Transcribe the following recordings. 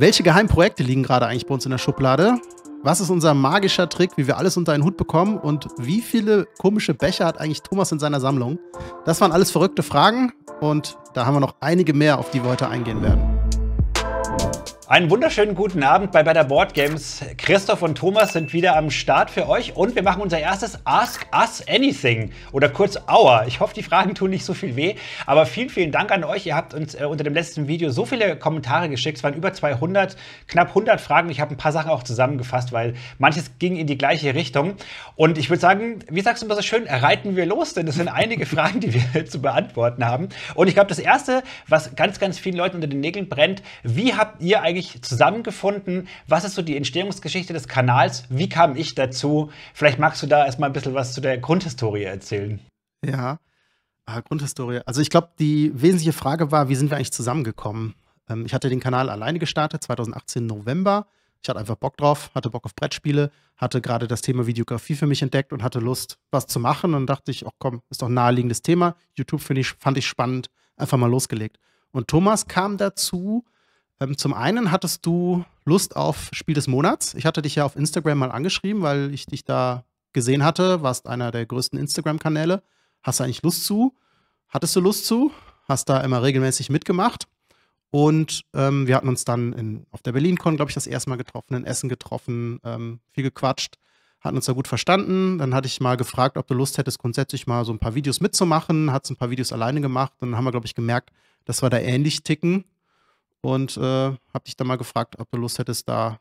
Welche Geheimprojekte liegen gerade eigentlich bei uns in der Schublade? Was ist unser magischer Trick, wie wir alles unter einen Hut bekommen? Und wie viele komische Becher hat eigentlich Thomas in seiner Sammlung? Das waren alles verrückte Fragen und da haben wir noch einige mehr, auf die wir heute eingehen werden. Einen wunderschönen guten Abend bei Better Board Games. Christoph und Thomas sind wieder am Start für euch und wir machen unser erstes Ask Us Anything oder kurz Our. Ich hoffe, die Fragen tun nicht so viel weh, aber vielen, vielen Dank an euch. Ihr habt uns äh, unter dem letzten Video so viele Kommentare geschickt. Es waren über 200, knapp 100 Fragen. Ich habe ein paar Sachen auch zusammengefasst, weil manches ging in die gleiche Richtung. Und ich würde sagen, wie sagst du immer so schön, reiten wir los, denn es sind einige Fragen, die wir zu beantworten haben. Und ich glaube, das Erste, was ganz, ganz vielen Leuten unter den Nägeln brennt, wie habt ihr eigentlich eigentlich zusammengefunden? Was ist so die Entstehungsgeschichte des Kanals? Wie kam ich dazu? Vielleicht magst du da erstmal ein bisschen was zu der Grundhistorie erzählen. Ja, ah, Grundhistorie. Also ich glaube, die wesentliche Frage war, wie sind wir eigentlich zusammengekommen? Ähm, ich hatte den Kanal alleine gestartet, 2018 November. Ich hatte einfach Bock drauf, hatte Bock auf Brettspiele, hatte gerade das Thema Videografie für mich entdeckt und hatte Lust, was zu machen. Und dachte ich, ach komm, ist doch ein naheliegendes Thema. YouTube ich, fand ich spannend, einfach mal losgelegt. Und Thomas kam dazu, ähm, zum einen hattest du Lust auf Spiel des Monats. Ich hatte dich ja auf Instagram mal angeschrieben, weil ich dich da gesehen hatte. Warst einer der größten Instagram-Kanäle. Hast du eigentlich Lust zu? Hattest du Lust zu? Hast da immer regelmäßig mitgemacht. Und ähm, wir hatten uns dann in, auf der BerlinCon, glaube ich, das erste Mal getroffen, in Essen getroffen, ähm, viel gequatscht, hatten uns da gut verstanden. Dann hatte ich mal gefragt, ob du Lust hättest, grundsätzlich mal so ein paar Videos mitzumachen, hat so ein paar Videos alleine gemacht. Dann haben wir, glaube ich, gemerkt, dass wir da ähnlich ticken und äh, habe dich dann mal gefragt, ob du Lust hättest, da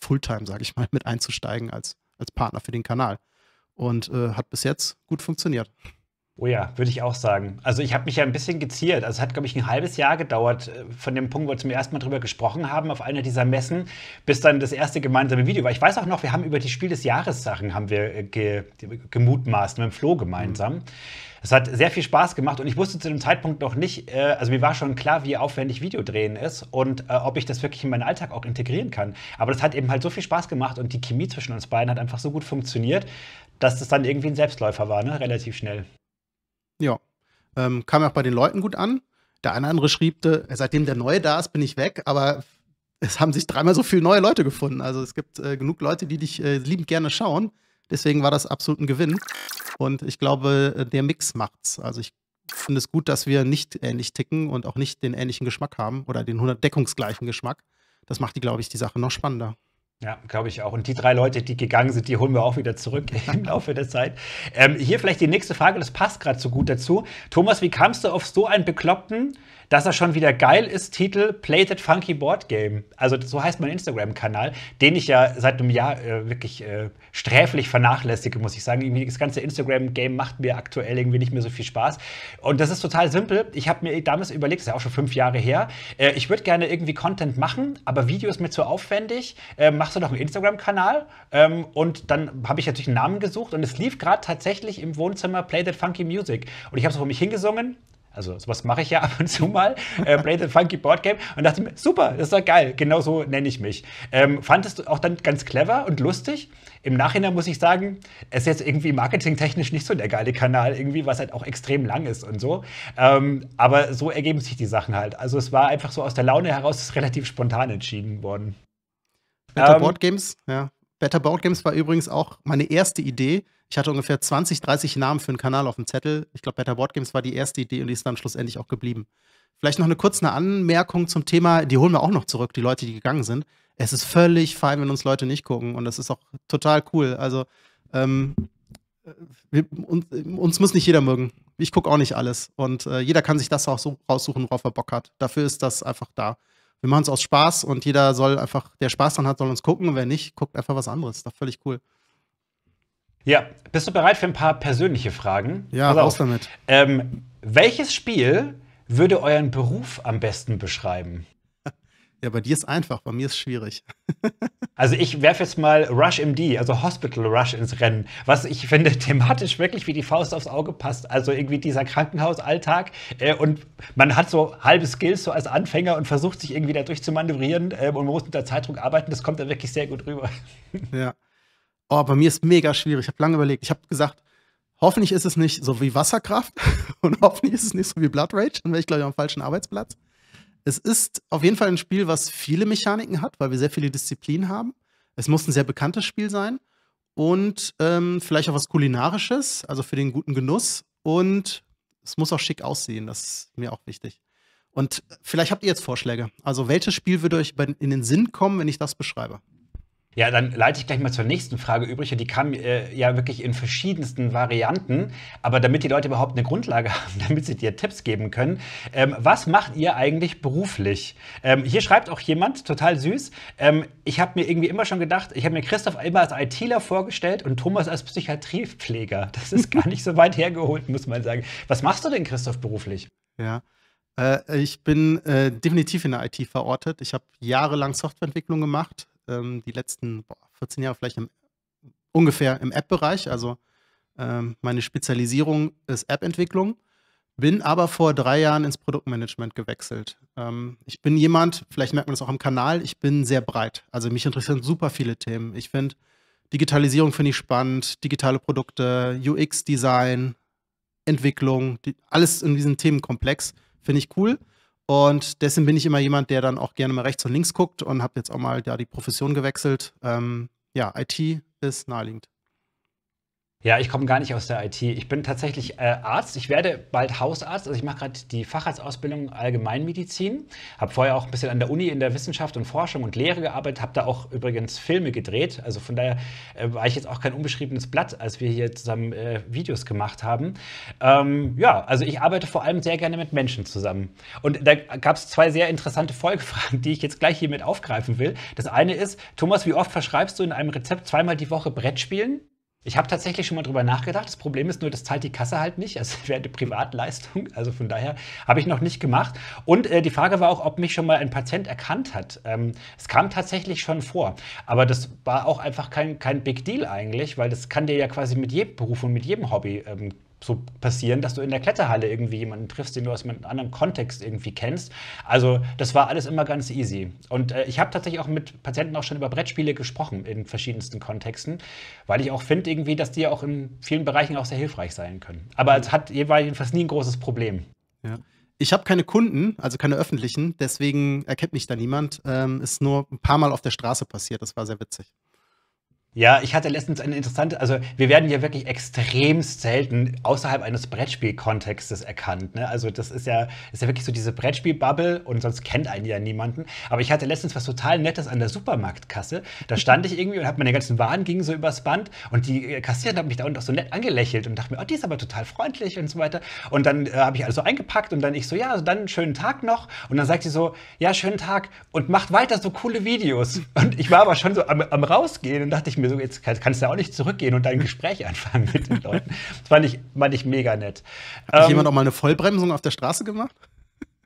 Fulltime, sage ich mal, mit einzusteigen als, als Partner für den Kanal. Und äh, hat bis jetzt gut funktioniert. Oh ja, würde ich auch sagen. Also ich habe mich ja ein bisschen geziert. Also es hat, glaube ich, ein halbes Jahr gedauert äh, von dem Punkt, wo wir zum ersten Mal drüber gesprochen haben, auf einer dieser Messen, bis dann das erste gemeinsame Video war. Ich weiß auch noch, wir haben über die Spiel des Jahres Sachen haben wir äh, ge gemutmaßt mit dem Flo gemeinsam. Mhm. Es hat sehr viel Spaß gemacht und ich wusste zu dem Zeitpunkt noch nicht, äh, also mir war schon klar, wie aufwendig Videodrehen ist und äh, ob ich das wirklich in meinen Alltag auch integrieren kann. Aber das hat eben halt so viel Spaß gemacht und die Chemie zwischen uns beiden hat einfach so gut funktioniert, dass das dann irgendwie ein Selbstläufer war, ne? relativ schnell. Ja, ähm, kam auch bei den Leuten gut an. Der eine andere schrieb, seitdem der Neue da ist, bin ich weg, aber es haben sich dreimal so viele neue Leute gefunden. Also es gibt äh, genug Leute, die dich äh, liebend gerne schauen. Deswegen war das absolut ein Gewinn. Und ich glaube, äh, der Mix macht's. Also ich finde es gut, dass wir nicht ähnlich ticken und auch nicht den ähnlichen Geschmack haben oder den 100 deckungsgleichen Geschmack. Das macht, die, glaube ich, die Sache noch spannender. Ja, glaube ich auch. Und die drei Leute, die gegangen sind, die holen wir auch wieder zurück im Laufe der Zeit. Ähm, hier vielleicht die nächste Frage, das passt gerade so gut dazu. Thomas, wie kamst du auf so einen bekloppten dass er schon wieder geil ist, Titel Plated Funky Board Game. Also so heißt mein Instagram-Kanal, den ich ja seit einem Jahr äh, wirklich äh, sträflich vernachlässige, muss ich sagen. Irgendwie das ganze Instagram-Game macht mir aktuell irgendwie nicht mehr so viel Spaß. Und das ist total simpel. Ich habe mir damals überlegt, das ist ja auch schon fünf Jahre her, äh, ich würde gerne irgendwie Content machen, aber Video ist mir zu aufwendig. Äh, machst du noch einen Instagram-Kanal? Ähm, und dann habe ich natürlich einen Namen gesucht und es lief gerade tatsächlich im Wohnzimmer Play That Funky Music. Und ich habe es vor mich hingesungen also sowas mache ich ja ab und zu mal, äh, Play the Funky Board Game und dachte mir, super, das ist doch geil, genau so nenne ich mich. Ähm, fandest du auch dann ganz clever und lustig. Im Nachhinein muss ich sagen, es ist jetzt irgendwie marketingtechnisch nicht so der geile Kanal, irgendwie, was halt auch extrem lang ist und so. Ähm, aber so ergeben sich die Sachen halt. Also es war einfach so aus der Laune heraus, ist relativ spontan entschieden worden. Better ähm, Board Games, ja. Better Board Games war übrigens auch meine erste Idee. Ich hatte ungefähr 20, 30 Namen für einen Kanal auf dem Zettel. Ich glaube, Better Board Games war die erste Idee und die ist dann schlussendlich auch geblieben. Vielleicht noch eine kurze Anmerkung zum Thema, die holen wir auch noch zurück, die Leute, die gegangen sind. Es ist völlig fein, wenn uns Leute nicht gucken und das ist auch total cool. Also ähm, äh, wir, uns, uns, muss nicht jeder mögen. Ich gucke auch nicht alles und äh, jeder kann sich das auch so raussuchen, worauf er Bock hat. Dafür ist das einfach da. Wir machen es aus Spaß und jeder soll einfach, der Spaß dran hat, soll uns gucken und wer nicht, guckt einfach was anderes. Das ist doch völlig cool. Ja, bist du bereit für ein paar persönliche Fragen? Ja, raus damit. Ähm, welches Spiel würde euren Beruf am besten beschreiben? Ja, bei dir ist einfach, bei mir ist schwierig. also ich werfe jetzt mal Rush MD, also Hospital Rush ins Rennen, was ich finde thematisch wirklich wie die Faust aufs Auge passt. Also irgendwie dieser Krankenhausalltag äh, und man hat so halbe Skills so als Anfänger und versucht sich irgendwie dadurch zu manövrieren äh, und man muss unter Zeitdruck arbeiten. Das kommt da wirklich sehr gut rüber. ja, Oh, bei mir ist mega schwierig. Ich habe lange überlegt. Ich habe gesagt, hoffentlich ist es nicht so wie Wasserkraft und hoffentlich ist es nicht so wie Blood Rage. Dann wäre ich, glaube ich, am falschen Arbeitsplatz. Es ist auf jeden Fall ein Spiel, was viele Mechaniken hat, weil wir sehr viele Disziplinen haben. Es muss ein sehr bekanntes Spiel sein und ähm, vielleicht auch was Kulinarisches, also für den guten Genuss. Und es muss auch schick aussehen, das ist mir auch wichtig. Und äh, vielleicht habt ihr jetzt Vorschläge. Also, welches Spiel würde euch in den Sinn kommen, wenn ich das beschreibe? Ja, dann leite ich gleich mal zur nächsten Frage übrig. Und die kam äh, ja wirklich in verschiedensten Varianten. Aber damit die Leute überhaupt eine Grundlage haben, damit sie dir Tipps geben können, ähm, was macht ihr eigentlich beruflich? Ähm, hier schreibt auch jemand, total süß, ähm, ich habe mir irgendwie immer schon gedacht, ich habe mir Christoph immer als ITler vorgestellt und Thomas als Psychiatriepfleger. Das ist gar nicht so weit hergeholt, muss man sagen. Was machst du denn, Christoph, beruflich? Ja. Äh, ich bin äh, definitiv in der IT verortet. Ich habe jahrelang Softwareentwicklung gemacht, ähm, die letzten boah, 14 Jahre vielleicht im, ungefähr im App-Bereich. Also ähm, meine Spezialisierung ist App-Entwicklung. Bin aber vor drei Jahren ins Produktmanagement gewechselt. Ähm, ich bin jemand, vielleicht merkt man das auch am Kanal, ich bin sehr breit. Also mich interessieren super viele Themen. Ich finde Digitalisierung finde ich spannend, digitale Produkte, UX-Design, Entwicklung, die, alles in diesem Themenkomplex finde ich cool. Und dessen bin ich immer jemand, der dann auch gerne mal rechts und links guckt und habe jetzt auch mal da die Profession gewechselt. Ähm, ja, IT ist naheliegend. Ja, ich komme gar nicht aus der IT. Ich bin tatsächlich äh, Arzt. Ich werde bald Hausarzt. Also ich mache gerade die Facharztausbildung Allgemeinmedizin. Habe vorher auch ein bisschen an der Uni in der Wissenschaft und Forschung und Lehre gearbeitet. Habe da auch übrigens Filme gedreht. Also von daher äh, war ich jetzt auch kein unbeschriebenes Blatt, als wir hier zusammen äh, Videos gemacht haben. Ähm, ja, also ich arbeite vor allem sehr gerne mit Menschen zusammen. Und da gab es zwei sehr interessante Folgefragen, die ich jetzt gleich hiermit aufgreifen will. Das eine ist, Thomas, wie oft verschreibst du in einem Rezept zweimal die Woche Brettspielen? Ich habe tatsächlich schon mal drüber nachgedacht. Das Problem ist nur, das zahlt die Kasse halt nicht. Es also, wäre eine Privatleistung. Also von daher habe ich noch nicht gemacht. Und äh, die Frage war auch, ob mich schon mal ein Patient erkannt hat. Ähm, es kam tatsächlich schon vor. Aber das war auch einfach kein, kein Big Deal eigentlich, weil das kann dir ja quasi mit jedem Beruf und mit jedem Hobby ähm, so passieren, dass du in der Kletterhalle irgendwie jemanden triffst, den du aus einem anderen Kontext irgendwie kennst. Also das war alles immer ganz easy. Und äh, ich habe tatsächlich auch mit Patienten auch schon über Brettspiele gesprochen in verschiedensten Kontexten, weil ich auch finde irgendwie, dass die auch in vielen Bereichen auch sehr hilfreich sein können. Aber es hat jedenfalls nie ein großes Problem. Ja. Ich habe keine Kunden, also keine öffentlichen, deswegen erkennt mich da niemand. Ähm, ist nur ein paar Mal auf der Straße passiert, das war sehr witzig. Ja, ich hatte letztens eine interessante, also wir werden ja wirklich extrem selten außerhalb eines Brettspielkontextes erkannt. Ne? Also das ist ja, ist ja wirklich so diese Brettspielbubble und sonst kennt einen ja niemanden. Aber ich hatte letztens was total Nettes an der Supermarktkasse. Da stand ich irgendwie und habe meine ganzen Waren gingen so übers Band und die äh, Kassiererin hat mich da unten auch so nett angelächelt und dachte mir, oh, die ist aber total freundlich und so weiter. Und dann äh, habe ich alles so eingepackt und dann ich so, ja, also dann schönen Tag noch. Und dann sagt sie so, ja, schönen Tag und macht weiter so coole Videos. Und ich war aber schon so am, am rausgehen und dachte ich mir so, jetzt kannst du auch nicht zurückgehen und dein Gespräch anfangen mit den Leuten. Das fand ich, fand ich mega nett. Hat ähm, jemand auch mal eine Vollbremsung auf der Straße gemacht?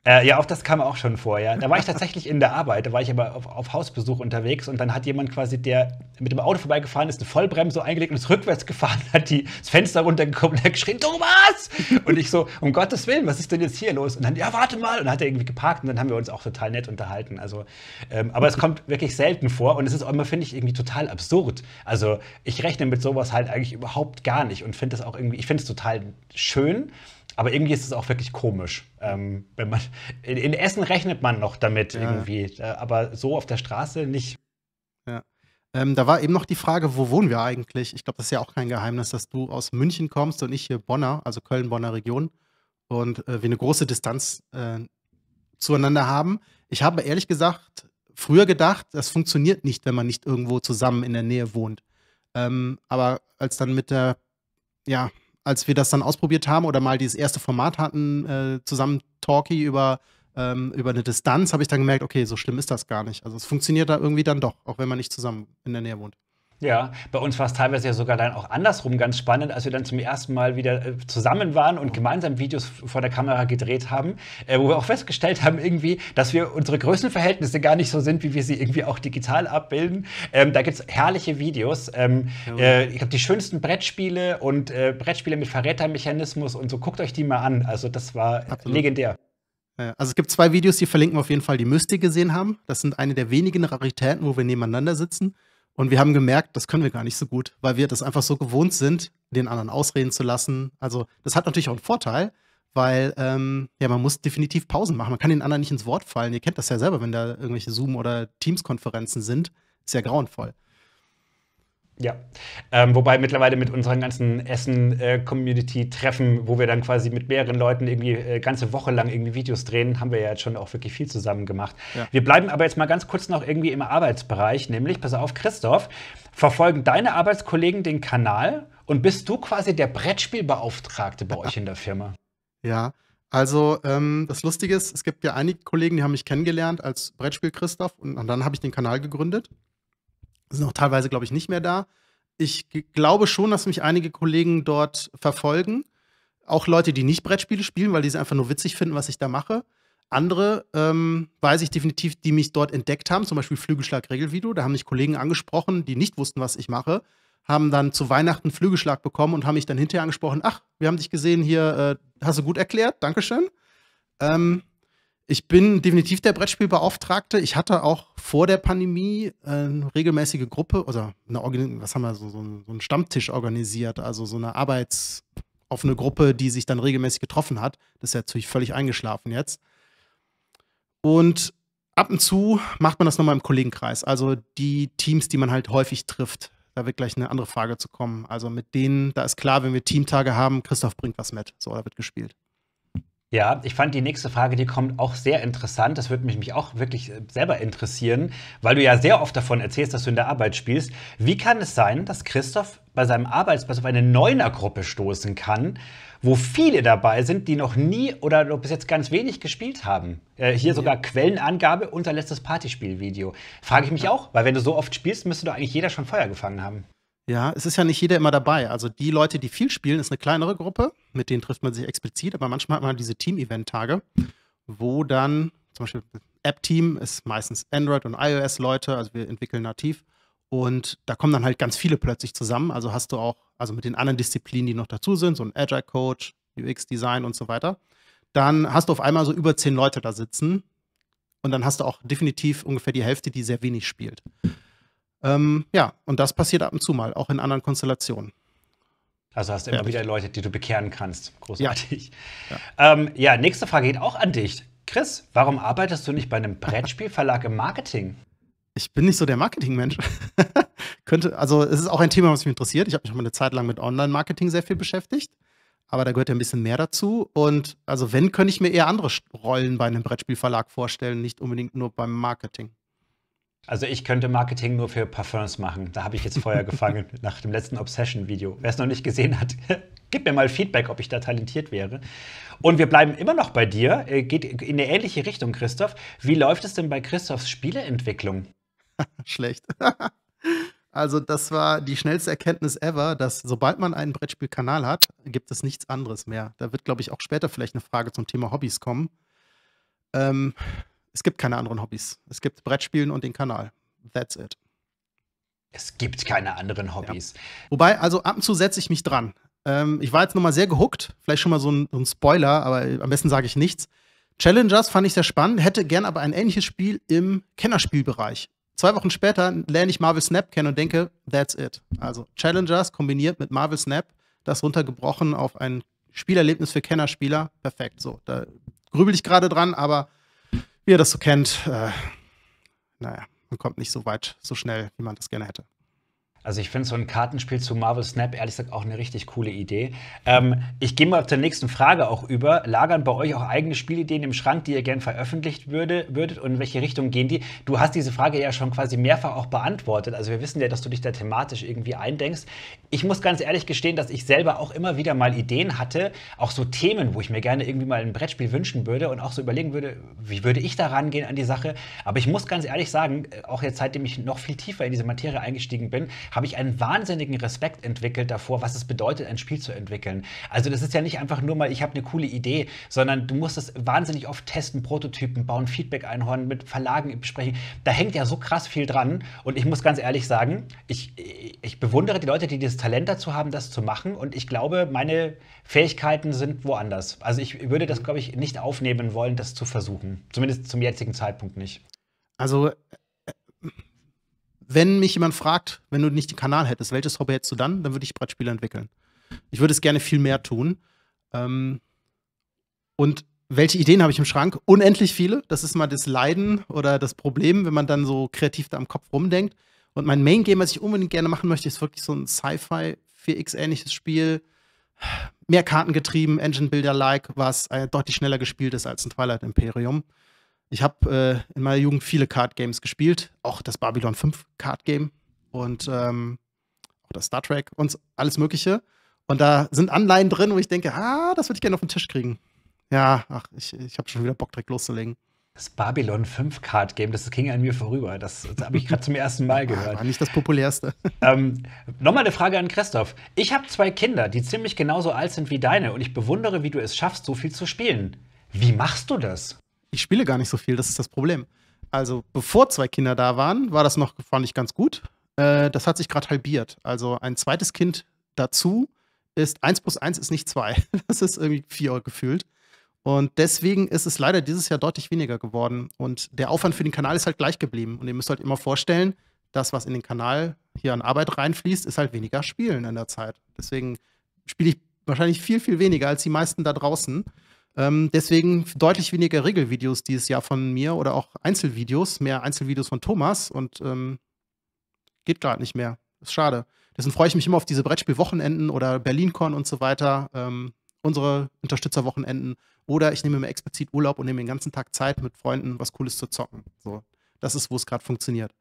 Äh, ja, auch das kam auch schon vor, ja. Da war ich tatsächlich in der Arbeit, da war ich aber auf, auf, Hausbesuch unterwegs und dann hat jemand quasi, der mit dem Auto vorbeigefahren ist, eine Vollbremse eingelegt und ist rückwärts gefahren, hat die, das Fenster runtergekommen und hat geschrien, Thomas! Und ich so, um Gottes Willen, was ist denn jetzt hier los? Und dann, ja, warte mal! Und dann hat er irgendwie geparkt und dann haben wir uns auch total nett unterhalten. Also, ähm, aber es kommt wirklich selten vor und es ist auch immer, finde ich, irgendwie total absurd. Also ich rechne mit sowas halt eigentlich überhaupt gar nicht und finde es auch irgendwie, ich finde es total schön aber irgendwie ist es auch wirklich komisch. Ähm, wenn man, in, in, Essen rechnet man noch damit ja. irgendwie, äh, aber so auf der Straße nicht. Ja. Ähm, da war eben noch die Frage, wo wohnen wir eigentlich? Ich glaube, das ist ja auch kein Geheimnis, dass du aus München kommst und ich hier Bonner, also Köln-Bonner Region. Und äh, wir eine große Distanz äh, zueinander haben. Ich habe ehrlich gesagt früher gedacht, das funktioniert nicht, wenn man nicht irgendwo zusammen in der Nähe wohnt. Ähm, aber als dann mit der, ja, als wir das dann ausprobiert haben oder mal dieses erste Format hatten, äh, zusammen Talkie über, ähm, über eine Distanz, habe ich dann gemerkt, okay, so schlimm ist das gar nicht. Also es funktioniert da irgendwie dann doch, auch wenn man nicht zusammen in der Nähe wohnt. Ja, bei uns war es teilweise ja sogar dann auch andersrum ganz spannend, als wir dann zum ersten Mal wieder äh, zusammen waren und gemeinsam Videos vor der Kamera gedreht haben, äh, wo wir auch festgestellt haben irgendwie, dass wir unsere Größenverhältnisse gar nicht so sind, wie wir sie irgendwie auch digital abbilden. Ähm, da gibt es herrliche Videos. Ähm, ja. äh, ich habe die schönsten Brettspiele und äh, Brettspiele mit Verrätermechanismus und so. Guckt euch die mal an. Also das war Absolut. legendär. Also es gibt zwei Videos, die verlinken wir auf jeden Fall, die müsst ihr gesehen haben. Das sind eine der wenigen Raritäten, wo wir nebeneinander sitzen. Und wir haben gemerkt, das können wir gar nicht so gut, weil wir das einfach so gewohnt sind, den anderen ausreden zu lassen. Also das hat natürlich auch einen Vorteil, weil ähm, ja, man muss definitiv Pausen machen. Man kann den anderen nicht ins Wort fallen. Ihr kennt das ja selber, wenn da irgendwelche Zoom- oder Teams-Konferenzen sind. Ist ja grauenvoll. Ja, ähm, wobei mittlerweile mit unseren ganzen Essen-Community-Treffen, äh, wo wir dann quasi mit mehreren Leuten irgendwie äh, ganze Woche lang irgendwie Videos drehen, haben wir ja jetzt schon auch wirklich viel zusammen gemacht. Ja. Wir bleiben aber jetzt mal ganz kurz noch irgendwie im Arbeitsbereich, nämlich, pass auf, Christoph, verfolgen deine Arbeitskollegen den Kanal und bist du quasi der Brettspielbeauftragte bei euch in der Firma? Ja, also ähm, das Lustige ist, es gibt ja einige Kollegen, die haben mich kennengelernt als Brettspiel-Christoph und, und dann habe ich den Kanal gegründet sind auch teilweise, glaube ich, nicht mehr da. Ich glaube schon, dass mich einige Kollegen dort verfolgen. Auch Leute, die nicht Brettspiele spielen, weil die es einfach nur witzig finden, was ich da mache. Andere ähm, weiß ich definitiv, die mich dort entdeckt haben, zum Beispiel Flügelschlag Regelvideo. Da haben mich Kollegen angesprochen, die nicht wussten, was ich mache, haben dann zu Weihnachten Flügelschlag bekommen und haben mich dann hinterher angesprochen: Ach, wir haben dich gesehen hier, äh, hast du gut erklärt, Dankeschön. Ähm, ich bin definitiv der Brettspielbeauftragte. Ich hatte auch vor der Pandemie äh, eine regelmäßige Gruppe oder eine, was haben wir, so, so, einen Stammtisch organisiert, also so eine arbeitsoffene Gruppe, die sich dann regelmäßig getroffen hat. Das ist ja natürlich völlig eingeschlafen jetzt. Und ab und zu macht man das nochmal im Kollegenkreis, also die Teams, die man halt häufig trifft. Da wird gleich eine andere Frage zu kommen. Also mit denen, da ist klar, wenn wir Teamtage haben, Christoph bringt was mit. So, da wird gespielt. Ja, ich fand die nächste Frage, die kommt auch sehr interessant. Das würde mich, mich auch wirklich äh, selber interessieren, weil du ja sehr oft davon erzählst, dass du in der Arbeit spielst. Wie kann es sein, dass Christoph bei seinem Arbeitsplatz auf eine Neunergruppe stoßen kann, wo viele dabei sind, die noch nie oder bis jetzt ganz wenig gespielt haben? Äh, hier ja. sogar Quellenangabe, unser letztes Partyspielvideo. Frage ich mich auch, weil wenn du so oft spielst, müsste doch eigentlich jeder schon Feuer gefangen haben. Ja, es ist ja nicht jeder immer dabei. Also die Leute, die viel spielen, ist eine kleinere Gruppe, mit denen trifft man sich explizit, aber manchmal hat man diese Team-Event-Tage, wo dann zum Beispiel App-Team ist meistens Android- und iOS-Leute, also wir entwickeln nativ. Und da kommen dann halt ganz viele plötzlich zusammen. Also hast du auch, also mit den anderen Disziplinen, die noch dazu sind, so ein Agile-Coach, UX-Design und so weiter, dann hast du auf einmal so über zehn Leute da sitzen. Und dann hast du auch definitiv ungefähr die Hälfte, die sehr wenig spielt. Ähm, ja, und das passiert ab und zu mal, auch in anderen Konstellationen. Also hast du immer wieder Leute, die du bekehren kannst. Großartig. Ja. Ähm, ja, nächste Frage geht auch an dich. Chris, warum arbeitest du nicht bei einem Brettspielverlag im Marketing? Ich bin nicht so der Marketingmensch. Könnte, also es ist auch ein Thema, was mich interessiert. Ich habe mich auch mal eine Zeit lang mit Online-Marketing sehr viel beschäftigt, aber da gehört ja ein bisschen mehr dazu. Und also wenn, könnte ich mir eher andere Rollen bei einem Brettspielverlag vorstellen, nicht unbedingt nur beim Marketing. Also ich könnte Marketing nur für Parfums machen. Da habe ich jetzt Feuer gefangen nach dem letzten Obsession-Video. Wer es noch nicht gesehen hat, gib mir mal Feedback, ob ich da talentiert wäre. Und wir bleiben immer noch bei dir. Äh, geht in eine ähnliche Richtung, Christoph. Wie läuft es denn bei Christophs Spieleentwicklung? Schlecht. also das war die schnellste Erkenntnis ever, dass sobald man einen Brettspielkanal hat, gibt es nichts anderes mehr. Da wird, glaube ich, auch später vielleicht eine Frage zum Thema Hobbys kommen. Ähm, es gibt keine anderen Hobbys. Es gibt Brettspielen und den Kanal. That's it. Es gibt keine anderen Hobbys. Ja. Wobei, also ab und zu setze ich mich dran. Ähm, ich war jetzt nochmal sehr gehuckt. Vielleicht schon mal so ein, so ein Spoiler, aber am besten sage ich nichts. Challengers fand ich sehr spannend, hätte gern aber ein ähnliches Spiel im Kennerspielbereich. Zwei Wochen später lerne ich Marvel Snap kennen und denke, that's it. Also Challengers kombiniert mit Marvel Snap, das runtergebrochen auf ein Spielerlebnis für Kennerspieler. Perfekt. So, da grübel ich gerade dran, aber wie ihr das so kennt, äh, naja, man kommt nicht so weit, so schnell, wie man das gerne hätte. Also ich finde so ein Kartenspiel zu Marvel Snap ehrlich gesagt auch eine richtig coole Idee. Ähm, ich gehe mal zur nächsten Frage auch über. Lagern bei euch auch eigene Spielideen im Schrank, die ihr gern veröffentlicht würde, würdet und in welche Richtung gehen die? Du hast diese Frage ja schon quasi mehrfach auch beantwortet. Also wir wissen ja, dass du dich da thematisch irgendwie eindenkst. Ich muss ganz ehrlich gestehen, dass ich selber auch immer wieder mal Ideen hatte, auch so Themen, wo ich mir gerne irgendwie mal ein Brettspiel wünschen würde und auch so überlegen würde, wie würde ich da rangehen an die Sache. Aber ich muss ganz ehrlich sagen, äh, auch jetzt seitdem ich noch viel tiefer in diese Materie eingestiegen bin, habe ich einen wahnsinnigen Respekt entwickelt davor, was es bedeutet, ein Spiel zu entwickeln. Also das ist ja nicht einfach nur mal, ich habe eine coole Idee, sondern du musst es wahnsinnig oft testen, Prototypen bauen, Feedback einhornen, mit Verlagen besprechen. Da hängt ja so krass viel dran. Und ich muss ganz ehrlich sagen, ich, äh, ich bewundere die Leute, die das Talent dazu haben, das zu machen. Und ich glaube, meine Fähigkeiten sind woanders. Also ich würde das, mhm. glaube ich, nicht aufnehmen wollen, das zu versuchen. Zumindest zum jetzigen Zeitpunkt nicht. Also, äh, wenn mich jemand fragt, wenn du nicht den Kanal hättest, welches Hobby hättest du dann? Dann würde ich Brettspiele entwickeln. Ich würde es gerne viel mehr tun. Ähm, und welche Ideen habe ich im Schrank? Unendlich viele. Das ist mal das Leiden oder das Problem, wenn man dann so kreativ da am Kopf rumdenkt. Und mein Main Game, was ich unbedingt gerne machen möchte, ist wirklich so ein Sci-Fi 4X-ähnliches Spiel. Mehr Karten getrieben, Engine Builder-like, was äh, deutlich schneller gespielt ist als ein Twilight Imperium. Ich habe äh, in meiner Jugend viele Card Games gespielt, auch das Babylon 5 Card Game und ähm, auch das Star Trek und alles Mögliche. Und da sind Anleihen drin, wo ich denke, ah, das würde ich gerne auf den Tisch kriegen. Ja, ach, ich, ich habe schon wieder Bock, direkt loszulegen. Das Babylon 5 Card Game, das ging an mir vorüber. Das, das habe ich gerade zum ersten Mal gehört. War nicht das populärste. ähm, Nochmal eine Frage an Christoph. Ich habe zwei Kinder, die ziemlich genauso alt sind wie deine und ich bewundere, wie du es schaffst, so viel zu spielen. Wie machst du das? Ich spiele gar nicht so viel, das ist das Problem. Also, bevor zwei Kinder da waren, war das noch, fand ich ganz gut. Äh, das hat sich gerade halbiert. Also, ein zweites Kind dazu ist 1 plus 1 ist nicht 2. Das ist irgendwie 4 gefühlt. Und deswegen ist es leider dieses Jahr deutlich weniger geworden. Und der Aufwand für den Kanal ist halt gleich geblieben. Und ihr müsst halt immer vorstellen, das, was in den Kanal hier an Arbeit reinfließt, ist halt weniger Spielen in der Zeit. Deswegen spiele ich wahrscheinlich viel, viel weniger als die meisten da draußen. Ähm, deswegen deutlich weniger Regelvideos dieses Jahr von mir oder auch Einzelvideos, mehr Einzelvideos von Thomas und ähm, geht gerade nicht mehr. Ist schade. Deswegen freue ich mich immer auf diese Brettspielwochenenden oder BerlinCon und so weiter. Ähm, unsere Unterstützerwochenenden oder ich nehme mir explizit Urlaub und nehme den ganzen Tag Zeit, mit Freunden was Cooles zu zocken. So, das ist, wo es gerade funktioniert.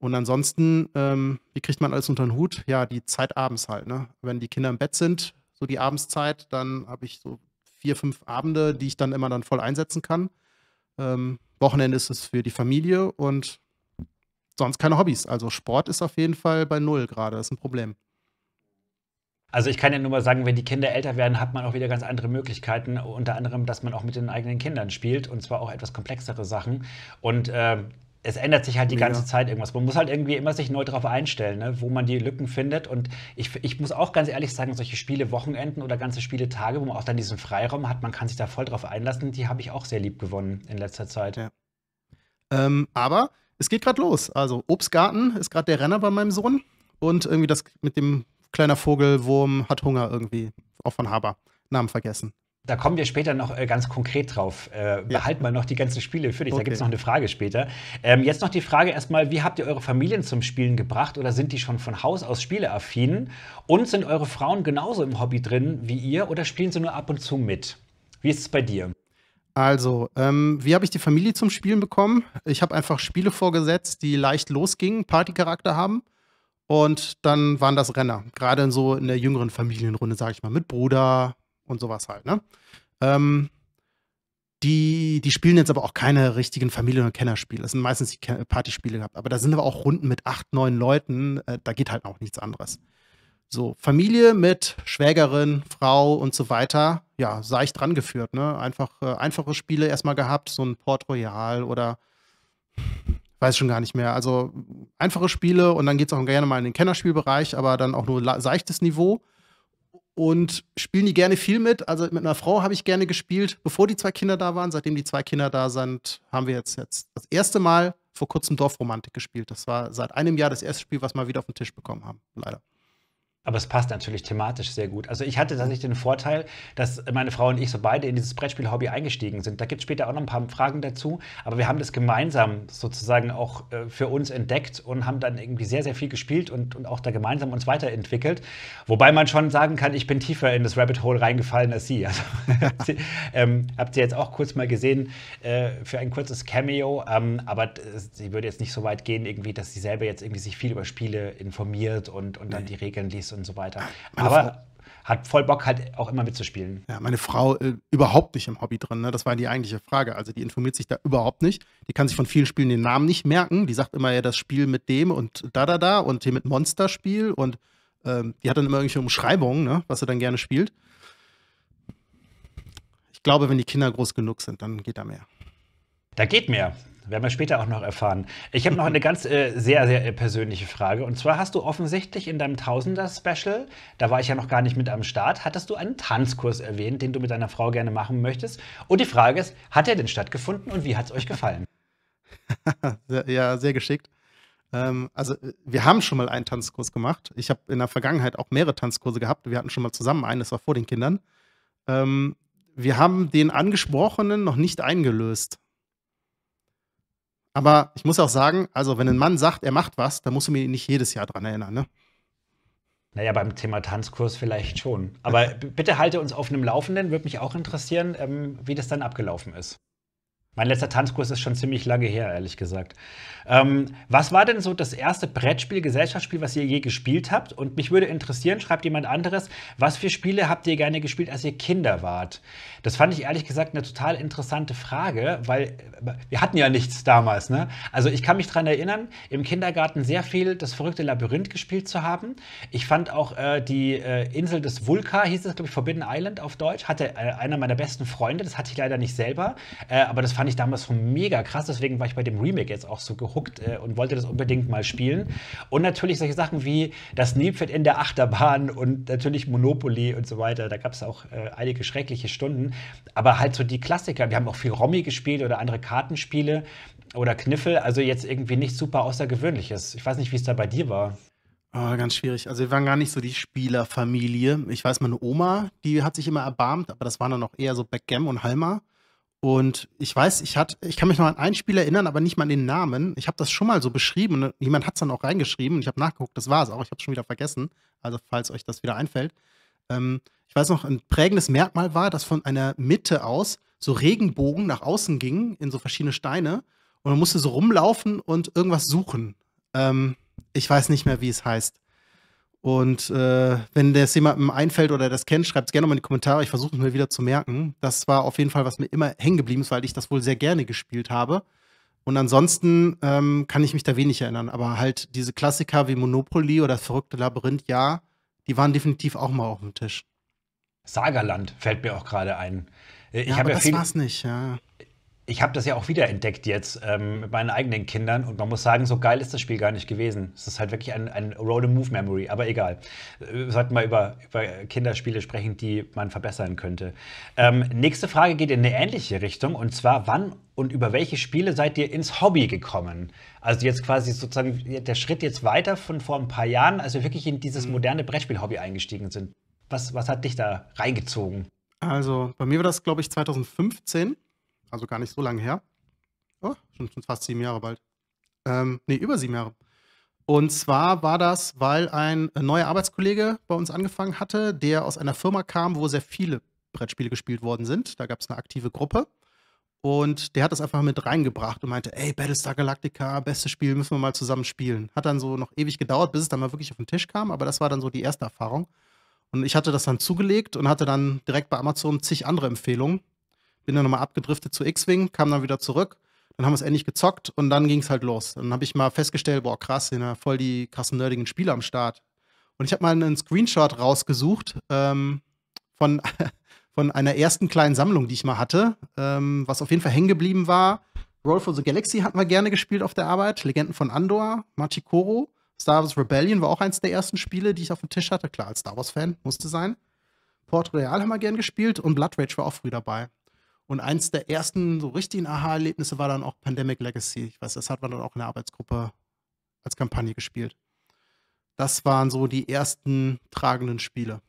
Und ansonsten, ähm, wie kriegt man alles unter den Hut? Ja, die Zeit abends halt. Ne? Wenn die Kinder im Bett sind, so die Abendszeit, dann habe ich so vier, fünf Abende, die ich dann immer dann voll einsetzen kann. Ähm, Wochenende ist es für die Familie und sonst keine Hobbys. Also Sport ist auf jeden Fall bei null gerade, das ist ein Problem. Also ich kann ja nur mal sagen, wenn die Kinder älter werden, hat man auch wieder ganz andere Möglichkeiten. Unter anderem, dass man auch mit den eigenen Kindern spielt und zwar auch etwas komplexere Sachen. Und äh, es ändert sich halt die ganze Zeit irgendwas. Man muss halt irgendwie immer sich neu darauf einstellen, ne? wo man die Lücken findet. Und ich, ich muss auch ganz ehrlich sagen, solche Spiele Wochenenden oder ganze Spiele Tage, wo man auch dann diesen Freiraum hat, man kann sich da voll drauf einlassen, die habe ich auch sehr lieb gewonnen in letzter Zeit. Ja. Ähm, aber es geht gerade los. Also Obstgarten ist gerade der Renner bei meinem Sohn. Und irgendwie das mit dem kleiner Vogel, Wurm, hat Hunger irgendwie. Auch von Haber. Namen vergessen. Da kommen wir später noch äh, ganz konkret drauf. Äh, Behalt ja. mal noch die ganzen Spiele für dich. Okay. Da gibt es noch eine Frage später. Ähm, jetzt noch die Frage erstmal: Wie habt ihr eure Familien zum Spielen gebracht oder sind die schon von Haus aus spieleaffin? Und sind eure Frauen genauso im Hobby drin wie ihr oder spielen sie nur ab und zu mit? Wie ist es bei dir? Also, ähm, wie habe ich die Familie zum Spielen bekommen? Ich habe einfach Spiele vorgesetzt, die leicht losgingen, Partycharakter haben. Und dann waren das Renner. Gerade so in der jüngeren Familienrunde, sage ich mal, mit Bruder und sowas halt, ne? Ähm, die, die spielen jetzt aber auch keine richtigen Familien- und Kennerspiele. Das sind meistens die Partyspiele gehabt. Aber da sind aber auch Runden mit acht, neun Leuten. Äh, da geht halt auch nichts anderes. So, Familie mit Schwägerin, Frau und so weiter, ja, seicht dran geführt, ne? Einfach äh, einfache Spiele erstmal gehabt, so ein Port Royal oder weiß schon gar nicht mehr. Also einfache Spiele und dann geht es auch gerne mal in den Kennerspielbereich, aber dann auch nur seichtes Niveau. Und spielen die gerne viel mit. Also mit einer Frau habe ich gerne gespielt, bevor die zwei Kinder da waren. Seitdem die zwei Kinder da sind, haben wir jetzt, jetzt das erste Mal vor kurzem Dorfromantik gespielt. Das war seit einem Jahr das erste Spiel, was wir mal wieder auf den Tisch bekommen haben, leider. Aber es passt natürlich thematisch sehr gut. Also ich hatte tatsächlich den Vorteil, dass meine Frau und ich so beide in dieses Brettspiel-Hobby eingestiegen sind. Da gibt es später auch noch ein paar Fragen dazu. Aber wir haben das gemeinsam sozusagen auch äh, für uns entdeckt und haben dann irgendwie sehr, sehr viel gespielt und, und auch da gemeinsam uns weiterentwickelt. Wobei man schon sagen kann, ich bin tiefer in das Rabbit Hole reingefallen als sie. Also, ähm, habt ihr jetzt auch kurz mal gesehen äh, für ein kurzes Cameo. Ähm, aber sie würde jetzt nicht so weit gehen, irgendwie, dass sie selber jetzt irgendwie sich viel über Spiele informiert und, und dann nee. die Regeln liest und so weiter. Meine Aber Frau, hat voll Bock, halt auch immer mitzuspielen. Ja, meine Frau äh, überhaupt nicht im Hobby drin. Ne? Das war die eigentliche Frage. Also die informiert sich da überhaupt nicht. Die kann sich von vielen Spielen den Namen nicht merken. Die sagt immer ja das Spiel mit dem und da, da, da und hier mit Monsterspiel. Und ähm, die hat dann immer irgendwelche Umschreibungen, ne? was sie dann gerne spielt. Ich glaube, wenn die Kinder groß genug sind, dann geht da mehr. Da geht mehr. Werden wir später auch noch erfahren. Ich habe noch eine ganz äh, sehr, sehr äh, persönliche Frage. Und zwar hast du offensichtlich in deinem Tausender-Special, da war ich ja noch gar nicht mit am Start, hattest du einen Tanzkurs erwähnt, den du mit deiner Frau gerne machen möchtest. Und die Frage ist, hat er denn stattgefunden und wie hat es euch gefallen? ja, sehr geschickt. Ähm, also, äh, wir haben schon mal einen Tanzkurs gemacht. Ich habe in der Vergangenheit auch mehrere Tanzkurse gehabt. Wir hatten schon mal zusammen einen, das war vor den Kindern. Ähm, wir haben den Angesprochenen noch nicht eingelöst. Aber ich muss auch sagen, also wenn ein Mann sagt, er macht was, dann musst du mir nicht jedes Jahr dran erinnern, ne? Naja, beim Thema Tanzkurs vielleicht schon. Aber bitte halte uns auf einem Laufenden, würde mich auch interessieren, ähm, wie das dann abgelaufen ist. Mein letzter Tanzkurs ist schon ziemlich lange her, ehrlich gesagt. Ähm, was war denn so das erste Brettspiel, Gesellschaftsspiel, was ihr je gespielt habt? Und mich würde interessieren, schreibt jemand anderes, was für Spiele habt ihr gerne gespielt, als ihr Kinder wart? Das fand ich ehrlich gesagt eine total interessante Frage, weil äh, wir hatten ja nichts damals. Ne? Also ich kann mich daran erinnern, im Kindergarten sehr viel das verrückte Labyrinth gespielt zu haben. Ich fand auch äh, die äh, Insel des Vulka, hieß es, glaube ich, Forbidden Island auf Deutsch, hatte äh, einer meiner besten Freunde. Das hatte ich leider nicht selber, äh, aber das fand fand ich damals so mega krass, deswegen war ich bei dem Remake jetzt auch so gehuckt äh, und wollte das unbedingt mal spielen. Und natürlich solche Sachen wie das Nebfeld in der Achterbahn und natürlich Monopoly und so weiter. Da gab es auch äh, einige schreckliche Stunden. Aber halt so die Klassiker. Wir haben auch viel Romy gespielt oder andere Kartenspiele oder Kniffel. Also jetzt irgendwie nichts super Außergewöhnliches. Ich weiß nicht, wie es da bei dir war. Oh, ganz schwierig. Also wir waren gar nicht so die Spielerfamilie. Ich weiß, meine Oma, die hat sich immer erbarmt, aber das waren dann auch eher so Backgammon und Halma. Und ich weiß, ich hatte, ich kann mich noch an ein Spiel erinnern, aber nicht mal an den Namen. Ich habe das schon mal so beschrieben. und Jemand hat es dann auch reingeschrieben. Ich habe nachgeguckt, das war es auch. Ich habe es schon wieder vergessen. Also, falls euch das wieder einfällt. Ähm, ich weiß noch, ein prägendes Merkmal war, dass von einer Mitte aus so Regenbogen nach außen gingen in so verschiedene Steine. Und man musste so rumlaufen und irgendwas suchen. Ähm, ich weiß nicht mehr, wie es heißt. Und äh, wenn das jemandem einfällt oder das kennt, schreibt es gerne mal in die Kommentare. Ich versuche es mir wieder zu merken. Das war auf jeden Fall, was mir immer hängen geblieben ist, weil ich das wohl sehr gerne gespielt habe. Und ansonsten ähm, kann ich mich da wenig erinnern. Aber halt diese Klassiker wie Monopoly oder das verrückte Labyrinth, ja, die waren definitiv auch mal auf dem Tisch. Sagerland fällt mir auch gerade ein. Äh, ich ja, aber ja das viel, war's nicht, ja ich habe das ja auch wiederentdeckt jetzt ähm, mit meinen eigenen Kindern und man muss sagen, so geil ist das Spiel gar nicht gewesen. Es ist halt wirklich ein, ein Road-and-Move-Memory, aber egal. Äh, wir sollten mal über, über Kinderspiele sprechen, die man verbessern könnte. Ähm, nächste Frage geht in eine ähnliche Richtung und zwar, wann und über welche Spiele seid ihr ins Hobby gekommen? Also jetzt quasi sozusagen der Schritt jetzt weiter von vor ein paar Jahren, als wir wirklich in dieses mhm. moderne Brettspiel-Hobby eingestiegen sind. Was, was hat dich da reingezogen? Also bei mir war das, glaube ich, 2015 also gar nicht so lange her. Oh, schon, schon fast sieben Jahre bald. Ähm, nee, über sieben Jahre. Und zwar war das, weil ein äh, neuer Arbeitskollege bei uns angefangen hatte, der aus einer Firma kam, wo sehr viele Brettspiele gespielt worden sind. Da gab es eine aktive Gruppe. Und der hat das einfach mit reingebracht und meinte, ey, Battlestar Galactica, bestes Spiel, müssen wir mal zusammen spielen. Hat dann so noch ewig gedauert, bis es dann mal wirklich auf den Tisch kam, aber das war dann so die erste Erfahrung. Und ich hatte das dann zugelegt und hatte dann direkt bei Amazon zig andere Empfehlungen bin dann nochmal abgedriftet zu X-Wing, kam dann wieder zurück. Dann haben wir es endlich gezockt und dann ging es halt los. Dann habe ich mal festgestellt, boah, krass, sind ja voll die krassen nerdigen Spiele am Start. Und ich habe mal einen Screenshot rausgesucht ähm, von, von einer ersten kleinen Sammlung, die ich mal hatte, ähm, was auf jeden Fall hängen geblieben war. Roll for the Galaxy hatten wir gerne gespielt auf der Arbeit, Legenden von Andor, Machikoro, Star Wars Rebellion war auch eins der ersten Spiele, die ich auf dem Tisch hatte. Klar, als Star Wars-Fan musste sein. Port Royal haben wir gerne gespielt und Blood Rage war auch früh dabei. Und eins der ersten so richtigen Aha-Erlebnisse war dann auch Pandemic Legacy. Ich weiß, das hat man dann auch in der Arbeitsgruppe als Kampagne gespielt. Das waren so die ersten tragenden Spiele.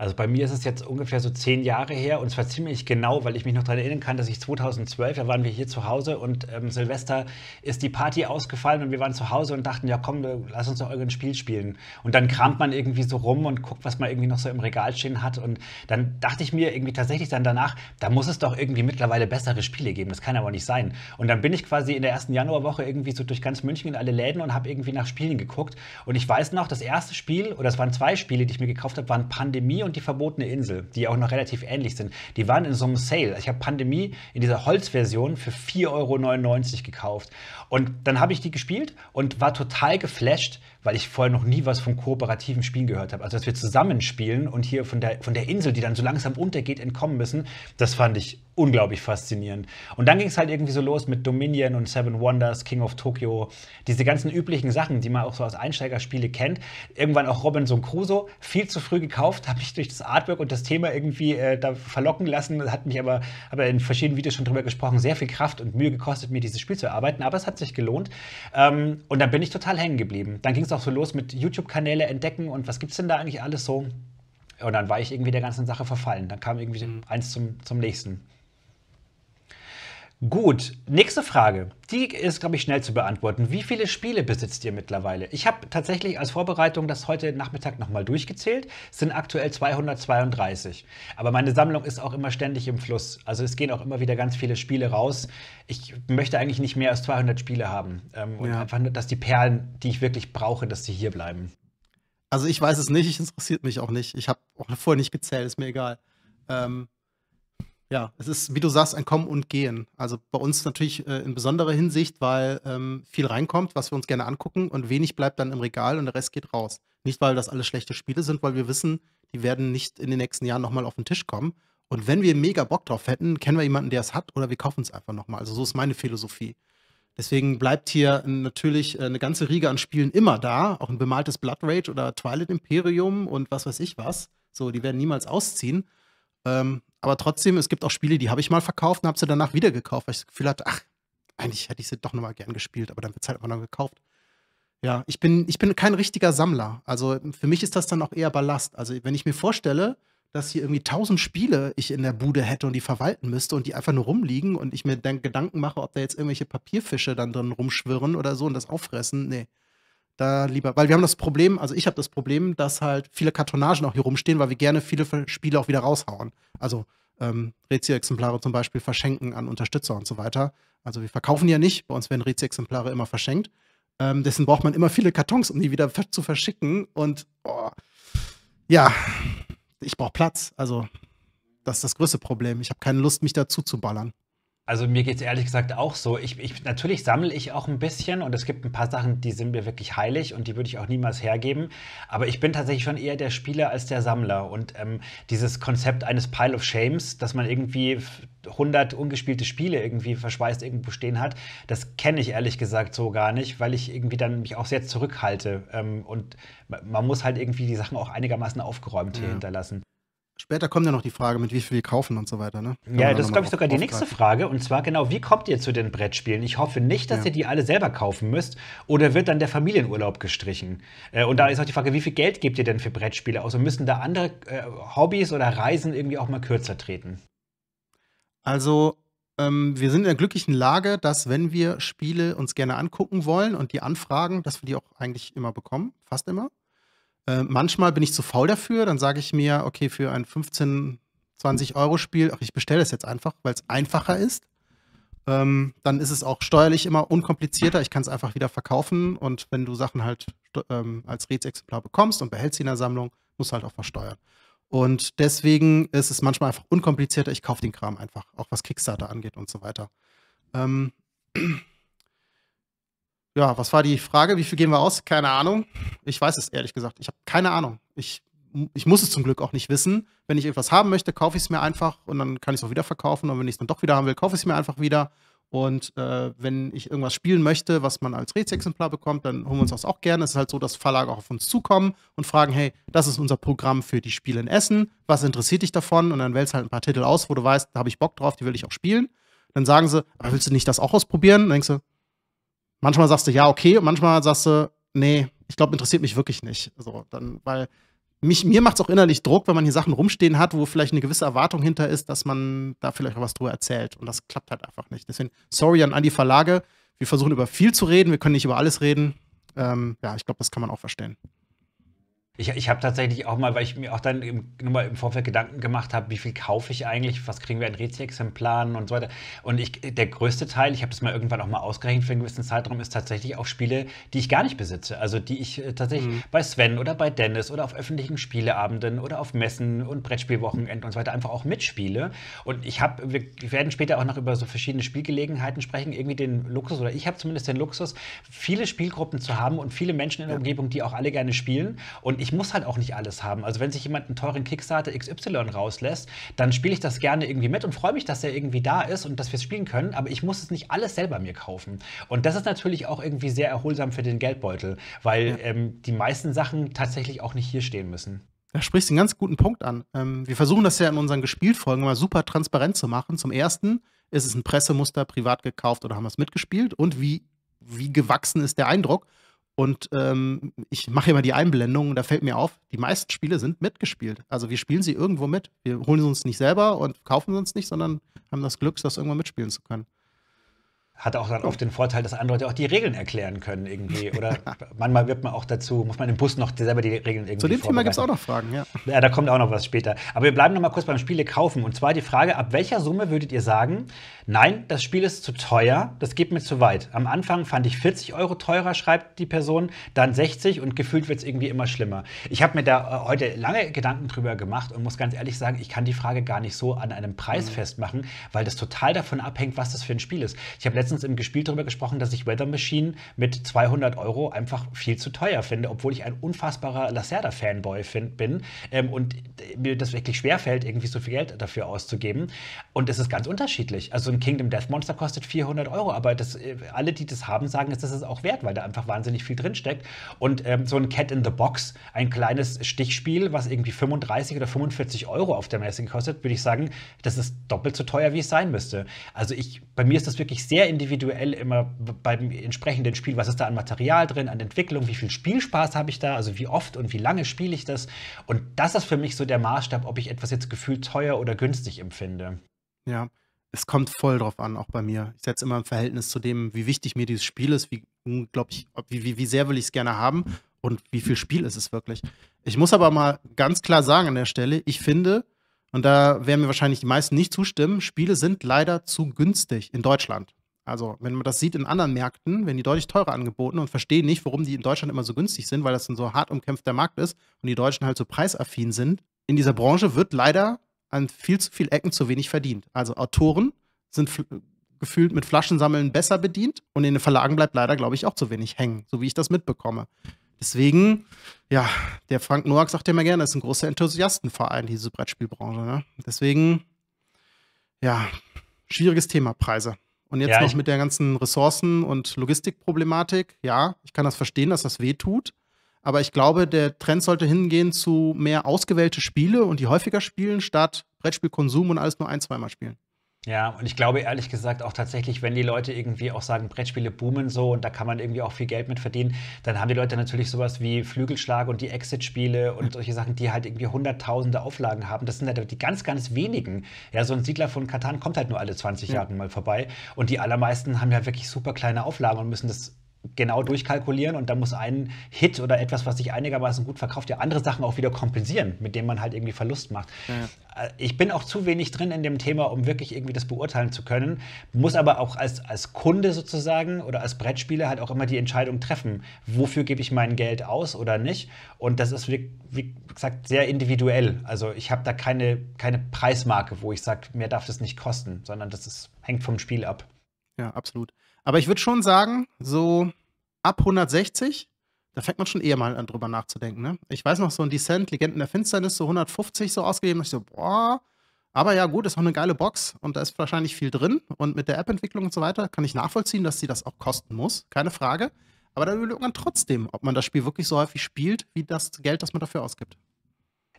Also bei mir ist es jetzt ungefähr so zehn Jahre her und zwar ziemlich genau, weil ich mich noch daran erinnern kann, dass ich 2012, da waren wir hier zu Hause und ähm, Silvester ist die Party ausgefallen und wir waren zu Hause und dachten, ja komm, lass uns doch irgendein Spiel spielen. Und dann kramt man irgendwie so rum und guckt, was man irgendwie noch so im Regal stehen hat. Und dann dachte ich mir irgendwie tatsächlich dann danach, da muss es doch irgendwie mittlerweile bessere Spiele geben. Das kann aber nicht sein. Und dann bin ich quasi in der ersten Januarwoche irgendwie so durch ganz München in alle Läden und habe irgendwie nach Spielen geguckt. Und ich weiß noch, das erste Spiel, oder es waren zwei Spiele, die ich mir gekauft habe, waren Pandemie und die Verbotene Insel, die auch noch relativ ähnlich sind, die waren in so einem Sale. Ich habe Pandemie in dieser Holzversion für 4,99 Euro gekauft. Und dann habe ich die gespielt und war total geflasht, weil ich vorher noch nie was von kooperativen Spielen gehört habe. Also, dass wir zusammen spielen und hier von der, von der Insel, die dann so langsam untergeht, entkommen müssen, das fand ich unglaublich faszinierend. Und dann ging es halt irgendwie so los mit Dominion und Seven Wonders, King of Tokyo, diese ganzen üblichen Sachen, die man auch so aus Einsteigerspiele kennt. Irgendwann auch Robinson Crusoe, viel zu früh gekauft, habe ich durch das Artwork und das Thema irgendwie äh, da verlocken lassen, hat mich aber, aber in verschiedenen Videos schon drüber gesprochen, sehr viel Kraft und Mühe gekostet, mir dieses Spiel zu erarbeiten, aber es hat sich gelohnt. Ähm, und dann bin ich total hängen geblieben. Dann ging es auch so los mit YouTube-Kanäle entdecken und was gibt es denn da eigentlich alles so? Und dann war ich irgendwie der ganzen Sache verfallen. Dann kam irgendwie mhm. eins zum, zum nächsten. Gut, nächste Frage. Die ist, glaube ich, schnell zu beantworten. Wie viele Spiele besitzt ihr mittlerweile? Ich habe tatsächlich als Vorbereitung das heute Nachmittag nochmal durchgezählt. Es sind aktuell 232. Aber meine Sammlung ist auch immer ständig im Fluss. Also es gehen auch immer wieder ganz viele Spiele raus. Ich möchte eigentlich nicht mehr als 200 Spiele haben. Ähm, und ja. einfach nur, dass die Perlen, die ich wirklich brauche, dass sie hier bleiben. Also ich weiß es nicht. Ich interessiert mich auch nicht. Ich habe auch vorher nicht gezählt. Ist mir egal. Ähm ja, es ist, wie du sagst, ein Kommen und Gehen. Also bei uns natürlich äh, in besonderer Hinsicht, weil ähm, viel reinkommt, was wir uns gerne angucken und wenig bleibt dann im Regal und der Rest geht raus. Nicht, weil das alles schlechte Spiele sind, weil wir wissen, die werden nicht in den nächsten Jahren nochmal auf den Tisch kommen. Und wenn wir mega Bock drauf hätten, kennen wir jemanden, der es hat oder wir kaufen es einfach nochmal. Also so ist meine Philosophie. Deswegen bleibt hier äh, natürlich äh, eine ganze Riege an Spielen immer da, auch ein bemaltes Blood Rage oder Twilight Imperium und was weiß ich was. So, die werden niemals ausziehen. Ähm, aber trotzdem, es gibt auch Spiele, die habe ich mal verkauft und habe sie danach wieder gekauft, weil ich das Gefühl hatte, ach, eigentlich hätte ich sie doch nochmal gern gespielt, aber dann wird es halt immer noch gekauft. Ja, ich bin, ich bin kein richtiger Sammler. Also für mich ist das dann auch eher Ballast. Also wenn ich mir vorstelle, dass hier irgendwie tausend Spiele ich in der Bude hätte und die verwalten müsste und die einfach nur rumliegen und ich mir dann Gedanken mache, ob da jetzt irgendwelche Papierfische dann drin rumschwirren oder so und das auffressen, nee da lieber, weil wir haben das Problem, also ich habe das Problem, dass halt viele Kartonagen auch hier rumstehen, weil wir gerne viele Spiele auch wieder raushauen. Also ähm, Rezi-Exemplare zum Beispiel verschenken an Unterstützer und so weiter. Also wir verkaufen ja nicht, bei uns werden Rezi-Exemplare immer verschenkt. Ähm, dessen braucht man immer viele Kartons, um die wieder zu verschicken. Und oh, ja, ich brauche Platz. Also das ist das größte Problem. Ich habe keine Lust, mich dazu zu ballern. Also mir geht es ehrlich gesagt auch so. Ich, ich, natürlich sammle ich auch ein bisschen und es gibt ein paar Sachen, die sind mir wirklich heilig und die würde ich auch niemals hergeben. Aber ich bin tatsächlich schon eher der Spieler als der Sammler. Und ähm, dieses Konzept eines Pile of Shames, dass man irgendwie 100 ungespielte Spiele irgendwie verschweißt irgendwo stehen hat, das kenne ich ehrlich gesagt so gar nicht, weil ich irgendwie dann mich auch sehr zurückhalte. Ähm, und man muss halt irgendwie die Sachen auch einigermaßen aufgeräumt hier ja. hinterlassen. Später kommt ja noch die Frage, mit wie viel wir kaufen und so weiter. Ne? Ja, das ist, glaube ich, sogar die nächste Frage. Und zwar genau, wie kommt ihr zu den Brettspielen? Ich hoffe nicht, dass ja. ihr die alle selber kaufen müsst. Oder wird dann der Familienurlaub gestrichen? Äh, und da ist auch die Frage, wie viel Geld gebt ihr denn für Brettspiele aus? Und müssen da andere äh, Hobbys oder Reisen irgendwie auch mal kürzer treten? Also, ähm, wir sind in der glücklichen Lage, dass wenn wir Spiele uns gerne angucken wollen und die anfragen, dass wir die auch eigentlich immer bekommen, fast immer. Äh, manchmal bin ich zu faul dafür, dann sage ich mir, okay, für ein 15, 20 Euro Spiel, ach, ich bestelle es jetzt einfach, weil es einfacher ist. Ähm, dann ist es auch steuerlich immer unkomplizierter. Ich kann es einfach wieder verkaufen und wenn du Sachen halt ähm, als Rätsexemplar bekommst und behältst sie in der Sammlung, musst du halt auch versteuern. Und deswegen ist es manchmal einfach unkomplizierter. Ich kaufe den Kram einfach, auch was Kickstarter angeht und so weiter. Ähm, ja, was war die Frage? Wie viel geben wir aus? Keine Ahnung. Ich weiß es ehrlich gesagt. Ich habe keine Ahnung. Ich, ich muss es zum Glück auch nicht wissen. Wenn ich etwas haben möchte, kaufe ich es mir einfach und dann kann ich es auch wieder verkaufen. Und wenn ich es dann doch wieder haben will, kaufe ich es mir einfach wieder. Und äh, wenn ich irgendwas spielen möchte, was man als rätsel bekommt, dann holen wir uns das auch gerne. Es ist halt so, dass Verlage auch auf uns zukommen und fragen, hey, das ist unser Programm für die Spiele in Essen. Was interessiert dich davon? Und dann wählst halt ein paar Titel aus, wo du weißt, da habe ich Bock drauf, die will ich auch spielen. Dann sagen sie, aber willst du nicht das auch ausprobieren? Dann denkst du, manchmal sagst du ja, okay, und manchmal sagst du, nee, ich glaube, interessiert mich wirklich nicht. So, dann, weil mich, mir macht es auch innerlich Druck, wenn man hier Sachen rumstehen hat, wo vielleicht eine gewisse Erwartung hinter ist, dass man da vielleicht auch was drüber erzählt. Und das klappt halt einfach nicht. Deswegen, sorry an die Verlage. Wir versuchen über viel zu reden, wir können nicht über alles reden. Ähm, ja, ich glaube, das kann man auch verstehen. Ich, ich habe tatsächlich auch mal, weil ich mir auch dann im, mal im Vorfeld Gedanken gemacht habe, wie viel kaufe ich eigentlich, was kriegen wir an Rezi-Exemplaren und so weiter. Und ich, der größte Teil, ich habe das mal irgendwann auch mal ausgerechnet für einen gewissen Zeitraum, ist tatsächlich auch Spiele, die ich gar nicht besitze. Also die ich äh, tatsächlich mhm. bei Sven oder bei Dennis oder auf öffentlichen Spieleabenden oder auf Messen und Brettspielwochenenden und so weiter einfach auch mitspiele. Und ich habe, wir werden später auch noch über so verschiedene Spielgelegenheiten sprechen, irgendwie den Luxus oder ich habe zumindest den Luxus, viele Spielgruppen zu haben und viele Menschen in der Umgebung, die auch alle gerne spielen. Und ich ich muss halt auch nicht alles haben. Also wenn sich jemand einen teuren Kickstarter XY rauslässt, dann spiele ich das gerne irgendwie mit und freue mich, dass er irgendwie da ist und dass wir es spielen können, aber ich muss es nicht alles selber mir kaufen. Und das ist natürlich auch irgendwie sehr erholsam für den Geldbeutel, weil ja. ähm, die meisten Sachen tatsächlich auch nicht hier stehen müssen. Da sprichst du einen ganz guten Punkt an. Ähm, wir versuchen das ja in unseren Gespielfolgen mal super transparent zu machen. Zum ersten, ist es ein Pressemuster privat gekauft oder haben wir es mitgespielt und wie, wie gewachsen ist der Eindruck? Und ähm, ich mache immer die Einblendung da fällt mir auf, die meisten Spiele sind mitgespielt. Also wir spielen sie irgendwo mit. Wir holen sie uns nicht selber und kaufen sie uns nicht, sondern haben das Glück, das irgendwann mitspielen zu können. Hat auch dann oft den Vorteil, dass andere Leute auch die Regeln erklären können irgendwie. Oder manchmal wird man auch dazu, muss man im Bus noch selber die Regeln irgendwie Zu dem Thema gibt es auch noch Fragen, ja. Ja, da kommt auch noch was später. Aber wir bleiben noch mal kurz beim Spiele kaufen. Und zwar die Frage, ab welcher Summe würdet ihr sagen, Nein, das Spiel ist zu teuer, das geht mir zu weit. Am Anfang fand ich 40 Euro teurer, schreibt die Person, dann 60 und gefühlt wird es irgendwie immer schlimmer. Ich habe mir da äh, heute lange Gedanken drüber gemacht und muss ganz ehrlich sagen, ich kann die Frage gar nicht so an einem Preis mhm. festmachen, weil das total davon abhängt, was das für ein Spiel ist. Ich habe letztens im Gespiel darüber gesprochen, dass ich Weather Machine mit 200 Euro einfach viel zu teuer finde, obwohl ich ein unfassbarer Lacerda-Fanboy bin ähm, und äh, mir das wirklich schwerfällt, irgendwie so viel Geld dafür auszugeben. Und es ist ganz unterschiedlich. Also Kingdom Death Monster kostet 400 Euro, aber das, äh, alle, die das haben, sagen, es ist es auch wert, weil da einfach wahnsinnig viel drinsteckt. Und ähm, so ein Cat in the Box, ein kleines Stichspiel, was irgendwie 35 oder 45 Euro auf der Messe kostet, würde ich sagen, das ist doppelt so teuer, wie es sein müsste. Also ich, bei mir ist das wirklich sehr individuell immer beim entsprechenden Spiel, was ist da an Material drin, an Entwicklung, wie viel Spielspaß habe ich da, also wie oft und wie lange spiele ich das. Und das ist für mich so der Maßstab, ob ich etwas jetzt gefühlt teuer oder günstig empfinde. Ja, es kommt voll drauf an, auch bei mir. Ich setze immer im Verhältnis zu dem, wie wichtig mir dieses Spiel ist, wie unglaublich, wie, wie, wie sehr will ich es gerne haben und wie viel Spiel ist es wirklich. Ich muss aber mal ganz klar sagen an der Stelle, ich finde, und da werden mir wahrscheinlich die meisten nicht zustimmen, Spiele sind leider zu günstig in Deutschland. Also, wenn man das sieht in anderen Märkten, werden die deutlich teurer angeboten und verstehen nicht, warum die in Deutschland immer so günstig sind, weil das ein so hart umkämpfter Markt ist und die Deutschen halt so preisaffin sind. In dieser Branche wird leider an viel zu vielen Ecken zu wenig verdient. Also Autoren sind gefühlt mit Flaschensammeln besser bedient und in den Verlagen bleibt leider, glaube ich, auch zu wenig hängen, so wie ich das mitbekomme. Deswegen, ja, der Frank Noack sagt ja immer gerne, das ist ein großer Enthusiastenverein, diese Brettspielbranche. Ne? Deswegen, ja, schwieriges Thema, Preise. Und jetzt ja, noch mit der ganzen Ressourcen- und Logistikproblematik. Ja, ich kann das verstehen, dass das wehtut. tut. Aber ich glaube, der Trend sollte hingehen zu mehr ausgewählte Spiele und die häufiger spielen, statt Brettspielkonsum und alles nur ein, zweimal spielen. Ja, und ich glaube ehrlich gesagt auch tatsächlich, wenn die Leute irgendwie auch sagen, Brettspiele boomen so und da kann man irgendwie auch viel Geld mit verdienen, dann haben die Leute natürlich sowas wie Flügelschlag und die Exit-Spiele und hm. solche Sachen, die halt irgendwie hunderttausende Auflagen haben. Das sind halt die ganz, ganz wenigen. Ja, so ein Siedler von Katan kommt halt nur alle 20 mhm. Jahre mal vorbei und die allermeisten haben ja wirklich super kleine Auflagen und müssen das genau durchkalkulieren und dann muss ein Hit oder etwas, was sich einigermaßen gut verkauft, ja andere Sachen auch wieder kompensieren, mit dem man halt irgendwie Verlust macht. Ja. Äh, ich bin auch zu wenig drin in dem Thema, um wirklich irgendwie das beurteilen zu können, muss aber auch als, als Kunde sozusagen oder als Brettspieler halt auch immer die Entscheidung treffen, wofür gebe ich mein Geld aus oder nicht. Und das ist, wie, wie gesagt, sehr individuell. Also ich habe da keine, keine Preismarke, wo ich sage, mehr darf das nicht kosten, sondern das ist, hängt vom Spiel ab. Ja, absolut. Aber ich würde schon sagen, so ab 160, da fängt man schon eher mal an drüber nachzudenken. Ne? Ich weiß noch, so ein Descent, Legenden der Finsternis, so 150 so ausgegeben. Ich so, boah, aber ja, gut, ist auch eine geile Box und da ist wahrscheinlich viel drin. Und mit der App-Entwicklung und so weiter kann ich nachvollziehen, dass sie das auch kosten muss, keine Frage. Aber dann überlegt man trotzdem, ob man das Spiel wirklich so häufig spielt, wie das Geld, das man dafür ausgibt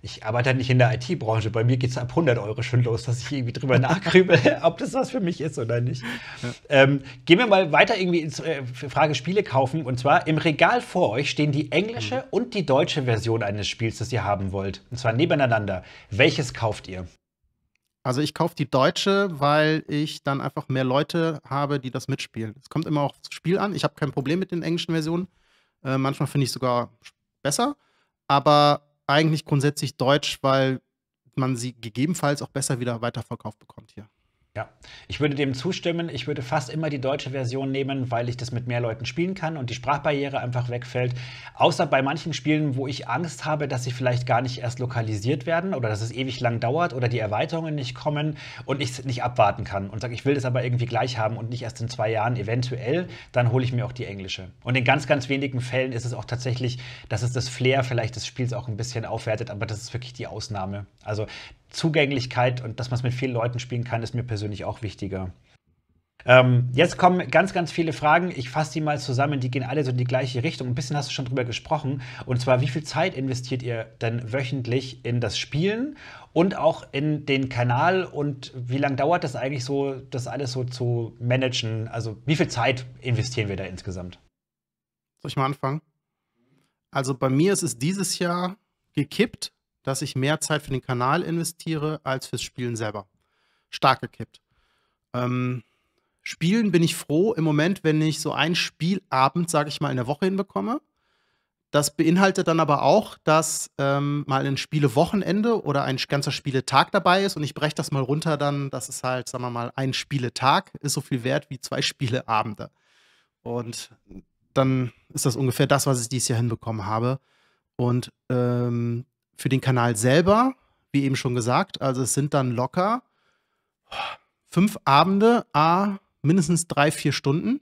ich arbeite halt nicht in der IT-Branche. Bei mir geht es ab 100 Euro schon los, dass ich irgendwie drüber nachgrübel, ob das was für mich ist oder nicht. Ja. Ähm, gehen wir mal weiter irgendwie ins äh, Frage Spiele kaufen. Und zwar im Regal vor euch stehen die englische mhm. und die deutsche Version eines Spiels, das ihr haben wollt. Und zwar nebeneinander. Welches kauft ihr? Also ich kaufe die deutsche, weil ich dann einfach mehr Leute habe, die das mitspielen. Es kommt immer auch das Spiel an. Ich habe kein Problem mit den englischen Versionen. Äh, manchmal finde ich es sogar besser. Aber eigentlich grundsätzlich deutsch, weil man sie gegebenenfalls auch besser wieder weiterverkauft bekommt hier. Ja, ich würde dem zustimmen. Ich würde fast immer die deutsche Version nehmen, weil ich das mit mehr Leuten spielen kann und die Sprachbarriere einfach wegfällt. Außer bei manchen Spielen, wo ich Angst habe, dass sie vielleicht gar nicht erst lokalisiert werden oder dass es ewig lang dauert oder die Erweiterungen nicht kommen und ich es nicht abwarten kann und sage, ich will das aber irgendwie gleich haben und nicht erst in zwei Jahren eventuell, dann hole ich mir auch die englische. Und in ganz, ganz wenigen Fällen ist es auch tatsächlich, dass es das Flair vielleicht des Spiels auch ein bisschen aufwertet, aber das ist wirklich die Ausnahme. Also Zugänglichkeit und dass man es mit vielen Leuten spielen kann, ist mir persönlich auch wichtiger. Ähm, jetzt kommen ganz, ganz viele Fragen. Ich fasse die mal zusammen. Die gehen alle so in die gleiche Richtung. Ein bisschen hast du schon drüber gesprochen. Und zwar, wie viel Zeit investiert ihr denn wöchentlich in das Spielen und auch in den Kanal? Und wie lange dauert das eigentlich so, das alles so zu managen? Also, wie viel Zeit investieren wir da insgesamt? Soll ich mal anfangen? Also, bei mir ist es dieses Jahr gekippt dass ich mehr Zeit für den Kanal investiere als fürs Spielen selber. Stark gekippt. Ähm, Spielen bin ich froh im Moment, wenn ich so einen Spielabend, sage ich mal, in der Woche hinbekomme. Das beinhaltet dann aber auch, dass ähm, mal ein Spielewochenende oder ein ganzer Spieletag dabei ist und ich breche das mal runter, dann, das ist halt, sagen wir mal, ein Spieletag ist so viel wert wie zwei Spieleabende. Und dann ist das ungefähr das, was ich dieses Jahr hinbekommen habe. Und ähm, für den Kanal selber, wie eben schon gesagt, also es sind dann locker fünf Abende, a mindestens drei, vier Stunden,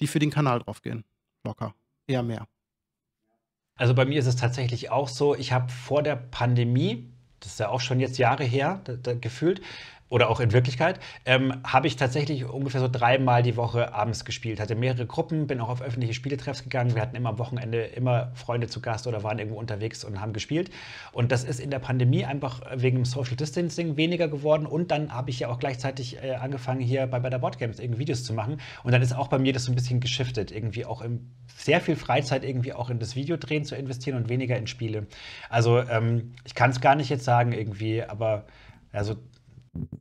die für den Kanal draufgehen. Locker. Eher mehr. Also bei mir ist es tatsächlich auch so, ich habe vor der Pandemie, das ist ja auch schon jetzt Jahre her, da, da, gefühlt, oder auch in Wirklichkeit, ähm, habe ich tatsächlich ungefähr so dreimal die Woche abends gespielt. Hatte mehrere Gruppen, bin auch auf öffentliche Spieletreffs gegangen. Wir hatten immer am Wochenende immer Freunde zu Gast oder waren irgendwo unterwegs und haben gespielt. Und das ist in der Pandemie einfach wegen dem Social Distancing weniger geworden. Und dann habe ich ja auch gleichzeitig äh, angefangen, hier bei, bei der Boardgames irgendwie Videos zu machen. Und dann ist auch bei mir das so ein bisschen geschiftet, irgendwie auch im, sehr viel Freizeit irgendwie auch in das Videodrehen zu investieren und weniger in Spiele. Also ähm, ich kann es gar nicht jetzt sagen irgendwie, aber also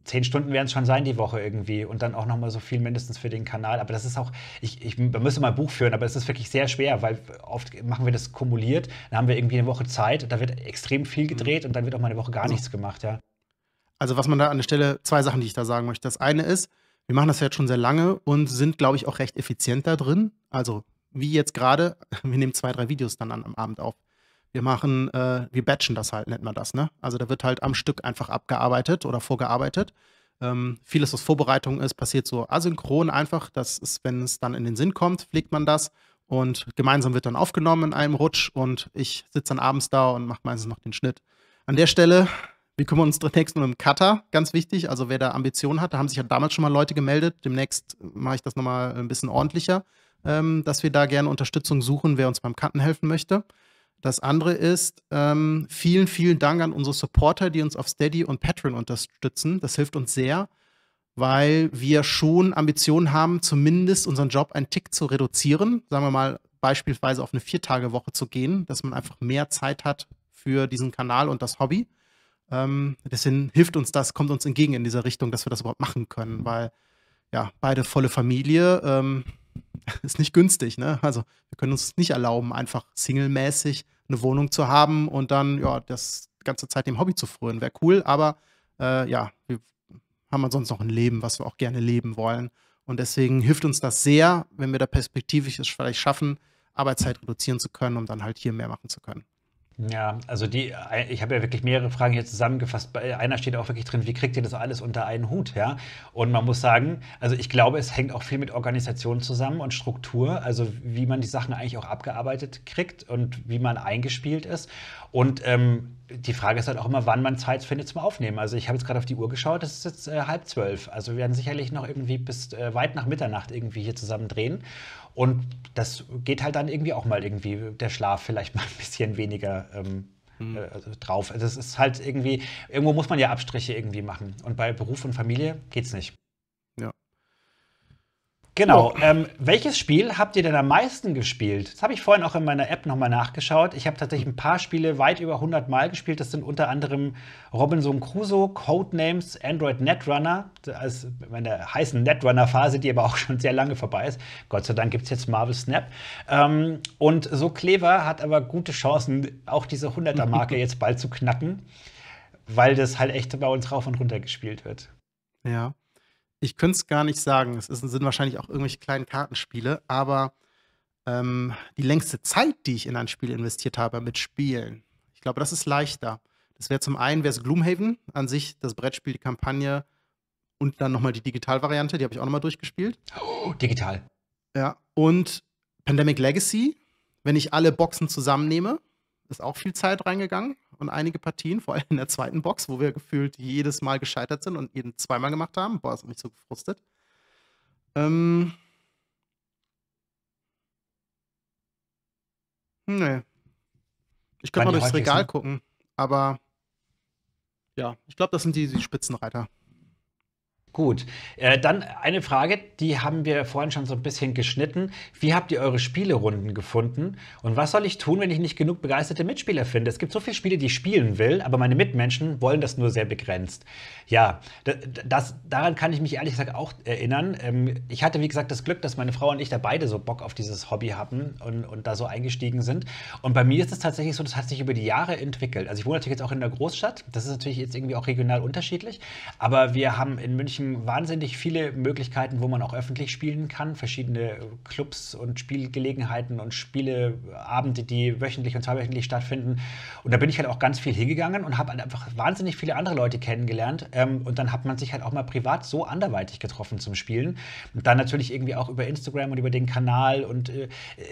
zehn Stunden werden es schon sein die Woche irgendwie und dann auch nochmal so viel mindestens für den Kanal. Aber das ist auch, ich, ich müsste mal ein Buch führen, aber es ist wirklich sehr schwer, weil oft machen wir das kumuliert, dann haben wir irgendwie eine Woche Zeit, da wird extrem viel gedreht mhm. und dann wird auch mal eine Woche gar also nichts gemacht, ja. Also was man da an der Stelle, zwei Sachen, die ich da sagen möchte. Das eine ist, wir machen das ja jetzt schon sehr lange und sind, glaube ich, auch recht effizient da drin. Also wie jetzt gerade, wir nehmen zwei, drei Videos dann am Abend auf wir machen, äh, wir batchen das halt, nennt man das, ne? Also da wird halt am Stück einfach abgearbeitet oder vorgearbeitet. Ähm, vieles, was Vorbereitung ist, passiert so asynchron einfach. Das ist, wenn es dann in den Sinn kommt, pflegt man das und gemeinsam wird dann aufgenommen in einem Rutsch und ich sitze dann abends da und mache meistens noch den Schnitt. An der Stelle, wir kümmern uns demnächst um den Cutter, ganz wichtig. Also wer da Ambitionen hat, da haben sich ja damals schon mal Leute gemeldet. Demnächst äh, mache ich das nochmal ein bisschen ordentlicher, ähm, dass wir da gerne Unterstützung suchen, wer uns beim Cutten helfen möchte. Das andere ist, ähm, vielen, vielen Dank an unsere Supporter, die uns auf Steady und Patreon unterstützen. Das hilft uns sehr, weil wir schon Ambitionen haben, zumindest unseren Job einen Tick zu reduzieren. Sagen wir mal, beispielsweise auf eine Viertagewoche zu gehen, dass man einfach mehr Zeit hat für diesen Kanal und das Hobby. Ähm, deswegen hilft uns das, kommt uns entgegen in dieser Richtung, dass wir das überhaupt machen können, weil ja, beide volle Familie. Ähm, ist nicht günstig, ne? Also wir können uns nicht erlauben, einfach singlemäßig eine Wohnung zu haben und dann, ja, das ganze Zeit dem Hobby zu frönen. Wäre cool, aber äh, ja, wir haben sonst noch ein Leben, was wir auch gerne leben wollen. Und deswegen hilft uns das sehr, wenn wir da perspektivisch es vielleicht schaffen, Arbeitszeit reduzieren zu können, um dann halt hier mehr machen zu können. Ja, also die, äh, ich habe ja wirklich mehrere Fragen hier zusammengefasst. Bei einer steht auch wirklich drin, wie kriegt ihr das alles unter einen Hut, ja? Und man muss sagen, also ich glaube, es hängt auch viel mit Organisation zusammen und Struktur, also wie man die Sachen eigentlich auch abgearbeitet kriegt und wie man eingespielt ist. Und ähm, die Frage ist halt auch immer, wann man Zeit findet zum Aufnehmen. Also ich habe jetzt gerade auf die Uhr geschaut, es ist jetzt äh, halb zwölf. Also wir werden sicherlich noch irgendwie bis äh, weit nach Mitternacht irgendwie hier zusammen drehen. Und das geht halt dann irgendwie auch mal irgendwie, der Schlaf vielleicht mal ein bisschen weniger ähm, mhm. äh, also drauf. Das also ist halt irgendwie, irgendwo muss man ja Abstriche irgendwie machen. Und bei Beruf und Familie geht's nicht. Ja. Genau. Ähm, welches Spiel habt ihr denn am meisten gespielt? Das habe ich vorhin auch in meiner App nochmal nachgeschaut. Ich habe tatsächlich ein paar Spiele weit über 100 Mal gespielt. Das sind unter anderem Robinson Crusoe, Codenames, Android Netrunner. Also in der heißen Netrunner-Phase, die aber auch schon sehr lange vorbei ist. Gott sei Dank gibt es jetzt Marvel Snap. Ähm, und so clever hat aber gute Chancen, auch diese 100er-Marke jetzt bald zu knacken, weil das halt echt bei uns rauf und runter gespielt wird. Ja ich könnte es gar nicht sagen. Es sind wahrscheinlich auch irgendwelche kleinen Kartenspiele, aber ähm, die längste Zeit, die ich in ein Spiel investiert habe mit Spielen, ich glaube, das ist leichter. Das wäre zum einen wäre Gloomhaven an sich, das Brettspiel, die Kampagne und dann nochmal die Digitalvariante, die habe ich auch nochmal durchgespielt. Oh, digital. Ja, und Pandemic Legacy, wenn ich alle Boxen zusammennehme, ist auch viel Zeit reingegangen und einige Partien, vor allem in der zweiten Box, wo wir gefühlt jedes Mal gescheitert sind und jeden zweimal gemacht haben. Boah, das hat mich so gefrustet. Ähm. Nee. Ich könnte mal durchs Regal gucken, aber ja, ich glaube, das sind die, die Spitzenreiter. Gut, äh, dann eine Frage, die haben wir vorhin schon so ein bisschen geschnitten. Wie habt ihr eure Spielerunden gefunden? Und was soll ich tun, wenn ich nicht genug begeisterte Mitspieler finde? Es gibt so viele Spiele, die ich spielen will, aber meine Mitmenschen wollen das nur sehr begrenzt. Ja, das, das daran kann ich mich ehrlich gesagt auch erinnern. Ähm, ich hatte, wie gesagt, das Glück, dass meine Frau und ich da beide so Bock auf dieses Hobby hatten und, und da so eingestiegen sind. Und bei mir ist es tatsächlich so, das hat sich über die Jahre entwickelt. Also ich wohne natürlich jetzt auch in der Großstadt. Das ist natürlich jetzt irgendwie auch regional unterschiedlich. Aber wir haben in München München wahnsinnig viele Möglichkeiten, wo man auch öffentlich spielen kann. Verschiedene Clubs und Spielgelegenheiten und Spieleabende, die wöchentlich und zweiwöchentlich stattfinden. Und da bin ich halt auch ganz viel hingegangen und habe halt einfach wahnsinnig viele andere Leute kennengelernt. Ähm, und dann hat man sich halt auch mal privat so anderweitig getroffen zum Spielen. Und dann natürlich irgendwie auch über Instagram und über den Kanal. Und äh,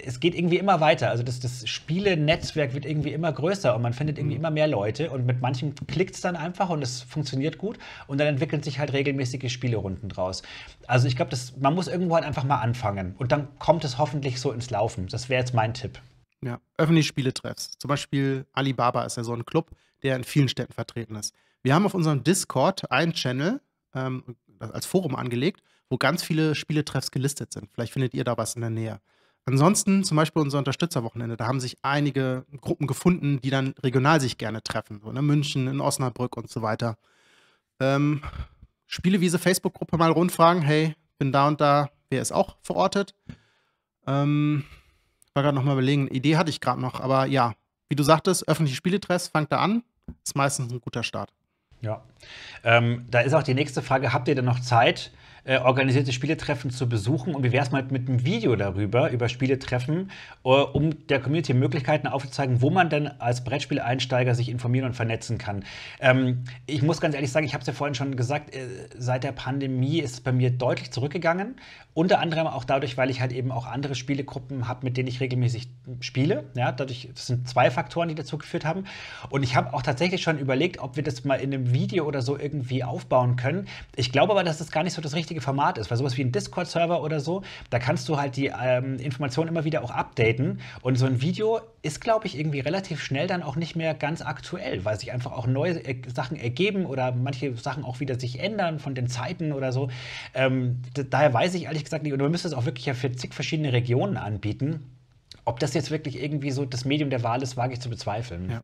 es geht irgendwie immer weiter. Also das, das Spiele-Netzwerk wird irgendwie immer größer und man findet irgendwie mhm. immer mehr Leute. Und mit manchen klickt es dann einfach und es funktioniert gut. Und dann entwickeln sich halt regelmäßig riesige Spielerunden draus. Also ich glaube, man muss irgendwo halt einfach mal anfangen. Und dann kommt es hoffentlich so ins Laufen. Das wäre jetzt mein Tipp. Ja, öffentliche Spieletreffs. Zum Beispiel Alibaba ist ja so ein Club, der in vielen Städten vertreten ist. Wir haben auf unserem Discord einen Channel ähm, als Forum angelegt, wo ganz viele Spieletreffs gelistet sind. Vielleicht findet ihr da was in der Nähe. Ansonsten zum Beispiel unser Unterstützerwochenende, da haben sich einige Gruppen gefunden, die dann regional sich gerne treffen. So, ne? München, in Osnabrück und so weiter. Ähm, Spielewiese Facebook-Gruppe mal rundfragen. Hey, bin da und da, wer ist auch verortet? Ähm, war gerade nochmal mal überlegen, Idee hatte ich gerade noch, aber ja, wie du sagtest, öffentliche Spieletreffs, fangt da an, ist meistens ein guter Start. Ja, ähm, da ist auch die nächste Frage, habt ihr denn noch Zeit? Äh, organisierte Spieletreffen zu besuchen. Und wie wäre es mal mit einem Video darüber, über Spieletreffen, äh, um der Community Möglichkeiten aufzuzeigen, wo man denn als Brettspieleinsteiger sich informieren und vernetzen kann. Ähm, ich muss ganz ehrlich sagen, ich habe es ja vorhin schon gesagt, äh, seit der Pandemie ist es bei mir deutlich zurückgegangen. Unter anderem auch dadurch, weil ich halt eben auch andere Spielegruppen habe, mit denen ich regelmäßig spiele. Ja, dadurch das sind zwei Faktoren, die dazu geführt haben. Und ich habe auch tatsächlich schon überlegt, ob wir das mal in einem Video oder so irgendwie aufbauen können. Ich glaube aber, dass das gar nicht so das richtige richtige Format ist, weil sowas wie ein Discord-Server oder so, da kannst du halt die ähm, Informationen immer wieder auch updaten. Und so ein Video ist, glaube ich, irgendwie relativ schnell dann auch nicht mehr ganz aktuell, weil sich einfach auch neue äh, Sachen ergeben oder manche Sachen auch wieder sich ändern von den Zeiten oder so. Ähm, daher weiß ich ehrlich gesagt nicht, und man müsste es auch wirklich ja für zig verschiedene Regionen anbieten. Ob das jetzt wirklich irgendwie so das Medium der Wahl ist, wage ich zu bezweifeln. Ja.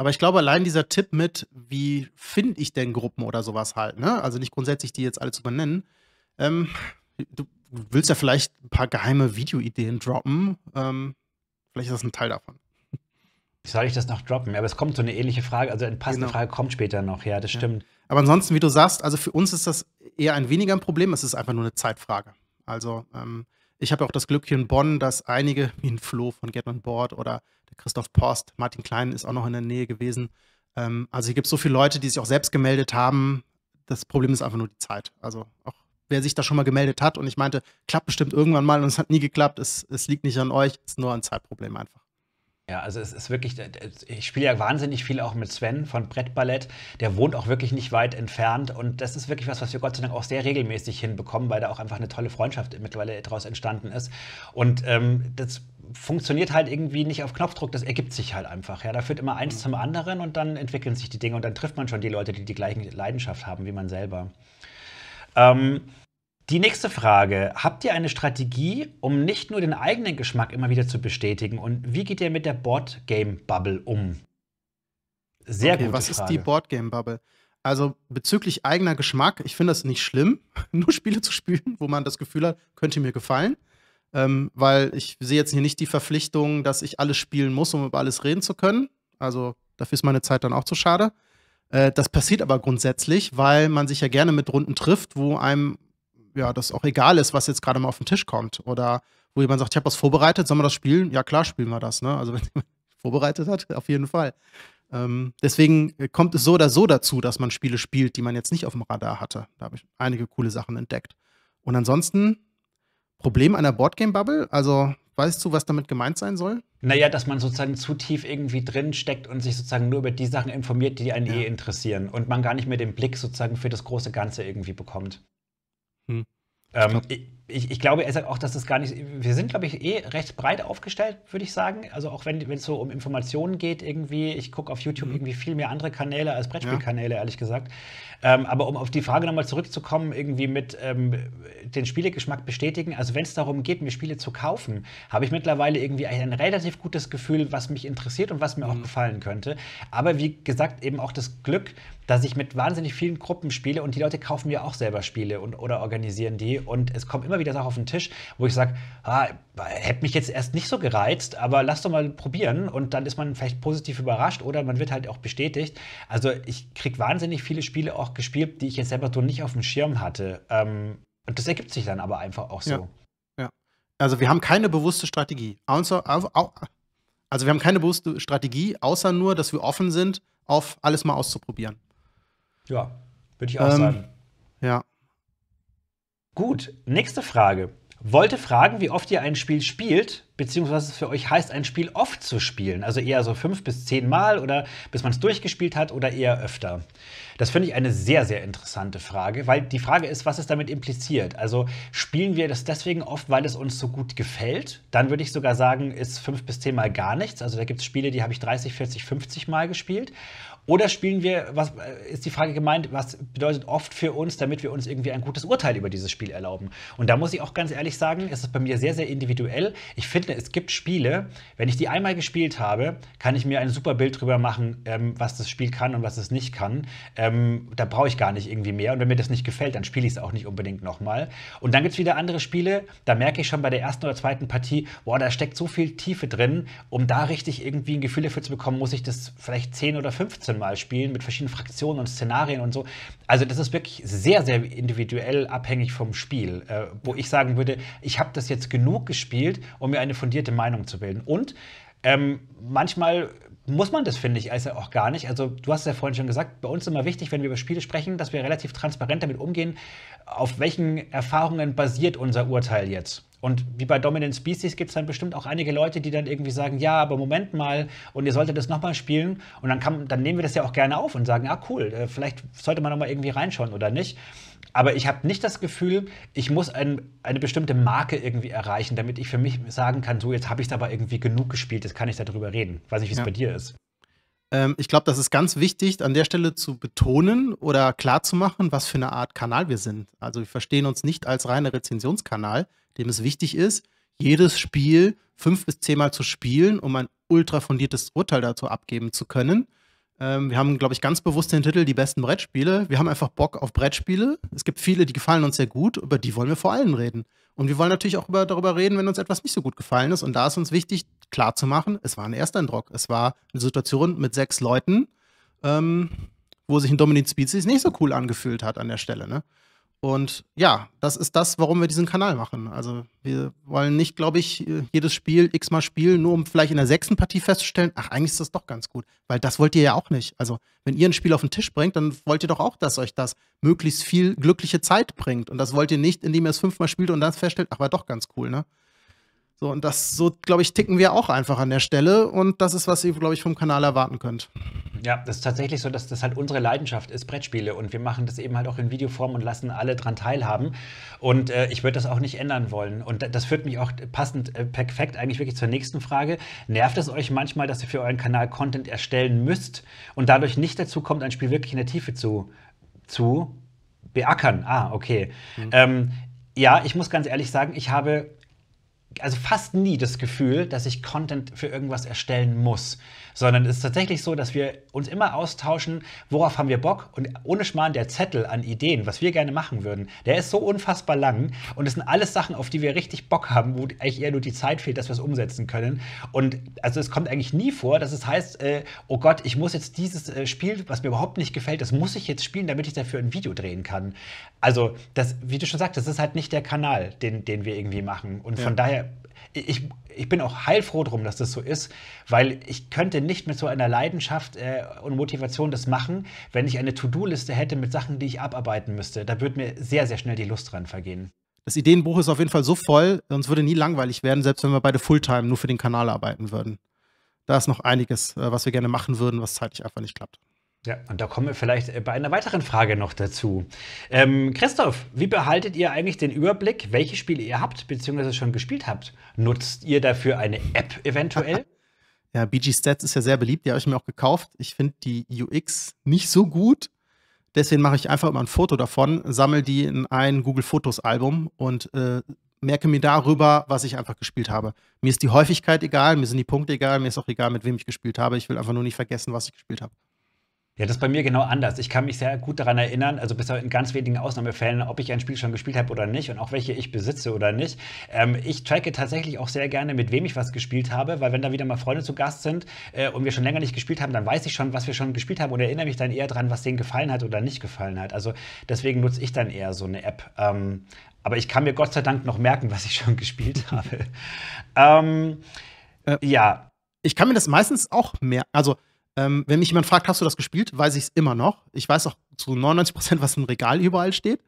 Aber ich glaube, allein dieser Tipp mit, wie finde ich denn Gruppen oder sowas halt, ne? Also nicht grundsätzlich die jetzt alle zu benennen. Ähm, du willst ja vielleicht ein paar geheime Videoideen droppen. Ähm, vielleicht ist das ein Teil davon. Wie soll ich das noch droppen? Aber es kommt so eine ähnliche Frage, also eine passende genau. Frage kommt später noch, ja, das stimmt. Ja. Aber ansonsten, wie du sagst, also für uns ist das eher ein weniger ein Problem, es ist einfach nur eine Zeitfrage. Also, ähm, ich habe auch das Glück hier in Bonn, dass einige, wie ein Flo von Get On Board oder der Christoph Post, Martin Klein ist auch noch in der Nähe gewesen. Ähm, also hier gibt es so viele Leute, die sich auch selbst gemeldet haben. Das Problem ist einfach nur die Zeit. Also auch wer sich da schon mal gemeldet hat und ich meinte, klappt bestimmt irgendwann mal und es hat nie geklappt, es, es liegt nicht an euch, es ist nur ein Zeitproblem einfach. Ja, also es ist wirklich, ich spiele ja wahnsinnig viel auch mit Sven von Brettballett. Der wohnt auch wirklich nicht weit entfernt. Und das ist wirklich was, was wir Gott sei Dank auch sehr regelmäßig hinbekommen, weil da auch einfach eine tolle Freundschaft mittlerweile daraus entstanden ist. Und ähm, das funktioniert halt irgendwie nicht auf Knopfdruck, das ergibt sich halt einfach. Ja, da führt immer eins mhm. zum anderen und dann entwickeln sich die Dinge und dann trifft man schon die Leute, die die gleiche Leidenschaft haben wie man selber. Ähm, die nächste Frage. Habt ihr eine Strategie, um nicht nur den eigenen Geschmack immer wieder zu bestätigen? Und wie geht ihr mit der Board Game bubble um? Sehr okay, gute was Frage. Was ist die Board Game bubble Also bezüglich eigener Geschmack, ich finde das nicht schlimm, nur Spiele zu spielen, wo man das Gefühl hat, könnte mir gefallen. Ähm, weil ich sehe jetzt hier nicht die Verpflichtung, dass ich alles spielen muss, um über alles reden zu können. Also dafür ist meine Zeit dann auch zu schade. Äh, das passiert aber grundsätzlich, weil man sich ja gerne mit Runden trifft, wo einem ja, das auch egal ist, was jetzt gerade mal auf den Tisch kommt. Oder wo jemand sagt, ich habe was vorbereitet, sollen wir das spielen? Ja, klar, spielen wir das. Ne? Also wenn jemand vorbereitet hat, auf jeden Fall. Ähm, deswegen äh, kommt es so oder so dazu, dass man Spiele spielt, die man jetzt nicht auf dem Radar hatte. Da habe ich einige coole Sachen entdeckt. Und ansonsten, Problem einer Boardgame-Bubble? Also weißt du, was damit gemeint sein soll? Naja, dass man sozusagen zu tief irgendwie drin steckt und sich sozusagen nur über die Sachen informiert, die einen ja. eh interessieren und man gar nicht mehr den Blick sozusagen für das große Ganze irgendwie bekommt. Hm. Ähm, ich, ich, ich, glaube, er sagt auch, dass das gar nicht. Wir sind, glaube ich, eh recht breit aufgestellt, würde ich sagen. Also auch wenn es so um Informationen geht, irgendwie, ich gucke auf YouTube mhm. irgendwie viel mehr andere Kanäle als Brettspielkanäle, ja. ehrlich gesagt. Ähm, aber um auf die Frage nochmal zurückzukommen, irgendwie mit ähm, den Spielegeschmack bestätigen, also wenn es darum geht, mir Spiele zu kaufen, habe ich mittlerweile irgendwie ein relativ gutes Gefühl, was mich interessiert und was mir mhm. auch gefallen könnte. Aber wie gesagt, eben auch das Glück, dass ich mit wahnsinnig vielen Gruppen spiele und die Leute kaufen mir auch selber Spiele und, oder organisieren die. Und es kommen immer wieder Sachen auf den Tisch, wo ich sage, ah, hätte mich jetzt erst nicht so gereizt, aber lass doch mal probieren. Und dann ist man vielleicht positiv überrascht oder man wird halt auch bestätigt. Also ich kriege wahnsinnig viele Spiele auch gespielt, die ich jetzt selber so nicht auf dem Schirm hatte. Ähm, und das ergibt sich dann aber einfach auch so. Ja. Also wir haben keine bewusste Strategie. Also, also, also wir haben keine bewusste Strategie, außer nur, dass wir offen sind, auf alles mal auszuprobieren. Ja, würde ich auch ähm, sagen. Ja. Gut, nächste Frage. Wollte fragen, wie oft ihr ein Spiel spielt, beziehungsweise es für euch heißt, ein Spiel oft zu spielen. Also eher so fünf bis zehn Mal oder bis man es durchgespielt hat oder eher öfter. Das finde ich eine sehr, sehr interessante Frage, weil die Frage ist, was es damit impliziert. Also spielen wir das deswegen oft, weil es uns so gut gefällt? Dann würde ich sogar sagen, ist fünf bis zehn Mal gar nichts. Also da gibt es Spiele, die habe ich 30, 40, 50 Mal gespielt. Oder spielen wir, was äh, ist die Frage gemeint, was bedeutet oft für uns, damit wir uns irgendwie ein gutes Urteil über dieses Spiel erlauben? Und da muss ich auch ganz ehrlich sagen, es ist bei mir sehr, sehr individuell. Ich finde, es gibt Spiele, wenn ich die einmal gespielt habe, kann ich mir ein super Bild drüber machen, ähm, was das Spiel kann und was es nicht kann. Ähm, ähm, da brauche ich gar nicht irgendwie mehr. Und wenn mir das nicht gefällt, dann spiele ich es auch nicht unbedingt nochmal. Und dann gibt es wieder andere Spiele, da merke ich schon bei der ersten oder zweiten Partie, boah, da steckt so viel Tiefe drin, um da richtig irgendwie ein Gefühl dafür zu bekommen, muss ich das vielleicht 10 oder 15 Mal spielen mit verschiedenen Fraktionen und Szenarien und so. Also das ist wirklich sehr, sehr individuell abhängig vom Spiel, äh, wo ich sagen würde, ich habe das jetzt genug gespielt, um mir eine fundierte Meinung zu bilden. Und ähm, manchmal muss man das, finde ich, also auch gar nicht. Also, du hast es ja vorhin schon gesagt, bei uns ist immer wichtig, wenn wir über Spiele sprechen, dass wir relativ transparent damit umgehen, auf welchen Erfahrungen basiert unser Urteil jetzt. Und wie bei Dominant Species gibt es dann bestimmt auch einige Leute, die dann irgendwie sagen, ja, aber Moment mal, und ihr solltet das nochmal spielen. Und dann, kann, dann nehmen wir das ja auch gerne auf und sagen, ah cool, äh, vielleicht sollte man nochmal irgendwie reinschauen oder nicht. Aber ich habe nicht das Gefühl, ich muss ein, eine bestimmte Marke irgendwie erreichen, damit ich für mich sagen kann, so jetzt habe ich es aber irgendwie genug gespielt, jetzt kann ich darüber reden. Weiß nicht, wie es ja. bei dir ist. Ähm, ich glaube, das ist ganz wichtig, an der Stelle zu betonen oder klarzumachen, was für eine Art Kanal wir sind. Also wir verstehen uns nicht als reiner Rezensionskanal, dem es wichtig ist, jedes Spiel fünf bis zehnmal zu spielen, um ein ultra fundiertes Urteil dazu abgeben zu können ähm, wir haben, glaube ich, ganz bewusst den Titel Die besten Brettspiele. Wir haben einfach Bock auf Brettspiele. Es gibt viele, die gefallen uns sehr gut, über die wollen wir vor allem reden. Und wir wollen natürlich auch über, darüber reden, wenn uns etwas nicht so gut gefallen ist. Und da ist uns wichtig, klarzumachen, es war ein Ersteindruck. Es war eine Situation mit sechs Leuten, ähm, wo sich ein Dominic Species nicht so cool angefühlt hat an der Stelle. Ne? Und ja, das ist das, warum wir diesen Kanal machen. Also wir wollen nicht, glaube ich, jedes Spiel x-mal spielen, nur um vielleicht in der sechsten Partie festzustellen, ach, eigentlich ist das doch ganz gut. Weil das wollt ihr ja auch nicht. Also wenn ihr ein Spiel auf den Tisch bringt, dann wollt ihr doch auch, dass euch das möglichst viel glückliche Zeit bringt. Und das wollt ihr nicht, indem ihr es fünfmal spielt und dann feststellt, ach, war doch ganz cool, ne? So, und das, so, glaube ich, ticken wir auch einfach an der Stelle. Und das ist, was ihr, glaube ich, vom Kanal erwarten könnt. Ja, das ist tatsächlich so, dass das halt unsere Leidenschaft ist, Brettspiele. Und wir machen das eben halt auch in Videoform und lassen alle dran teilhaben. Und äh, ich würde das auch nicht ändern wollen. Und das führt mich auch passend äh, perfekt eigentlich wirklich zur nächsten Frage. Nervt es euch manchmal, dass ihr für euren Kanal Content erstellen müsst und dadurch nicht dazu kommt, ein Spiel wirklich in der Tiefe zu, zu beackern? Ah, okay. Mhm. Ähm, ja, ich muss ganz ehrlich sagen, ich habe also fast nie das Gefühl, dass ich Content für irgendwas erstellen muss sondern es ist tatsächlich so, dass wir uns immer austauschen, worauf haben wir Bock und ohne Schmarrn der Zettel an Ideen, was wir gerne machen würden, der ist so unfassbar lang und es sind alles Sachen, auf die wir richtig Bock haben, wo eigentlich eher nur die Zeit fehlt, dass wir es umsetzen können. Und also es kommt eigentlich nie vor, dass es heißt, äh, oh Gott, ich muss jetzt dieses äh, Spiel, was mir überhaupt nicht gefällt, das muss ich jetzt spielen, damit ich dafür ein Video drehen kann. Also das, wie du schon sagst, das ist halt nicht der Kanal, den, den wir irgendwie machen. Und ja. von daher ich, ich bin auch heilfroh drum, dass das so ist, weil ich könnte nicht mit so einer Leidenschaft äh, und Motivation das machen, wenn ich eine To-Do-Liste hätte mit Sachen, die ich abarbeiten müsste. Da würde mir sehr, sehr schnell die Lust dran vergehen. Das Ideenbuch ist auf jeden Fall so voll, sonst würde nie langweilig werden, selbst wenn wir beide Fulltime nur für den Kanal arbeiten würden. Da ist noch einiges, äh, was wir gerne machen würden, was zeitlich einfach nicht klappt. Ja, und da kommen wir vielleicht äh, bei einer weiteren Frage noch dazu. Ähm, Christoph, wie behaltet ihr eigentlich den Überblick, welche Spiele ihr habt, beziehungsweise schon gespielt habt? Nutzt ihr dafür eine App eventuell? ja, BG Stats ist ja sehr beliebt, die habe ich mir auch gekauft. Ich finde die UX nicht so gut. Deswegen mache ich einfach immer ein Foto davon, sammle die in ein Google Fotos Album und äh, merke mir darüber, was ich einfach gespielt habe. Mir ist die Häufigkeit egal, mir sind die Punkte egal, mir ist auch egal, mit wem ich gespielt habe. Ich will einfach nur nicht vergessen, was ich gespielt habe. Ja, das ist bei mir genau anders. Ich kann mich sehr gut daran erinnern, also bis in ganz wenigen Ausnahmefällen, ob ich ein Spiel schon gespielt habe oder nicht und auch welche ich besitze oder nicht. Ähm, ich tracke tatsächlich auch sehr gerne, mit wem ich was gespielt habe, weil wenn da wieder mal Freunde zu Gast sind äh, und wir schon länger nicht gespielt haben, dann weiß ich schon, was wir schon gespielt haben und erinnere mich dann eher daran, was denen gefallen hat oder nicht gefallen hat. Also deswegen nutze ich dann eher so eine App. Ähm, aber ich kann mir Gott sei Dank noch merken, was ich schon gespielt habe. ähm, äh, ja. Ich kann mir das meistens auch merken. Also ähm, wenn mich jemand fragt, hast du das gespielt, weiß ich es immer noch. Ich weiß auch zu 99 Prozent, was im Regal überall steht.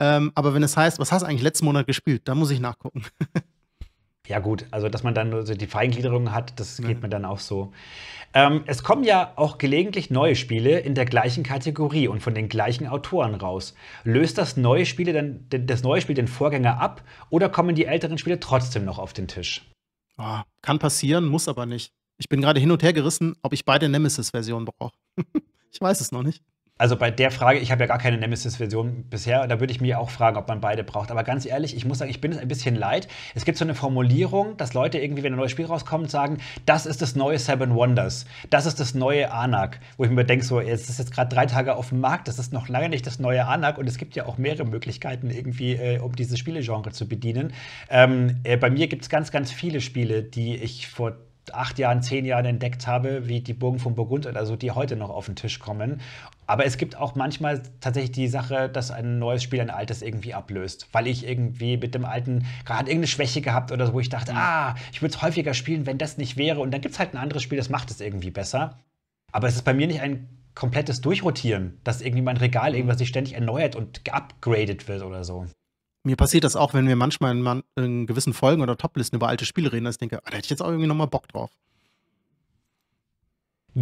Ähm, aber wenn es heißt, was hast du eigentlich letzten Monat gespielt, dann muss ich nachgucken. ja, gut, also dass man dann so die Feingliederung hat, das geht ja. mir dann auch so. Ähm, es kommen ja auch gelegentlich neue Spiele in der gleichen Kategorie und von den gleichen Autoren raus. Löst das neue, Spiele dann, das neue Spiel den Vorgänger ab oder kommen die älteren Spiele trotzdem noch auf den Tisch? Oh, kann passieren, muss aber nicht. Ich bin gerade hin und her gerissen, ob ich beide Nemesis-Versionen brauche. ich weiß es noch nicht. Also bei der Frage, ich habe ja gar keine Nemesis-Version bisher, da würde ich mir auch fragen, ob man beide braucht. Aber ganz ehrlich, ich muss sagen, ich bin es ein bisschen leid. Es gibt so eine Formulierung, dass Leute irgendwie, wenn ein neues Spiel rauskommt, sagen, das ist das neue Seven Wonders, das ist das neue Anak. Wo ich mir denke, so, es ist jetzt gerade drei Tage auf dem Markt, das ist noch lange nicht das neue Anak und es gibt ja auch mehrere Möglichkeiten irgendwie, äh, um dieses Spielegenre zu bedienen. Ähm, äh, bei mir gibt es ganz, ganz viele Spiele, die ich vor acht Jahren, zehn Jahren entdeckt habe, wie die Burgen von Burgund oder so, also die heute noch auf den Tisch kommen. Aber es gibt auch manchmal tatsächlich die Sache, dass ein neues Spiel ein altes irgendwie ablöst, weil ich irgendwie mit dem alten gerade irgendeine Schwäche gehabt oder so, wo ich dachte, mhm. ah, ich würde es häufiger spielen, wenn das nicht wäre. Und dann gibt es halt ein anderes Spiel, das macht es irgendwie besser. Aber es ist bei mir nicht ein komplettes Durchrotieren, dass irgendwie mein Regal mhm. irgendwas sich ständig erneuert und geupgradet wird oder so mir passiert das auch, wenn wir manchmal in, man, in gewissen Folgen oder Toplisten über alte Spiele reden, dass ich denke, ah, da hätte ich jetzt auch irgendwie nochmal Bock drauf.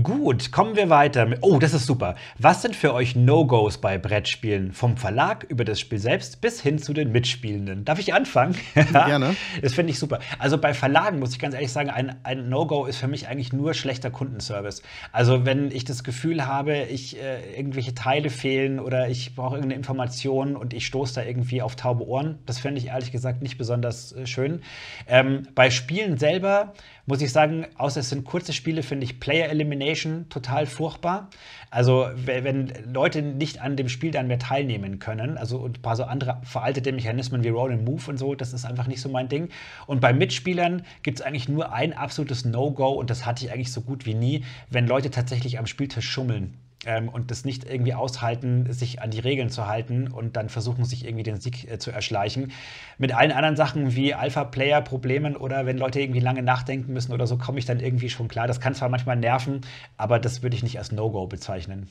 Gut, kommen wir weiter. Oh, das ist super. Was sind für euch No-Gos bei Brettspielen? Vom Verlag über das Spiel selbst bis hin zu den Mitspielenden. Darf ich anfangen? Gerne. das finde ich super. Also bei Verlagen muss ich ganz ehrlich sagen, ein, ein No-Go ist für mich eigentlich nur schlechter Kundenservice. Also wenn ich das Gefühl habe, ich äh, irgendwelche Teile fehlen oder ich brauche irgendeine Information und ich stoße da irgendwie auf taube Ohren, das finde ich ehrlich gesagt nicht besonders äh, schön. Ähm, bei Spielen selber muss ich sagen, außer es sind kurze Spiele, finde ich Player Elimination total furchtbar. Also wenn Leute nicht an dem Spiel dann mehr teilnehmen können, also ein paar so andere veraltete Mechanismen wie Roll and Move und so, das ist einfach nicht so mein Ding. Und bei Mitspielern gibt es eigentlich nur ein absolutes No-Go und das hatte ich eigentlich so gut wie nie, wenn Leute tatsächlich am Spieltisch schummeln ähm, und das nicht irgendwie aushalten, sich an die Regeln zu halten und dann versuchen, sich irgendwie den Sieg äh, zu erschleichen. Mit allen anderen Sachen wie Alpha-Player-Problemen oder wenn Leute irgendwie lange nachdenken müssen oder so, komme ich dann irgendwie schon klar. Das kann zwar manchmal nerven, aber das würde ich nicht als No-Go bezeichnen.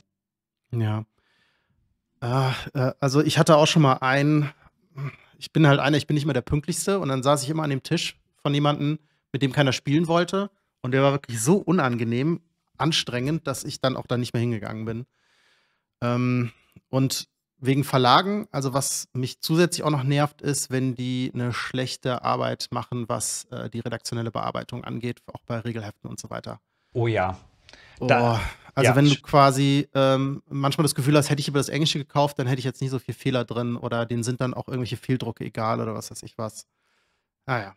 Ja. Äh, äh also ich hatte auch schon mal einen, ich bin halt einer, ich bin nicht mehr der Pünktlichste und dann saß ich immer an dem Tisch von jemandem, mit dem keiner spielen wollte und der war wirklich so unangenehm anstrengend, dass ich dann auch da nicht mehr hingegangen bin. Ähm, und wegen Verlagen, also was mich zusätzlich auch noch nervt, ist, wenn die eine schlechte Arbeit machen, was äh, die redaktionelle Bearbeitung angeht, auch bei Regelheften und so weiter. Oh ja. Oh, da, oh, also ja. wenn du quasi ähm, manchmal das Gefühl hast, hätte ich über das Englische gekauft, dann hätte ich jetzt nicht so viel Fehler drin oder denen sind dann auch irgendwelche Fehldrucke egal oder was weiß ich was. Naja. Ah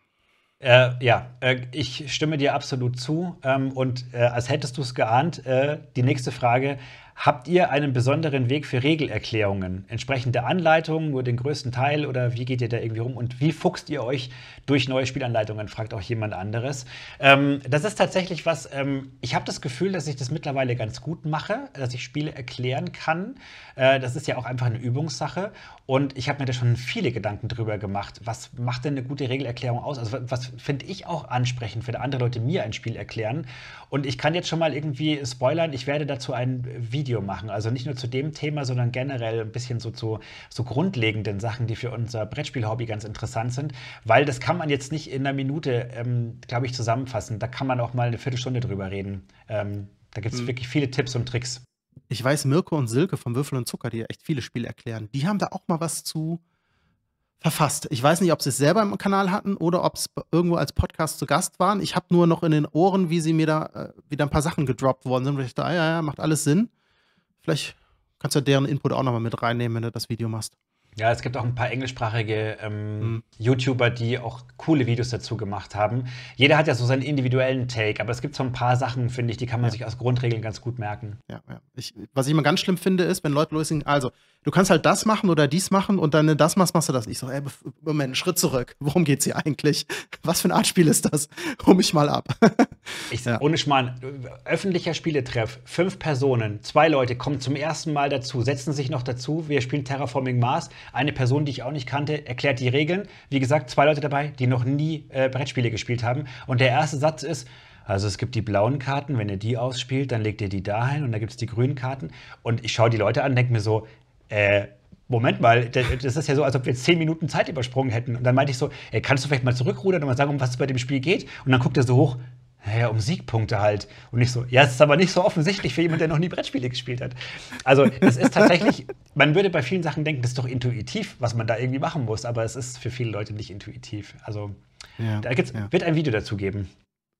äh, ja, äh, ich stimme dir absolut zu. Ähm, und äh, als hättest du es geahnt, äh, die nächste Frage Habt ihr einen besonderen Weg für Regelerklärungen? Entsprechende Anleitungen, nur den größten Teil oder wie geht ihr da irgendwie rum und wie fuchst ihr euch durch neue Spielanleitungen, fragt auch jemand anderes. Ähm, das ist tatsächlich was, ähm, ich habe das Gefühl, dass ich das mittlerweile ganz gut mache, dass ich Spiele erklären kann. Äh, das ist ja auch einfach eine Übungssache und ich habe mir da schon viele Gedanken drüber gemacht. Was macht denn eine gute Regelerklärung aus? Also was finde ich auch ansprechend, wenn andere Leute mir ein Spiel erklären? Und ich kann jetzt schon mal irgendwie spoilern, ich werde dazu ein Video machen. Also nicht nur zu dem Thema, sondern generell ein bisschen so zu so grundlegenden Sachen, die für unser Brettspiel-Hobby ganz interessant sind. Weil das kann man jetzt nicht in einer Minute, ähm, glaube ich, zusammenfassen. Da kann man auch mal eine Viertelstunde drüber reden. Ähm, da gibt es mhm. wirklich viele Tipps und Tricks. Ich weiß, Mirko und Silke vom Würfel und Zucker, die ja echt viele Spiele erklären, die haben da auch mal was zu verfasst. Ich weiß nicht, ob sie es selber im Kanal hatten oder ob es irgendwo als Podcast zu Gast waren. Ich habe nur noch in den Ohren, wie sie mir da äh, wieder ein paar Sachen gedroppt worden sind. Und ich dachte, ah, ja, ja, macht alles Sinn. Vielleicht kannst du deren Input auch nochmal mit reinnehmen, wenn du das Video machst. Ja, es gibt auch ein paar englischsprachige ähm, mhm. YouTuber, die auch coole Videos dazu gemacht haben. Jeder hat ja so seinen individuellen Take, aber es gibt so ein paar Sachen, finde ich, die kann man ja. sich aus Grundregeln ganz gut merken. Ja, ja. Ich, was ich immer ganz schlimm finde, ist, wenn Leute loslegen, also, du kannst halt das machen oder dies machen und dann das machst, machst du das. Ich so, ey, Moment, einen Schritt zurück. Worum geht's hier eigentlich? Was für ein Art Spiel ist das? Hol ich mal ab. ich sag, ja. ohne Schmarrn, öffentlicher Spieletreff, fünf Personen, zwei Leute kommen zum ersten Mal dazu, setzen sich noch dazu, wir spielen Terraforming Mars eine Person, die ich auch nicht kannte, erklärt die Regeln. Wie gesagt, zwei Leute dabei, die noch nie äh, Brettspiele gespielt haben. Und der erste Satz ist, also es gibt die blauen Karten, wenn ihr die ausspielt, dann legt ihr die dahin und dann gibt es die grünen Karten. Und ich schaue die Leute an denke mir so, äh, Moment mal, das ist ja so, als ob wir zehn Minuten Zeit übersprungen hätten. Und dann meinte ich so, ey, kannst du vielleicht mal zurückrudern und mal sagen, um was es bei dem Spiel geht? Und dann guckt er so hoch, naja, um Siegpunkte halt. Und nicht so, ja, es ist aber nicht so offensichtlich für jemanden, der noch nie Brettspiele gespielt hat. Also es ist tatsächlich, man würde bei vielen Sachen denken, das ist doch intuitiv, was man da irgendwie machen muss, aber es ist für viele Leute nicht intuitiv. Also ja, da ja. wird ein Video dazu geben.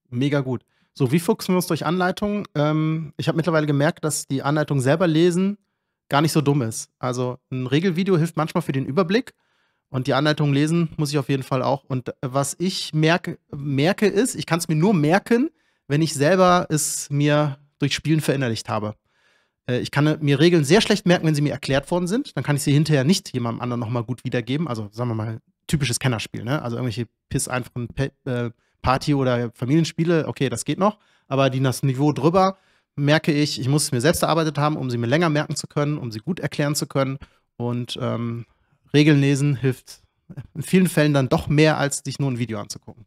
Mega gut. So, wie fuchsen wir uns durch Anleitungen? Ähm, ich habe mittlerweile gemerkt, dass die Anleitung selber lesen gar nicht so dumm ist. Also ein Regelvideo hilft manchmal für den Überblick, und die Anleitung lesen muss ich auf jeden Fall auch. Und äh, was ich merke, merke ist, ich kann es mir nur merken, wenn ich selber es mir durch Spielen verinnerlicht habe. Äh, ich kann äh, mir Regeln sehr schlecht merken, wenn sie mir erklärt worden sind. Dann kann ich sie hinterher nicht jemandem anderen nochmal gut wiedergeben. Also sagen wir mal, typisches Kennerspiel, ne? Also irgendwelche piss einfachen Party- oder Familienspiele, okay, das geht noch. Aber die das Niveau drüber merke ich, ich muss es mir selbst erarbeitet haben, um sie mir länger merken zu können, um sie gut erklären zu können. Und ähm, Regeln lesen hilft in vielen Fällen dann doch mehr, als dich nur ein Video anzugucken.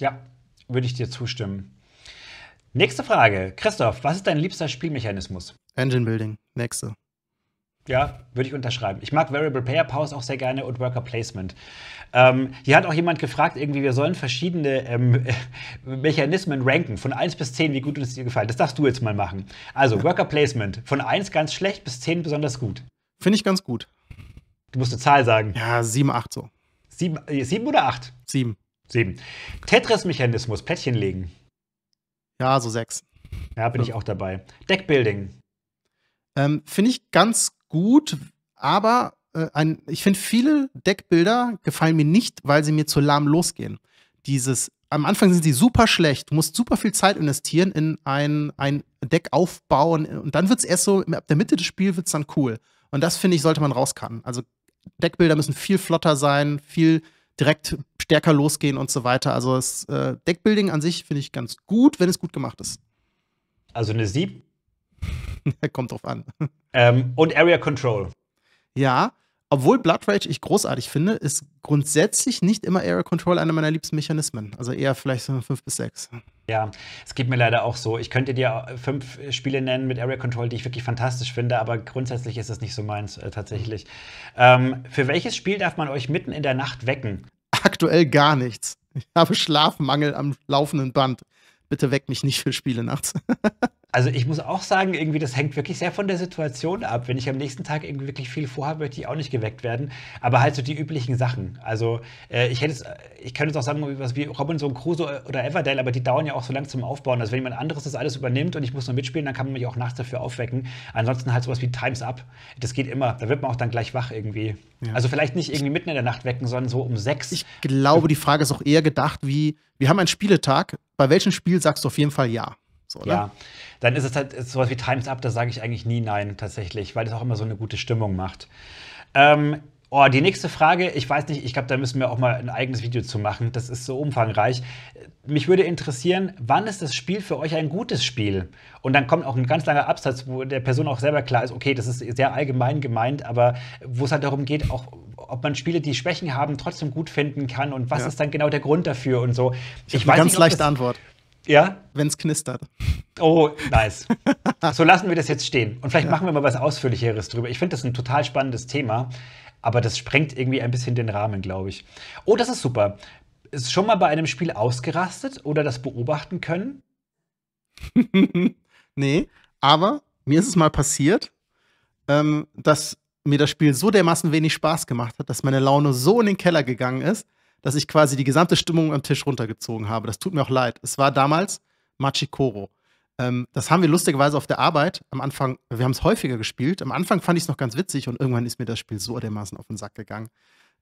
Ja, würde ich dir zustimmen. Nächste Frage. Christoph, was ist dein liebster Spielmechanismus? Engine Building. Nächste. Ja, würde ich unterschreiben. Ich mag Variable Payer Pause auch sehr gerne und Worker Placement. Ähm, hier hat auch jemand gefragt, irgendwie, wir sollen verschiedene ähm, Mechanismen ranken, von 1 bis 10, wie gut uns dir gefallen. Das darfst du jetzt mal machen. Also, Worker Placement, von 1 ganz schlecht bis 10 besonders gut. Finde ich ganz gut. Du musst eine Zahl sagen. Ja, 7, 8 so. 7, 7 äh, oder 8? 7. 7. Tetris-Mechanismus, Plättchen legen. Ja, so 6. Ja, bin ja. ich auch dabei. Deckbuilding. Ähm, finde ich ganz gut, aber äh, ein, ich finde, viele Deckbilder gefallen mir nicht, weil sie mir zu lahm losgehen. Dieses, am Anfang sind sie super schlecht, du musst super viel Zeit investieren in ein, ein Deck aufbauen und dann wird es erst so, ab der Mitte des Spiels wird es dann cool. Und das finde ich, sollte man rauskannen. Also Deckbilder müssen viel flotter sein, viel direkt stärker losgehen und so weiter. Also das äh, Deckbuilding an sich finde ich ganz gut, wenn es gut gemacht ist. Also eine 7? Kommt drauf an. Ähm, und Area Control. Ja, obwohl Blood Rage ich großartig finde, ist grundsätzlich nicht immer Area Control einer meiner liebsten Mechanismen. Also eher vielleicht so eine 5 bis 6. Ja, es geht mir leider auch so. Ich könnte dir fünf Spiele nennen mit Area Control, die ich wirklich fantastisch finde, aber grundsätzlich ist es nicht so meins äh, tatsächlich. Ähm, für welches Spiel darf man euch mitten in der Nacht wecken? Aktuell gar nichts. Ich habe Schlafmangel am laufenden Band. Bitte weck mich nicht für Spiele nachts. Also ich muss auch sagen, irgendwie, das hängt wirklich sehr von der Situation ab. Wenn ich am nächsten Tag irgendwie wirklich viel vorhabe, möchte ich auch nicht geweckt werden. Aber halt so die üblichen Sachen. Also äh, ich hätte es, äh, ich könnte es auch sagen, was wie Robinson Crusoe oder Everdale, aber die dauern ja auch so lang zum Aufbauen. Also wenn jemand anderes das alles übernimmt und ich muss nur mitspielen, dann kann man mich auch nachts dafür aufwecken. Ansonsten halt sowas wie Times Up. Das geht immer. Da wird man auch dann gleich wach irgendwie. Ja. Also vielleicht nicht irgendwie mitten in der Nacht wecken, sondern so um sechs. Ich glaube, die Frage ist auch eher gedacht wie, wir haben einen Spieletag. Bei welchem Spiel sagst du auf jeden Fall ja? So, oder? Ne? Ja, dann ist es halt ist sowas wie Times Up, da sage ich eigentlich nie nein tatsächlich, weil das auch immer so eine gute Stimmung macht. Ähm, oh, die nächste Frage, ich weiß nicht, ich glaube, da müssen wir auch mal ein eigenes Video zu machen. Das ist so umfangreich. Mich würde interessieren, wann ist das Spiel für euch ein gutes Spiel? Und dann kommt auch ein ganz langer Absatz, wo der Person auch selber klar ist, okay, das ist sehr allgemein gemeint, aber wo es halt darum geht, auch ob man Spiele, die Schwächen haben, trotzdem gut finden kann und was ja. ist dann genau der Grund dafür und so. Ich, ich weiß eine ganz nicht, leichte Antwort. Ja? Wenn es knistert. Oh, nice. so lassen wir das jetzt stehen. Und vielleicht ja. machen wir mal was Ausführlicheres drüber. Ich finde das ein total spannendes Thema, aber das sprengt irgendwie ein bisschen den Rahmen, glaube ich. Oh, das ist super. Ist schon mal bei einem Spiel ausgerastet oder das beobachten können? nee, aber mir ist es mal passiert, ähm, dass mir das Spiel so dermaßen wenig Spaß gemacht hat, dass meine Laune so in den Keller gegangen ist, dass ich quasi die gesamte Stimmung am Tisch runtergezogen habe. Das tut mir auch leid. Es war damals Machikoro. Ähm, das haben wir lustigerweise auf der Arbeit am Anfang, wir haben es häufiger gespielt. Am Anfang fand ich es noch ganz witzig und irgendwann ist mir das Spiel so dermaßen auf den Sack gegangen,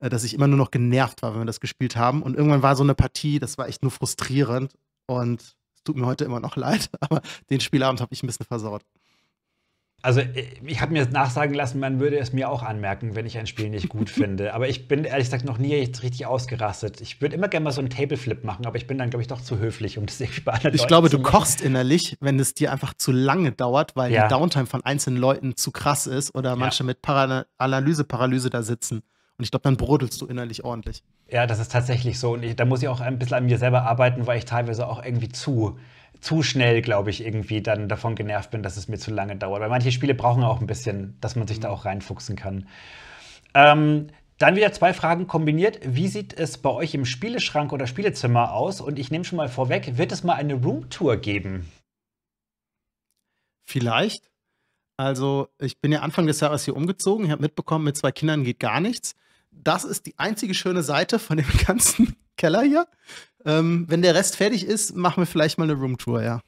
äh, dass ich immer nur noch genervt war, wenn wir das gespielt haben. Und irgendwann war so eine Partie, das war echt nur frustrierend und es tut mir heute immer noch leid, aber den Spielabend habe ich ein bisschen versaut. Also äh, ich habe mir nachsagen lassen, man würde es mir auch anmerken, wenn ich ein Spiel nicht gut finde. Aber ich bin ehrlich gesagt noch nie richtig ausgerastet. Ich würde immer gerne mal so einen Tableflip machen, aber ich bin dann, glaube ich, doch zu höflich, um das irgendwie bei anderen Ich Leuten glaube, du kochst innerlich, wenn es dir einfach zu lange dauert, weil ja. die Downtime von einzelnen Leuten zu krass ist oder manche ja. mit Analyse, Paralyse da sitzen. Und ich glaube, dann brodelst du innerlich ordentlich. Ja, das ist tatsächlich so. Und ich, da muss ich auch ein bisschen an mir selber arbeiten, weil ich teilweise auch irgendwie zu zu schnell, glaube ich, irgendwie dann davon genervt bin, dass es mir zu lange dauert. Weil manche Spiele brauchen auch ein bisschen, dass man sich da mhm. auch reinfuchsen kann. Ähm, dann wieder zwei Fragen kombiniert. Wie sieht es bei euch im Spieleschrank oder Spielezimmer aus? Und ich nehme schon mal vorweg, wird es mal eine Roomtour geben? Vielleicht. Also, ich bin ja Anfang des Jahres hier umgezogen. Ich habe mitbekommen, mit zwei Kindern geht gar nichts. Das ist die einzige schöne Seite von dem ganzen Keller hier. Ähm, wenn der Rest fertig ist, machen wir vielleicht mal eine Roomtour, ja.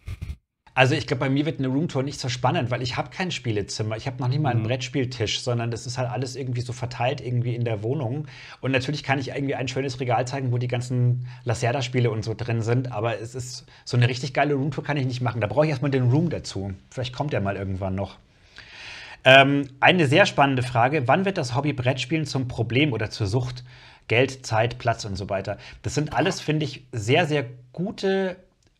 Also ich glaube, bei mir wird eine Roomtour nicht so spannend, weil ich habe kein Spielezimmer. Ich habe noch nicht mal einen mhm. Brettspieltisch, sondern das ist halt alles irgendwie so verteilt irgendwie in der Wohnung. Und natürlich kann ich irgendwie ein schönes Regal zeigen, wo die ganzen Lacerda-Spiele und so drin sind. Aber es ist so eine richtig geile Roomtour kann ich nicht machen. Da brauche ich erstmal den Room dazu. Vielleicht kommt der mal irgendwann noch. Ähm, eine sehr spannende Frage: Wann wird das Hobby Brettspielen zum Problem oder zur Sucht? Geld, Zeit, Platz und so weiter. Das sind alles, finde ich, sehr, sehr gute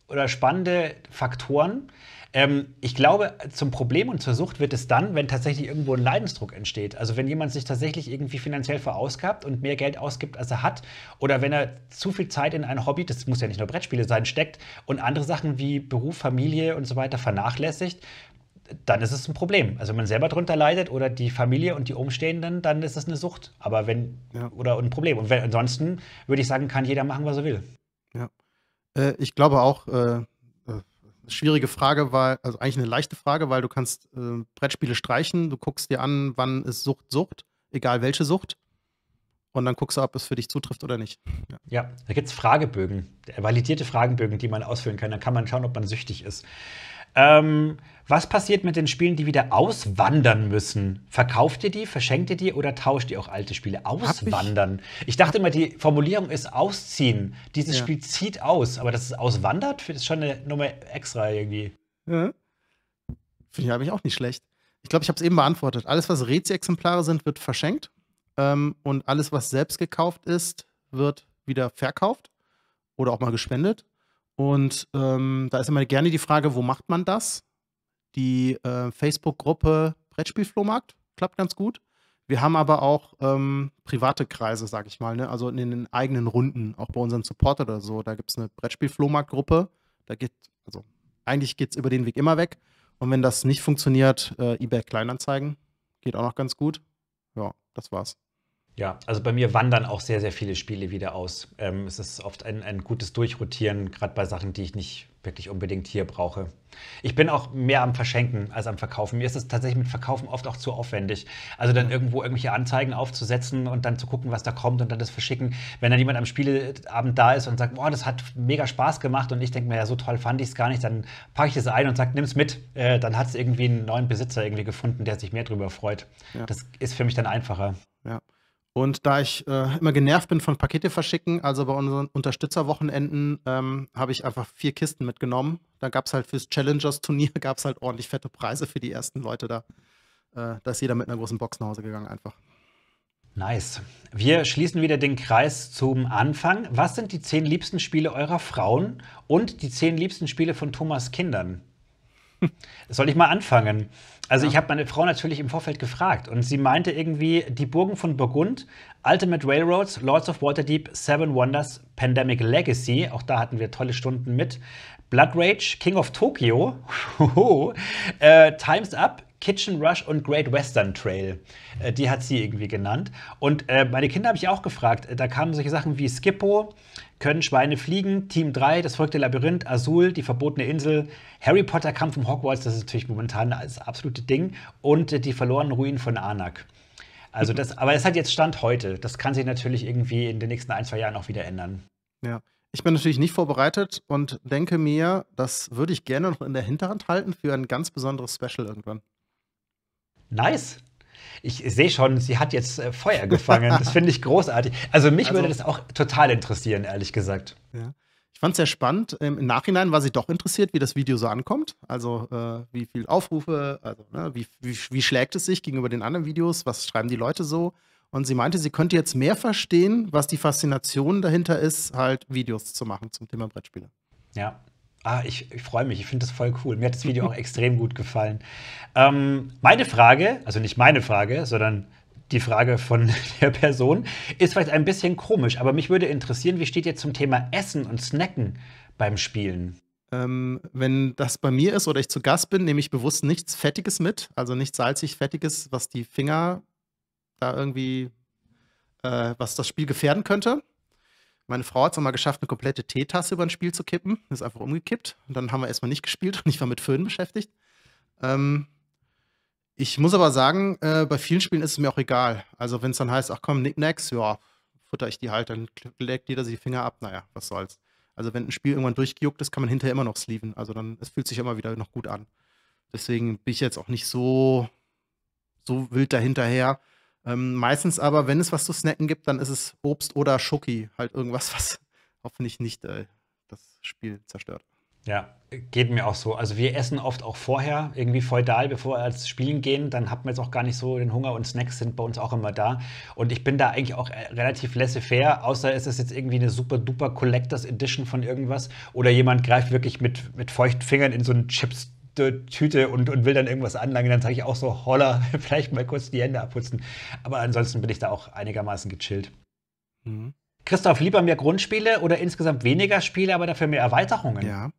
oder spannende Faktoren. Ähm, ich glaube, zum Problem und zur Sucht wird es dann, wenn tatsächlich irgendwo ein Leidensdruck entsteht. Also wenn jemand sich tatsächlich irgendwie finanziell verausgabt und mehr Geld ausgibt, als er hat, oder wenn er zu viel Zeit in ein Hobby, das muss ja nicht nur Brettspiele sein, steckt und andere Sachen wie Beruf, Familie und so weiter vernachlässigt, dann ist es ein Problem. Also wenn man selber drunter leidet oder die Familie und die Umstehenden, dann ist es eine Sucht. Aber wenn ja. oder ein Problem. Und wenn, ansonsten würde ich sagen, kann jeder machen, was er will. Ja, äh, ich glaube auch. Äh, äh, schwierige Frage, weil also eigentlich eine leichte Frage, weil du kannst äh, Brettspiele streichen. Du guckst dir an, wann ist Sucht Sucht, egal welche Sucht. Und dann guckst du, ob es für dich zutrifft oder nicht. Ja, ja da gibt es Fragebögen, validierte Fragebögen, die man ausfüllen kann. Dann kann man schauen, ob man süchtig ist. Ähm, was passiert mit den Spielen, die wieder auswandern müssen? Verkauft ihr die, verschenkt ihr die oder tauscht ihr auch alte Spiele? Auswandern. Ich, ich, dachte immer, die Formulierung ist ausziehen. Dieses ja. Spiel zieht aus, aber dass es auswandert, ist schon eine Nummer extra irgendwie. Ja. Finde ich eigentlich auch nicht schlecht. Ich glaube, ich habe es eben beantwortet. Alles, was Rezi-Exemplare sind, wird verschenkt. Ähm, und alles, was selbst gekauft ist, wird wieder verkauft oder auch mal gespendet. Und ähm, da ist immer gerne die Frage, wo macht man das? die äh, Facebook-Gruppe Brettspielflohmarkt. Klappt ganz gut. Wir haben aber auch ähm, private Kreise, sag ich mal, ne? also in den eigenen Runden, auch bei unseren Supporter oder so. Da gibt es eine brettspielflohmarkt gruppe Da geht, also eigentlich geht es über den Weg immer weg. Und wenn das nicht funktioniert, äh, eBay Kleinanzeigen geht auch noch ganz gut. Ja, das war's. Ja, also bei mir wandern auch sehr, sehr viele Spiele wieder aus. Ähm, es ist oft ein, ein gutes Durchrotieren, gerade bei Sachen, die ich nicht wirklich unbedingt hier brauche. Ich bin auch mehr am Verschenken als am Verkaufen. Mir ist es tatsächlich mit Verkaufen oft auch zu aufwendig. Also dann irgendwo irgendwelche Anzeigen aufzusetzen und dann zu gucken, was da kommt und dann das verschicken. Wenn dann jemand am Spieleabend da ist und sagt, boah, das hat mega Spaß gemacht und ich denke mir, ja, so toll fand ich es gar nicht, dann packe ich das ein und sage, nimm's mit. Äh, dann hat es irgendwie einen neuen Besitzer irgendwie gefunden, der sich mehr darüber freut. Ja. Das ist für mich dann einfacher. Ja. Und da ich äh, immer genervt bin von Pakete verschicken, also bei unseren Unterstützerwochenenden ähm, habe ich einfach vier Kisten mitgenommen. Da gab es halt fürs Challengers-Turnier gab es halt ordentlich fette Preise für die ersten Leute da. Äh, da ist jeder mit einer großen Box nach Hause gegangen einfach. Nice. Wir schließen wieder den Kreis zum Anfang. Was sind die zehn liebsten Spiele eurer Frauen und die zehn liebsten Spiele von Thomas Kindern? Soll ich mal anfangen? Also ja. ich habe meine Frau natürlich im Vorfeld gefragt und sie meinte irgendwie, die Burgen von Burgund, Ultimate Railroads, Lords of Waterdeep, Seven Wonders, Pandemic Legacy, auch da hatten wir tolle Stunden mit, Blood Rage, King of Tokyo, äh, Time's Up, Kitchen Rush und Great Western Trail. Äh, die hat sie irgendwie genannt. Und äh, meine Kinder habe ich auch gefragt. Äh, da kamen solche Sachen wie Skippo, Können Schweine fliegen, Team 3, das Volk Labyrinth, Azul, die verbotene Insel, Harry Potter Kampf um Hogwarts, das ist natürlich momentan das absolute Ding, und äh, die verlorenen Ruinen von Anak. Also das, aber das hat jetzt Stand heute. Das kann sich natürlich irgendwie in den nächsten ein, zwei Jahren auch wieder ändern. Ja. Ich bin natürlich nicht vorbereitet und denke mir, das würde ich gerne noch in der Hinterhand halten für ein ganz besonderes Special irgendwann. Nice. Ich sehe schon, sie hat jetzt äh, Feuer gefangen. Das finde ich großartig. Also mich also, würde das auch total interessieren, ehrlich gesagt. Ja. Ich fand es sehr spannend. Ähm, Im Nachhinein war sie doch interessiert, wie das Video so ankommt. Also äh, wie viele Aufrufe, also ne, wie, wie, wie, schlägt es sich gegenüber den anderen Videos, was schreiben die Leute so. Und sie meinte, sie könnte jetzt mehr verstehen, was die Faszination dahinter ist, halt Videos zu machen zum Thema Brettspiele. Ja. Ah, ich, ich freue mich, ich finde das voll cool. Mir hat das Video auch extrem gut gefallen. Ähm, meine Frage, also nicht meine Frage, sondern die Frage von der Person, ist vielleicht ein bisschen komisch, aber mich würde interessieren, wie steht ihr zum Thema Essen und Snacken beim Spielen? Ähm, wenn das bei mir ist oder ich zu Gast bin, nehme ich bewusst nichts Fettiges mit, also nichts salzig-Fettiges, was die Finger da irgendwie, äh, was das Spiel gefährden könnte. Meine Frau hat es mal geschafft, eine komplette Teetasse über ein Spiel zu kippen. Ist einfach umgekippt. Und dann haben wir erstmal nicht gespielt und ich war mit Föhn beschäftigt. Ähm, ich muss aber sagen, äh, bei vielen Spielen ist es mir auch egal. Also, wenn es dann heißt, ach komm, Nicknacks, ja, futter ich die halt, dann legt jeder sich die Finger ab. Naja, was soll's. Also, wenn ein Spiel irgendwann durchgejuckt ist, kann man hinterher immer noch sleeven. Also, dann, es fühlt sich immer wieder noch gut an. Deswegen bin ich jetzt auch nicht so, so wild dahinterher ähm, meistens aber, wenn es was zu snacken gibt, dann ist es Obst oder Schoki. Halt irgendwas, was hoffentlich nicht äh, das Spiel zerstört. Ja, geht mir auch so. Also wir essen oft auch vorher, irgendwie feudal, bevor wir als Spielen gehen, dann hat man jetzt auch gar nicht so den Hunger und Snacks sind bei uns auch immer da. Und ich bin da eigentlich auch äh, relativ laissez-faire, außer es ist jetzt irgendwie eine super duper Collectors Edition von irgendwas oder jemand greift wirklich mit, mit feuchten Fingern in so einen Chips Tüte und, und will dann irgendwas anlangen, dann sage ich auch so, holla, vielleicht mal kurz die Hände abputzen. Aber ansonsten bin ich da auch einigermaßen gechillt. Mhm. Christoph, lieber mehr Grundspiele oder insgesamt weniger Spiele, aber dafür mehr Erweiterungen? Ja.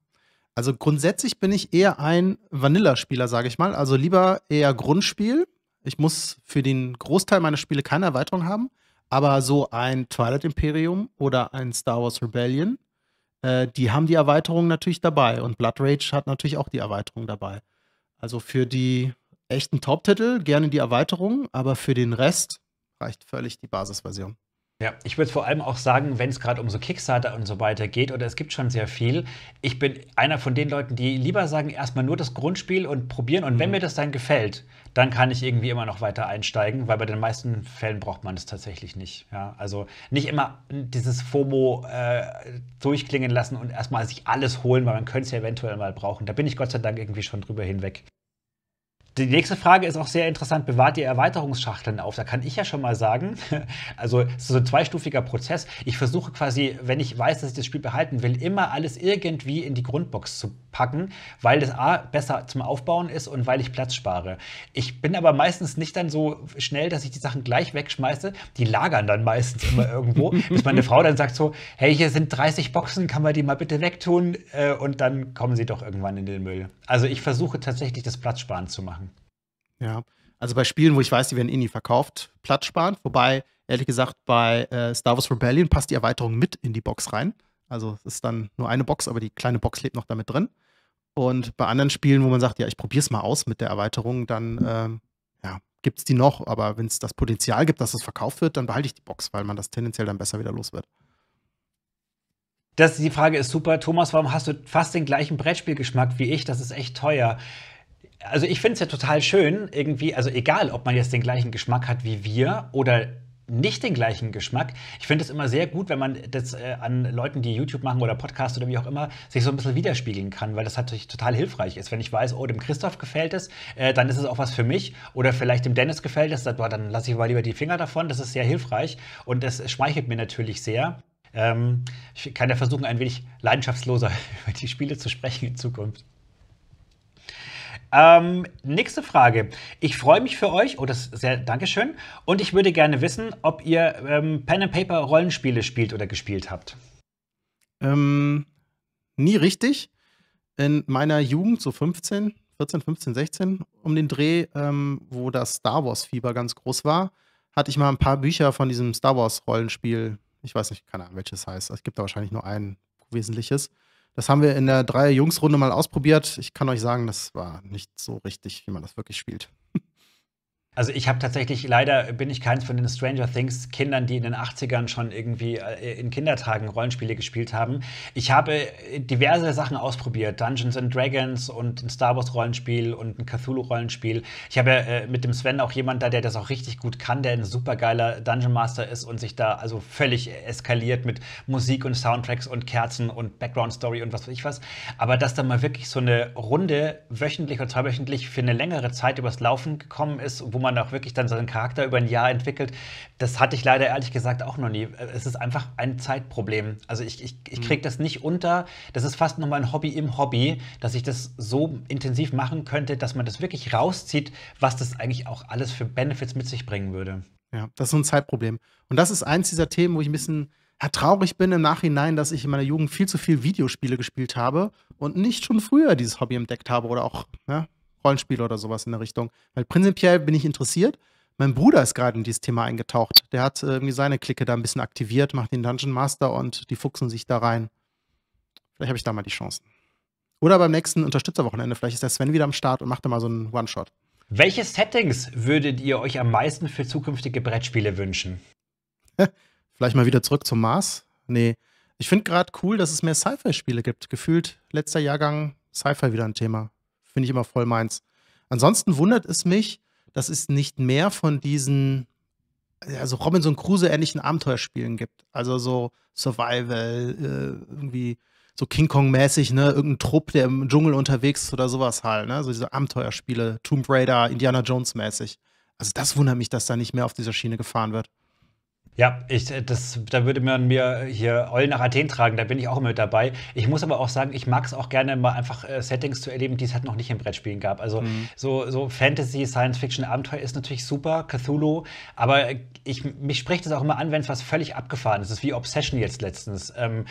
Also grundsätzlich bin ich eher ein Vanilla-Spieler, sage ich mal. Also lieber eher Grundspiel. Ich muss für den Großteil meiner Spiele keine Erweiterung haben. Aber so ein Twilight Imperium oder ein Star Wars Rebellion äh, die haben die Erweiterung natürlich dabei und Blood Rage hat natürlich auch die Erweiterung dabei. Also für die echten Top-Titel gerne die Erweiterung, aber für den Rest reicht völlig die Basisversion. Ja, ich würde vor allem auch sagen, wenn es gerade um so Kickstarter und so weiter geht, oder es gibt schon sehr viel, ich bin einer von den Leuten, die lieber sagen, erstmal nur das Grundspiel und probieren. Und mhm. wenn mir das dann gefällt, dann kann ich irgendwie immer noch weiter einsteigen, weil bei den meisten Fällen braucht man es tatsächlich nicht. Ja, also nicht immer dieses FOMO äh, durchklingen lassen und erstmal sich alles holen, weil man könnte es ja eventuell mal brauchen. Da bin ich Gott sei Dank irgendwie schon drüber hinweg. Die nächste Frage ist auch sehr interessant. Bewahrt ihr Erweiterungsschachteln auf? Da kann ich ja schon mal sagen, also es ist so ein zweistufiger Prozess. Ich versuche quasi, wenn ich weiß, dass ich das Spiel behalten will, immer alles irgendwie in die Grundbox zu packen, weil das A besser zum Aufbauen ist und weil ich Platz spare. Ich bin aber meistens nicht dann so schnell, dass ich die Sachen gleich wegschmeiße. Die lagern dann meistens immer irgendwo, bis meine Frau dann sagt so, hey, hier sind 30 Boxen, kann man die mal bitte wegtun? Äh, und dann kommen sie doch irgendwann in den Müll. Also ich versuche tatsächlich das Platzsparen zu machen. Ja, also bei Spielen, wo ich weiß, die werden eh nie verkauft, Platzsparen. Wobei, ehrlich gesagt, bei äh, Star Wars Rebellion passt die Erweiterung mit in die Box rein. Also es ist dann nur eine Box, aber die kleine Box lebt noch damit drin. Und bei anderen Spielen, wo man sagt, ja, ich probiere es mal aus mit der Erweiterung, dann ähm, ja, gibt es die noch. Aber wenn es das Potenzial gibt, dass es verkauft wird, dann behalte ich die Box, weil man das tendenziell dann besser wieder los wird. Das, die Frage ist super. Thomas, warum hast du fast den gleichen Brettspielgeschmack wie ich? Das ist echt teuer. Also ich finde es ja total schön, irgendwie, also egal, ob man jetzt den gleichen Geschmack hat wie wir oder nicht den gleichen Geschmack. Ich finde es immer sehr gut, wenn man das äh, an Leuten, die YouTube machen oder Podcast oder wie auch immer, sich so ein bisschen widerspiegeln kann, weil das natürlich total hilfreich ist. Wenn ich weiß, oh, dem Christoph gefällt es, äh, dann ist es auch was für mich. Oder vielleicht dem Dennis gefällt es, dann, dann lasse ich mal lieber die Finger davon. Das ist sehr hilfreich und das schmeichelt mir natürlich sehr. Ähm, ich kann ja versuchen, ein wenig leidenschaftsloser über die Spiele zu sprechen in Zukunft. Ähm, nächste Frage. Ich freue mich für euch, oh, das ist sehr, Dankeschön. Und ich würde gerne wissen, ob ihr ähm, Pen and Paper Rollenspiele spielt oder gespielt habt. Ähm, nie richtig. In meiner Jugend, so 15, 14, 15, 16, um den Dreh, ähm, wo das Star Wars-Fieber ganz groß war, hatte ich mal ein paar Bücher von diesem Star Wars-Rollenspiel. Ich weiß nicht, keine Ahnung, welches heißt. Es gibt da wahrscheinlich nur ein wesentliches. Das haben wir in der Dreier-Jungs-Runde mal ausprobiert. Ich kann euch sagen, das war nicht so richtig, wie man das wirklich spielt. Also ich habe tatsächlich, leider bin ich keins von den Stranger Things Kindern, die in den 80ern schon irgendwie äh, in Kindertagen Rollenspiele gespielt haben. Ich habe äh, diverse Sachen ausprobiert, Dungeons and Dragons und ein Star Wars Rollenspiel und ein Cthulhu Rollenspiel. Ich habe äh, mit dem Sven auch jemanden da, der das auch richtig gut kann, der ein supergeiler Dungeon Master ist und sich da also völlig eskaliert mit Musik und Soundtracks und Kerzen und Background Story und was weiß ich was. Aber dass da mal wirklich so eine Runde wöchentlich oder zweiwöchentlich für eine längere Zeit übers Laufen gekommen ist, wo man auch wirklich dann seinen Charakter über ein Jahr entwickelt. Das hatte ich leider ehrlich gesagt auch noch nie. Es ist einfach ein Zeitproblem. Also ich, ich, ich mhm. kriege das nicht unter. Das ist fast nochmal ein Hobby im Hobby, dass ich das so intensiv machen könnte, dass man das wirklich rauszieht, was das eigentlich auch alles für Benefits mit sich bringen würde. Ja, das ist so ein Zeitproblem. Und das ist eins dieser Themen, wo ich ein bisschen ja, traurig bin im Nachhinein, dass ich in meiner Jugend viel zu viel Videospiele gespielt habe und nicht schon früher dieses Hobby entdeckt habe oder auch ne, Rollenspiel oder sowas in der Richtung. Weil prinzipiell bin ich interessiert. Mein Bruder ist gerade in dieses Thema eingetaucht. Der hat äh, irgendwie seine Clique da ein bisschen aktiviert, macht den Dungeon Master und die fuchsen sich da rein. Vielleicht habe ich da mal die Chancen. Oder beim nächsten Unterstützerwochenende, vielleicht ist der Sven wieder am Start und macht da mal so einen One-Shot. Welche Settings würdet ihr euch am meisten für zukünftige Brettspiele wünschen? vielleicht mal wieder zurück zum Mars? Nee. Ich finde gerade cool, dass es mehr Sci-Fi-Spiele gibt. Gefühlt letzter Jahrgang Sci-Fi wieder ein Thema. Finde ich immer voll meins. Ansonsten wundert es mich, dass es nicht mehr von diesen, also Robinson Crusoe-ähnlichen Abenteuerspielen gibt. Also so Survival, äh, irgendwie so King Kong-mäßig, ne, irgendein Trupp, der im Dschungel unterwegs ist oder sowas halt, ne? So diese Abenteuerspiele, Tomb Raider, Indiana Jones-mäßig. Also das wundert mich, dass da nicht mehr auf dieser Schiene gefahren wird. Ja, ich, äh, das, da würde man mir hier Eulen nach Athen tragen, da bin ich auch immer mit dabei. Ich muss aber auch sagen, ich mag es auch gerne, mal einfach äh, Settings zu erleben, die es halt noch nicht in Brettspielen gab. Also mhm. so, so Fantasy, Science-Fiction-Abenteuer ist natürlich super, Cthulhu, aber ich, mich spricht es auch immer an, wenn es was völlig abgefahren ist. Das ist wie Obsession jetzt letztens. Ähm,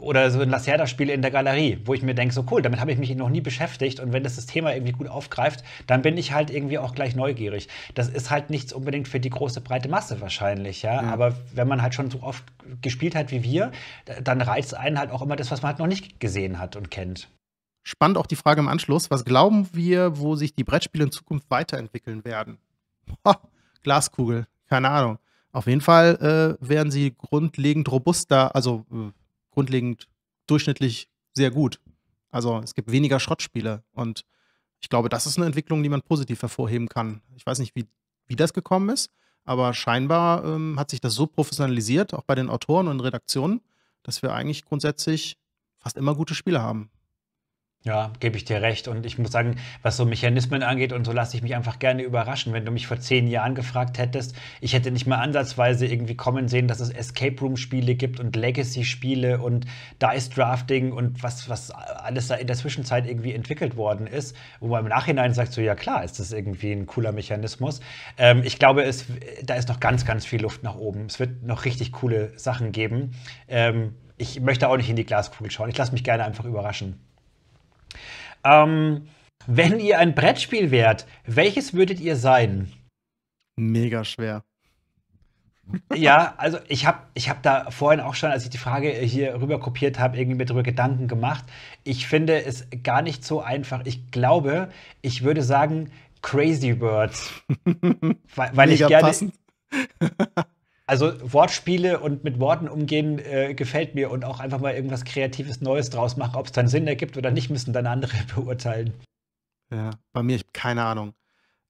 oder so ein Lacerda-Spiel in der Galerie, wo ich mir denke, so cool, damit habe ich mich noch nie beschäftigt und wenn das das Thema irgendwie gut aufgreift, dann bin ich halt irgendwie auch gleich neugierig. Das ist halt nichts unbedingt für die große breite Masse wahrscheinlich, ja. Mhm aber wenn man halt schon so oft gespielt hat wie wir, dann reizt einen halt auch immer das, was man halt noch nicht gesehen hat und kennt. Spannend auch die Frage im Anschluss, was glauben wir, wo sich die Brettspiele in Zukunft weiterentwickeln werden? Boah, Glaskugel, keine Ahnung. Auf jeden Fall äh, werden sie grundlegend robuster, also äh, grundlegend durchschnittlich sehr gut. Also es gibt weniger Schrottspiele und ich glaube, das ist eine Entwicklung, die man positiv hervorheben kann. Ich weiß nicht, wie, wie das gekommen ist, aber scheinbar ähm, hat sich das so professionalisiert, auch bei den Autoren und Redaktionen, dass wir eigentlich grundsätzlich fast immer gute Spiele haben. Ja, gebe ich dir recht. Und ich muss sagen, was so Mechanismen angeht und so lasse ich mich einfach gerne überraschen. Wenn du mich vor zehn Jahren gefragt hättest, ich hätte nicht mal ansatzweise irgendwie kommen sehen, dass es Escape Room-Spiele gibt und Legacy-Spiele und Dice-Drafting und was, was alles da in der Zwischenzeit irgendwie entwickelt worden ist. Wo man im Nachhinein sagt, so ja klar, ist das irgendwie ein cooler Mechanismus. Ähm, ich glaube, es, da ist noch ganz, ganz viel Luft nach oben. Es wird noch richtig coole Sachen geben. Ähm, ich möchte auch nicht in die Glaskugel schauen. Ich lasse mich gerne einfach überraschen. Ähm, wenn ihr ein Brettspiel wärt, welches würdet ihr sein? Mega schwer. ja, also ich habe ich hab da vorhin auch schon, als ich die Frage hier rüber kopiert habe, irgendwie mir darüber Gedanken gemacht. Ich finde es gar nicht so einfach. Ich glaube, ich würde sagen Crazy Birds. weil, weil ich gerne. also Wortspiele und mit Worten umgehen äh, gefällt mir und auch einfach mal irgendwas Kreatives Neues draus machen. Ob es dann Sinn ergibt oder nicht, müssen dann andere beurteilen. Ja, bei mir, ich habe keine Ahnung.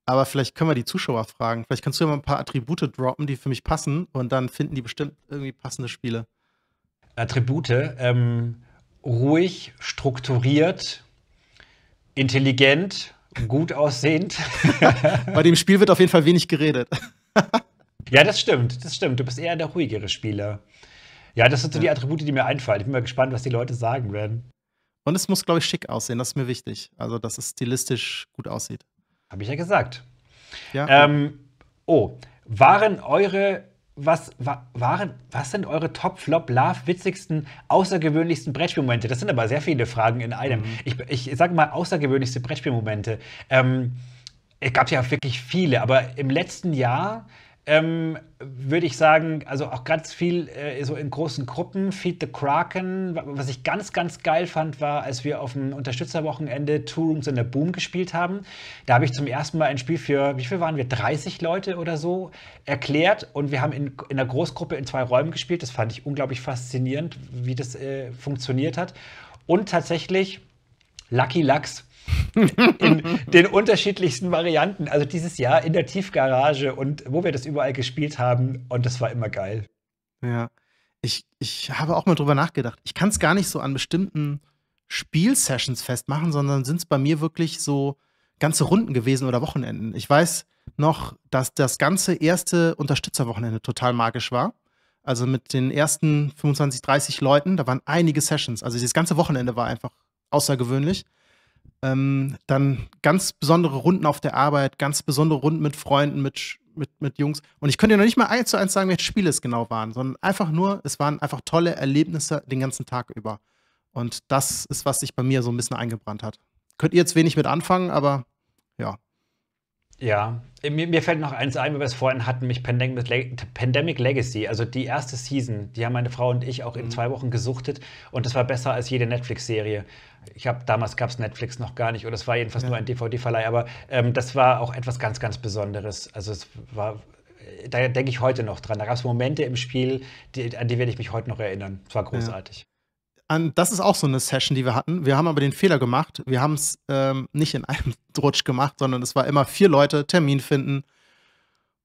Aber vielleicht können wir die Zuschauer fragen. Vielleicht kannst du ja mal ein paar Attribute droppen, die für mich passen und dann finden die bestimmt irgendwie passende Spiele. Attribute, ähm, ruhig, strukturiert, intelligent, gut aussehend. bei dem Spiel wird auf jeden Fall wenig geredet. Ja, das stimmt, das stimmt. Du bist eher der ruhigere Spieler. Ja, das sind so ja. die Attribute, die mir einfallen. Ich bin mal gespannt, was die Leute sagen werden. Und es muss, glaube ich, schick aussehen. Das ist mir wichtig. Also, dass es stilistisch gut aussieht. Habe ich ja gesagt. Ja. Ähm, oh, waren eure, was, wa, waren, was sind eure Top-Flop-Love witzigsten, außergewöhnlichsten Brettspielmomente? Das sind aber sehr viele Fragen in einem. Mhm. Ich, ich sage mal, außergewöhnlichste Brettspielmomente. Ähm, es gab ja wirklich viele, aber im letzten Jahr ähm, würde ich sagen, also auch ganz viel äh, so in großen Gruppen, Feed the Kraken. Was ich ganz, ganz geil fand, war, als wir auf dem Unterstützerwochenende Two Rooms in the Boom gespielt haben. Da habe ich zum ersten Mal ein Spiel für, wie viel waren wir, 30 Leute oder so erklärt und wir haben in, in einer Großgruppe in zwei Räumen gespielt. Das fand ich unglaublich faszinierend, wie das äh, funktioniert hat. Und tatsächlich Lucky Lux in den unterschiedlichsten Varianten. Also dieses Jahr in der Tiefgarage und wo wir das überall gespielt haben. Und das war immer geil. Ja, ich, ich habe auch mal drüber nachgedacht. Ich kann es gar nicht so an bestimmten Spielsessions festmachen, sondern sind es bei mir wirklich so ganze Runden gewesen oder Wochenenden. Ich weiß noch, dass das ganze erste Unterstützerwochenende total magisch war. Also mit den ersten 25, 30 Leuten, da waren einige Sessions. Also dieses ganze Wochenende war einfach außergewöhnlich ähm, dann ganz besondere Runden auf der Arbeit, ganz besondere Runden mit Freunden, mit, mit, mit Jungs. Und ich könnte dir noch nicht mal eins zu eins sagen, welche Spiele es genau waren, sondern einfach nur, es waren einfach tolle Erlebnisse den ganzen Tag über. Und das ist, was sich bei mir so ein bisschen eingebrannt hat. Könnt ihr jetzt wenig mit anfangen, aber ja. Ja, mir, mir, fällt noch eins ein, weil wir es vorhin hatten, mich Pandemic, Pandemic Legacy, also die erste Season, die haben meine Frau und ich auch in mhm. zwei Wochen gesuchtet und das war besser als jede Netflix-Serie. Ich habe damals gab es Netflix noch gar nicht oder es war jedenfalls ja. nur ein DVD-Verleih, aber ähm, das war auch etwas ganz, ganz Besonderes. Also es war, da denke ich heute noch dran. Da gab es Momente im Spiel, die, an die werde ich mich heute noch erinnern. Es war großartig. Ja an, das ist auch so eine Session, die wir hatten. Wir haben aber den Fehler gemacht. Wir haben es ähm, nicht in einem Rutsch gemacht, sondern es war immer vier Leute, Termin finden.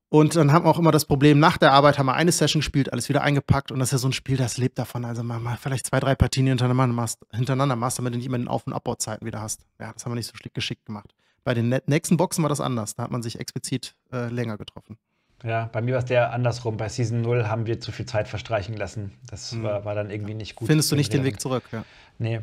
Und dann haben wir auch immer das Problem, nach der Arbeit haben wir eine Session gespielt, alles wieder eingepackt. Und das ist ja so ein Spiel, das lebt davon. Also mal, mal vielleicht zwei, drei Partien hintereinander machst, hintereinander machst damit du nicht immer den Auf- und Abbauzeiten wieder hast. Ja, das haben wir nicht so geschickt gemacht. Bei den nächsten Boxen war das anders. Da hat man sich explizit äh, länger getroffen. Ja, bei mir war es der andersrum. Bei Season 0 haben wir zu viel Zeit verstreichen lassen. Das mhm. war, war, dann irgendwie nicht gut. Findest du nicht den Weg zurück, ja. Nee.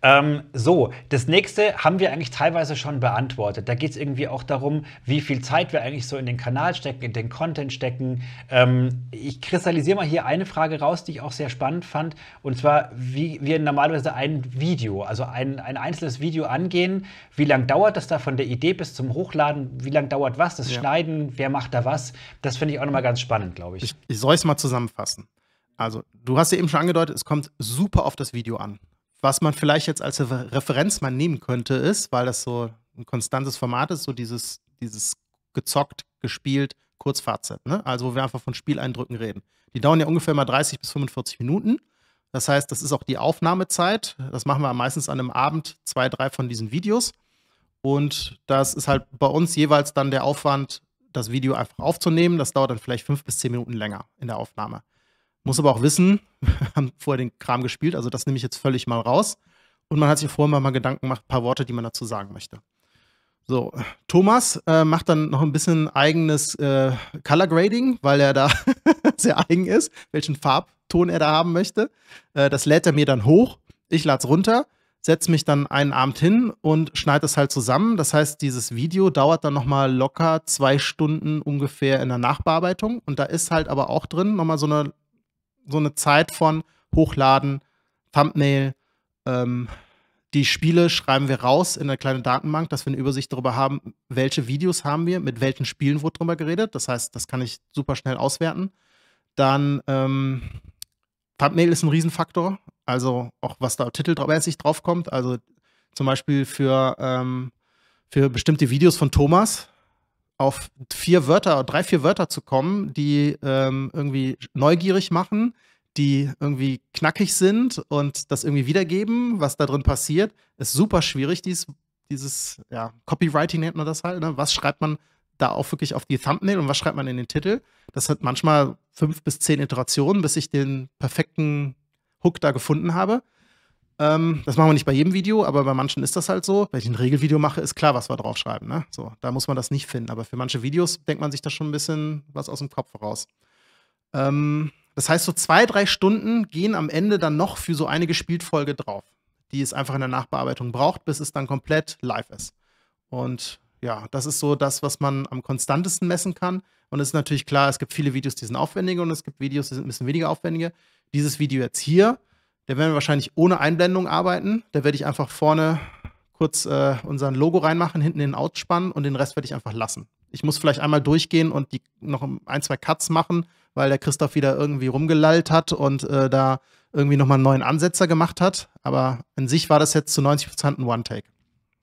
Ähm, so, das nächste haben wir eigentlich teilweise schon beantwortet. Da geht es irgendwie auch darum, wie viel Zeit wir eigentlich so in den Kanal stecken, in den Content stecken. Ähm, ich kristallisiere mal hier eine Frage raus, die ich auch sehr spannend fand. Und zwar, wie wir normalerweise ein Video, also ein, ein einzelnes Video angehen. Wie lange dauert das da von der Idee bis zum Hochladen? Wie lange dauert was? Das ja. Schneiden? Wer macht da was? das finde ich auch nochmal ganz spannend, glaube ich. ich. Ich soll es mal zusammenfassen. Also, du hast ja eben schon angedeutet, es kommt super auf das Video an. Was man vielleicht jetzt als Referenz mal nehmen könnte, ist, weil das so ein konstantes Format ist, so dieses, dieses gezockt, gespielt, Kurzfazit. Ne? Also, wo wir einfach von Spieleindrücken reden. Die dauern ja ungefähr mal 30 bis 45 Minuten. Das heißt, das ist auch die Aufnahmezeit. Das machen wir meistens an einem Abend zwei, drei von diesen Videos. Und das ist halt bei uns jeweils dann der Aufwand, das Video einfach aufzunehmen. Das dauert dann vielleicht fünf bis zehn Minuten länger in der Aufnahme. Muss aber auch wissen, wir haben vorher den Kram gespielt, also das nehme ich jetzt völlig mal raus. Und man hat sich vorher mal Gedanken gemacht, ein paar Worte, die man dazu sagen möchte. So, Thomas äh, macht dann noch ein bisschen eigenes äh, Color Grading, weil er da sehr eigen ist, welchen Farbton er da haben möchte. Äh, das lädt er mir dann hoch, ich lade es runter setze mich dann einen Abend hin und schneide es halt zusammen. Das heißt, dieses Video dauert dann nochmal locker zwei Stunden ungefähr in der Nachbearbeitung. Und da ist halt aber auch drin nochmal so eine, so eine Zeit von Hochladen, Thumbnail, ähm, die Spiele schreiben wir raus in eine kleine Datenbank, dass wir eine Übersicht darüber haben, welche Videos haben wir, mit welchen Spielen wurde drüber geredet. Das heißt, das kann ich super schnell auswerten. Dann ähm, Thumbnail ist ein Riesenfaktor. Also auch was da titelmäßig draufkommt. Also zum Beispiel für, ähm, für bestimmte Videos von Thomas auf vier Wörter, drei, vier Wörter zu kommen, die ähm, irgendwie neugierig machen, die irgendwie knackig sind und das irgendwie wiedergeben, was da drin passiert, ist super schwierig. Dies, dieses, ja, Copywriting nennt man das halt. Ne? Was schreibt man da auch wirklich auf die Thumbnail und was schreibt man in den Titel? Das hat manchmal fünf bis zehn Iterationen, bis ich den perfekten Hook da gefunden habe. Ähm, das machen wir nicht bei jedem Video, aber bei manchen ist das halt so. Wenn ich ein Regelvideo mache, ist klar, was wir draufschreiben. Ne? So, da muss man das nicht finden. Aber für manche Videos denkt man sich da schon ein bisschen was aus dem Kopf raus. Ähm, das heißt, so zwei, drei Stunden gehen am Ende dann noch für so eine Gespieltfolge drauf, die es einfach in der Nachbearbeitung braucht, bis es dann komplett live ist. Und ja, das ist so das, was man am konstantesten messen kann. Und es ist natürlich klar, es gibt viele Videos, die sind aufwendiger und es gibt Videos, die sind ein bisschen weniger aufwendiger dieses Video jetzt hier, da werden wir wahrscheinlich ohne Einblendung arbeiten. Da werde ich einfach vorne kurz äh, unseren Logo reinmachen, hinten den Outspannen und den Rest werde ich einfach lassen. Ich muss vielleicht einmal durchgehen und die noch ein, zwei Cuts machen, weil der Christoph wieder irgendwie rumgelallt hat und äh, da irgendwie nochmal einen neuen Ansetzer gemacht hat. Aber an sich war das jetzt zu 90% ein One-Take.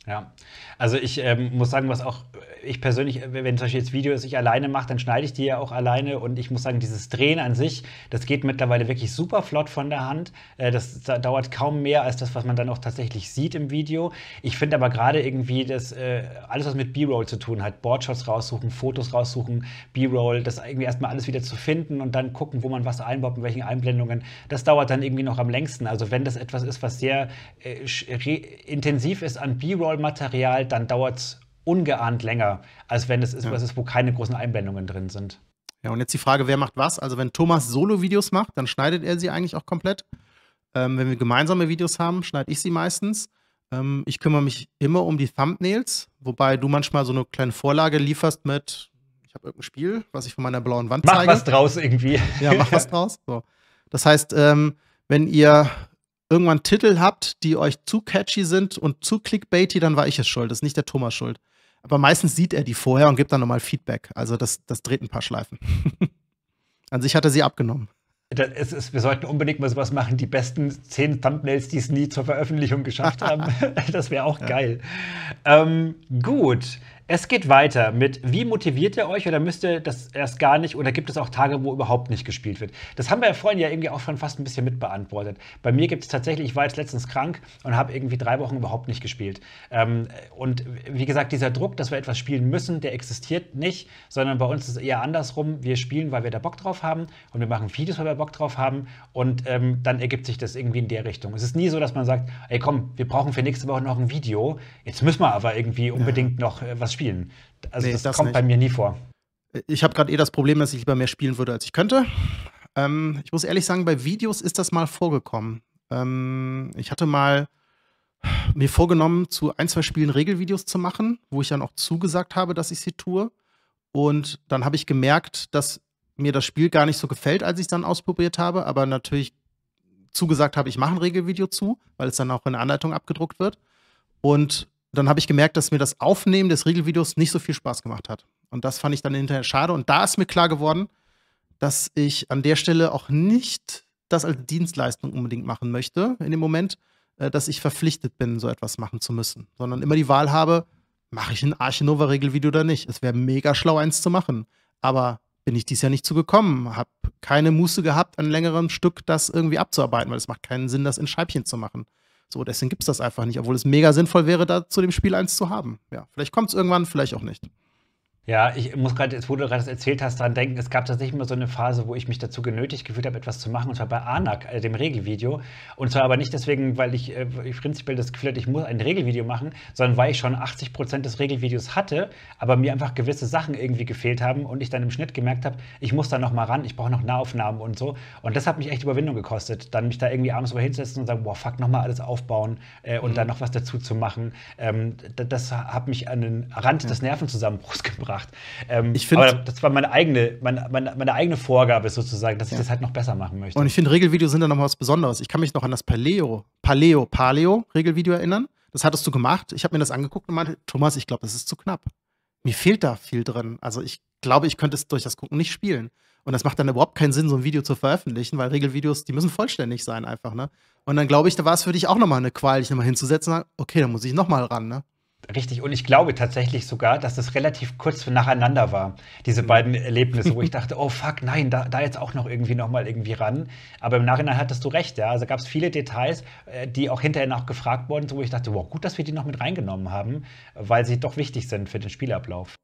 Ja, also ich ähm, muss sagen, was auch ich persönlich, wenn zum Beispiel jetzt Videos ich alleine mache, dann schneide ich die ja auch alleine und ich muss sagen, dieses Drehen an sich, das geht mittlerweile wirklich super flott von der Hand. Äh, das dauert kaum mehr als das, was man dann auch tatsächlich sieht im Video. Ich finde aber gerade irgendwie dass äh, alles, was mit B-Roll zu tun hat, Boardshots raussuchen, Fotos raussuchen, B-Roll, das irgendwie erstmal alles wieder zu finden und dann gucken, wo man was einbaut, mit welchen Einblendungen, das dauert dann irgendwie noch am längsten. Also wenn das etwas ist, was sehr äh, intensiv ist an B-Roll-Material, dann dauert es ungeahnt länger, als wenn es ist, ja. was ist, wo keine großen Einblendungen drin sind. Ja, und jetzt die Frage, wer macht was? Also, wenn Thomas Solo-Videos macht, dann schneidet er sie eigentlich auch komplett. Ähm, wenn wir gemeinsame Videos haben, schneide ich sie meistens. Ähm, ich kümmere mich immer um die Thumbnails, wobei du manchmal so eine kleine Vorlage lieferst mit, ich habe irgendein Spiel, was ich von meiner blauen Wand mach zeige. Mach was draus irgendwie. Ja, mach was draus. So. Das heißt, ähm, wenn ihr irgendwann Titel habt, die euch zu catchy sind und zu clickbaity, dann war ich es schuld. Das ist nicht der Thomas schuld. Aber meistens sieht er die vorher und gibt dann nochmal Feedback. Also das, das dreht ein paar Schleifen. An sich hat er sie abgenommen. Ist, wir sollten unbedingt mal sowas machen, die besten zehn Thumbnails, die es nie zur Veröffentlichung geschafft haben. das wäre auch ja. geil. Ähm, gut, es geht weiter mit, wie motiviert ihr euch oder müsst ihr das erst gar nicht oder gibt es auch Tage, wo überhaupt nicht gespielt wird? Das haben wir ja vorhin ja irgendwie auch schon fast ein bisschen mitbeantwortet. Bei mir gibt es tatsächlich, ich war jetzt letztens krank und habe irgendwie drei Wochen überhaupt nicht gespielt. Ähm, und wie gesagt, dieser Druck, dass wir etwas spielen müssen, der existiert nicht, sondern bei uns ist es eher andersrum. Wir spielen, weil wir da Bock drauf haben und wir machen Videos, weil wir Bock drauf haben und ähm, dann ergibt sich das irgendwie in der Richtung. Es ist nie so, dass man sagt, ey komm, wir brauchen für nächste Woche noch ein Video, jetzt müssen wir aber irgendwie unbedingt ja. noch äh, was spielen spielen. Also nee, das, das, kommt nicht. bei mir nie vor. Ich habe gerade eh das Problem, dass ich lieber mehr spielen würde, als ich könnte. Ähm, ich muss ehrlich sagen, bei Videos ist das mal vorgekommen. Ähm, ich hatte mal mir vorgenommen, zu ein, zwei Spielen Regelvideos zu machen, wo ich dann auch zugesagt habe, dass ich sie tue. Und dann habe ich gemerkt, dass mir das Spiel gar nicht so gefällt, als ich es dann ausprobiert habe, aber natürlich zugesagt habe, ich mache ein Regelvideo zu, weil es dann auch in der Anleitung abgedruckt wird. Und dann habe ich gemerkt, dass mir das Aufnehmen des Regelvideos nicht so viel Spaß gemacht hat. Und das fand ich dann hinterher schade. Und da ist mir klar geworden, dass ich an der Stelle auch nicht das als Dienstleistung unbedingt machen möchte in dem Moment, äh, dass ich verpflichtet bin, so etwas machen zu müssen, sondern immer die Wahl habe, mache ich ein Archinova Regelvideo oder nicht. Es wäre mega schlau, eins zu machen. Aber bin ich dies Jahr nicht zugekommen, habe keine Muße gehabt, ein längerem Stück das irgendwie abzuarbeiten, weil es macht keinen Sinn, das in Scheibchen zu machen. So, deswegen gibt es das einfach nicht, obwohl es mega sinnvoll wäre, da zu dem Spiel eins zu haben. Ja, vielleicht kommt es irgendwann, vielleicht auch nicht. Ja, ich muss gerade, wo du gerade das erzählt hast, daran denken, es gab tatsächlich mal so eine Phase, wo ich mich dazu genötigt gefühlt habe, etwas zu machen, und zwar bei ANAC, äh, dem Regelvideo. Und zwar aber nicht deswegen, weil ich, äh, ich prinzipiell das Gefühl hatte, ich muss ein Regelvideo machen, sondern weil ich schon 80 Prozent des Regelvideos hatte, aber mir einfach gewisse Sachen irgendwie gefehlt haben und ich dann im Schnitt gemerkt habe, ich muss da nochmal ran, ich brauche noch Nahaufnahmen und so. Und das hat mich echt Überwindung gekostet, dann mich da irgendwie abends über hinzusetzen und sagen, boah, fuck, nochmal alles aufbauen äh, und mhm. dann noch was dazu zu machen. Ähm, das hat mich an den Rand mhm. des Nervenzusammenbruchs gebracht gebracht. Ähm, ich find, aber das war meine eigene, meine, meine, meine eigene Vorgabe sozusagen, dass ja. ich das halt noch besser machen möchte. Und ich finde, Regelvideos sind dann nochmal was Besonderes. Ich kann mich noch an das Paleo, Paleo, Paleo Regelvideo erinnern. Das hattest du gemacht. Ich habe mir das angeguckt und meinte, Thomas, ich glaube, das ist zu knapp. Mir fehlt da viel drin. Also ich glaube, ich könnte es durch das Gucken nicht spielen. Und das macht dann überhaupt keinen Sinn, so ein Video zu veröffentlichen, weil Regelvideos, die müssen vollständig sein einfach, ne? Und dann glaube ich, da war es für dich auch nochmal eine Qual, dich nochmal hinzusetzen und sagen, okay, dann muss ich nochmal ran, ne? Richtig, und ich glaube tatsächlich sogar, dass das relativ kurz nacheinander war, diese beiden mhm. Erlebnisse, wo ich dachte, oh fuck, nein, da, da jetzt auch noch irgendwie nochmal irgendwie ran. Aber im Nachhinein hattest du recht, ja. Also gab es viele Details, äh, die auch hinterher noch gefragt wurden, wo ich dachte, wow, gut, dass wir die noch mit reingenommen haben, weil sie doch wichtig sind für den Spielablauf.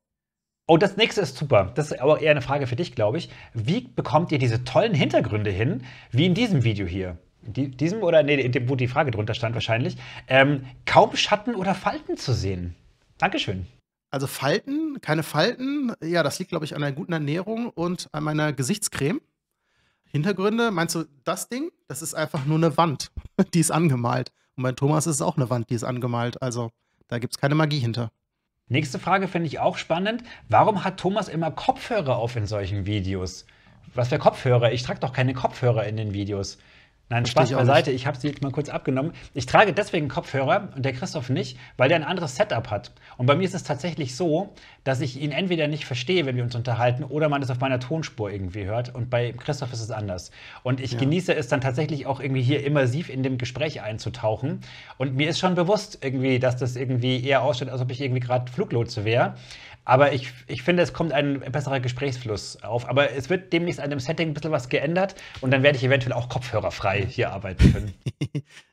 Oh, das nächste ist super. Das ist aber eher eine Frage für dich, glaube ich. Wie bekommt ihr diese tollen Hintergründe hin, wie in diesem Video hier? diesem oder nee, dem, wo die Frage drunter stand wahrscheinlich, ähm, kaum Schatten oder Falten zu sehen. Dankeschön. Also Falten, keine Falten, ja, das liegt, glaube ich, an einer guten Ernährung und an meiner Gesichtscreme. Hintergründe, meinst du, das Ding, das ist einfach nur eine Wand, die ist angemalt. Und bei Thomas ist es auch eine Wand, die ist angemalt. Also da gibt es keine Magie hinter. Nächste Frage finde ich auch spannend. Warum hat Thomas immer Kopfhörer auf in solchen Videos? Was für Kopfhörer? Ich trage doch keine Kopfhörer in den Videos. Nein, Spaß beiseite. Ich habe sie jetzt mal kurz abgenommen. Ich trage deswegen Kopfhörer und der Christoph nicht, weil der ein anderes Setup hat. Und bei mir ist es tatsächlich so, dass ich ihn entweder nicht verstehe, wenn wir uns unterhalten, oder man es auf meiner Tonspur irgendwie hört. Und bei Christoph ist es anders. Und ich ja. genieße es dann tatsächlich auch irgendwie hier immersiv in dem Gespräch einzutauchen. Und mir ist schon bewusst irgendwie, dass das irgendwie eher ausschaut, als ob ich irgendwie gerade Fluglotse wäre. Aber ich, ich finde, es kommt ein besserer Gesprächsfluss auf. Aber es wird demnächst an dem Setting ein bisschen was geändert und dann werde ich eventuell auch kopfhörerfrei hier arbeiten können.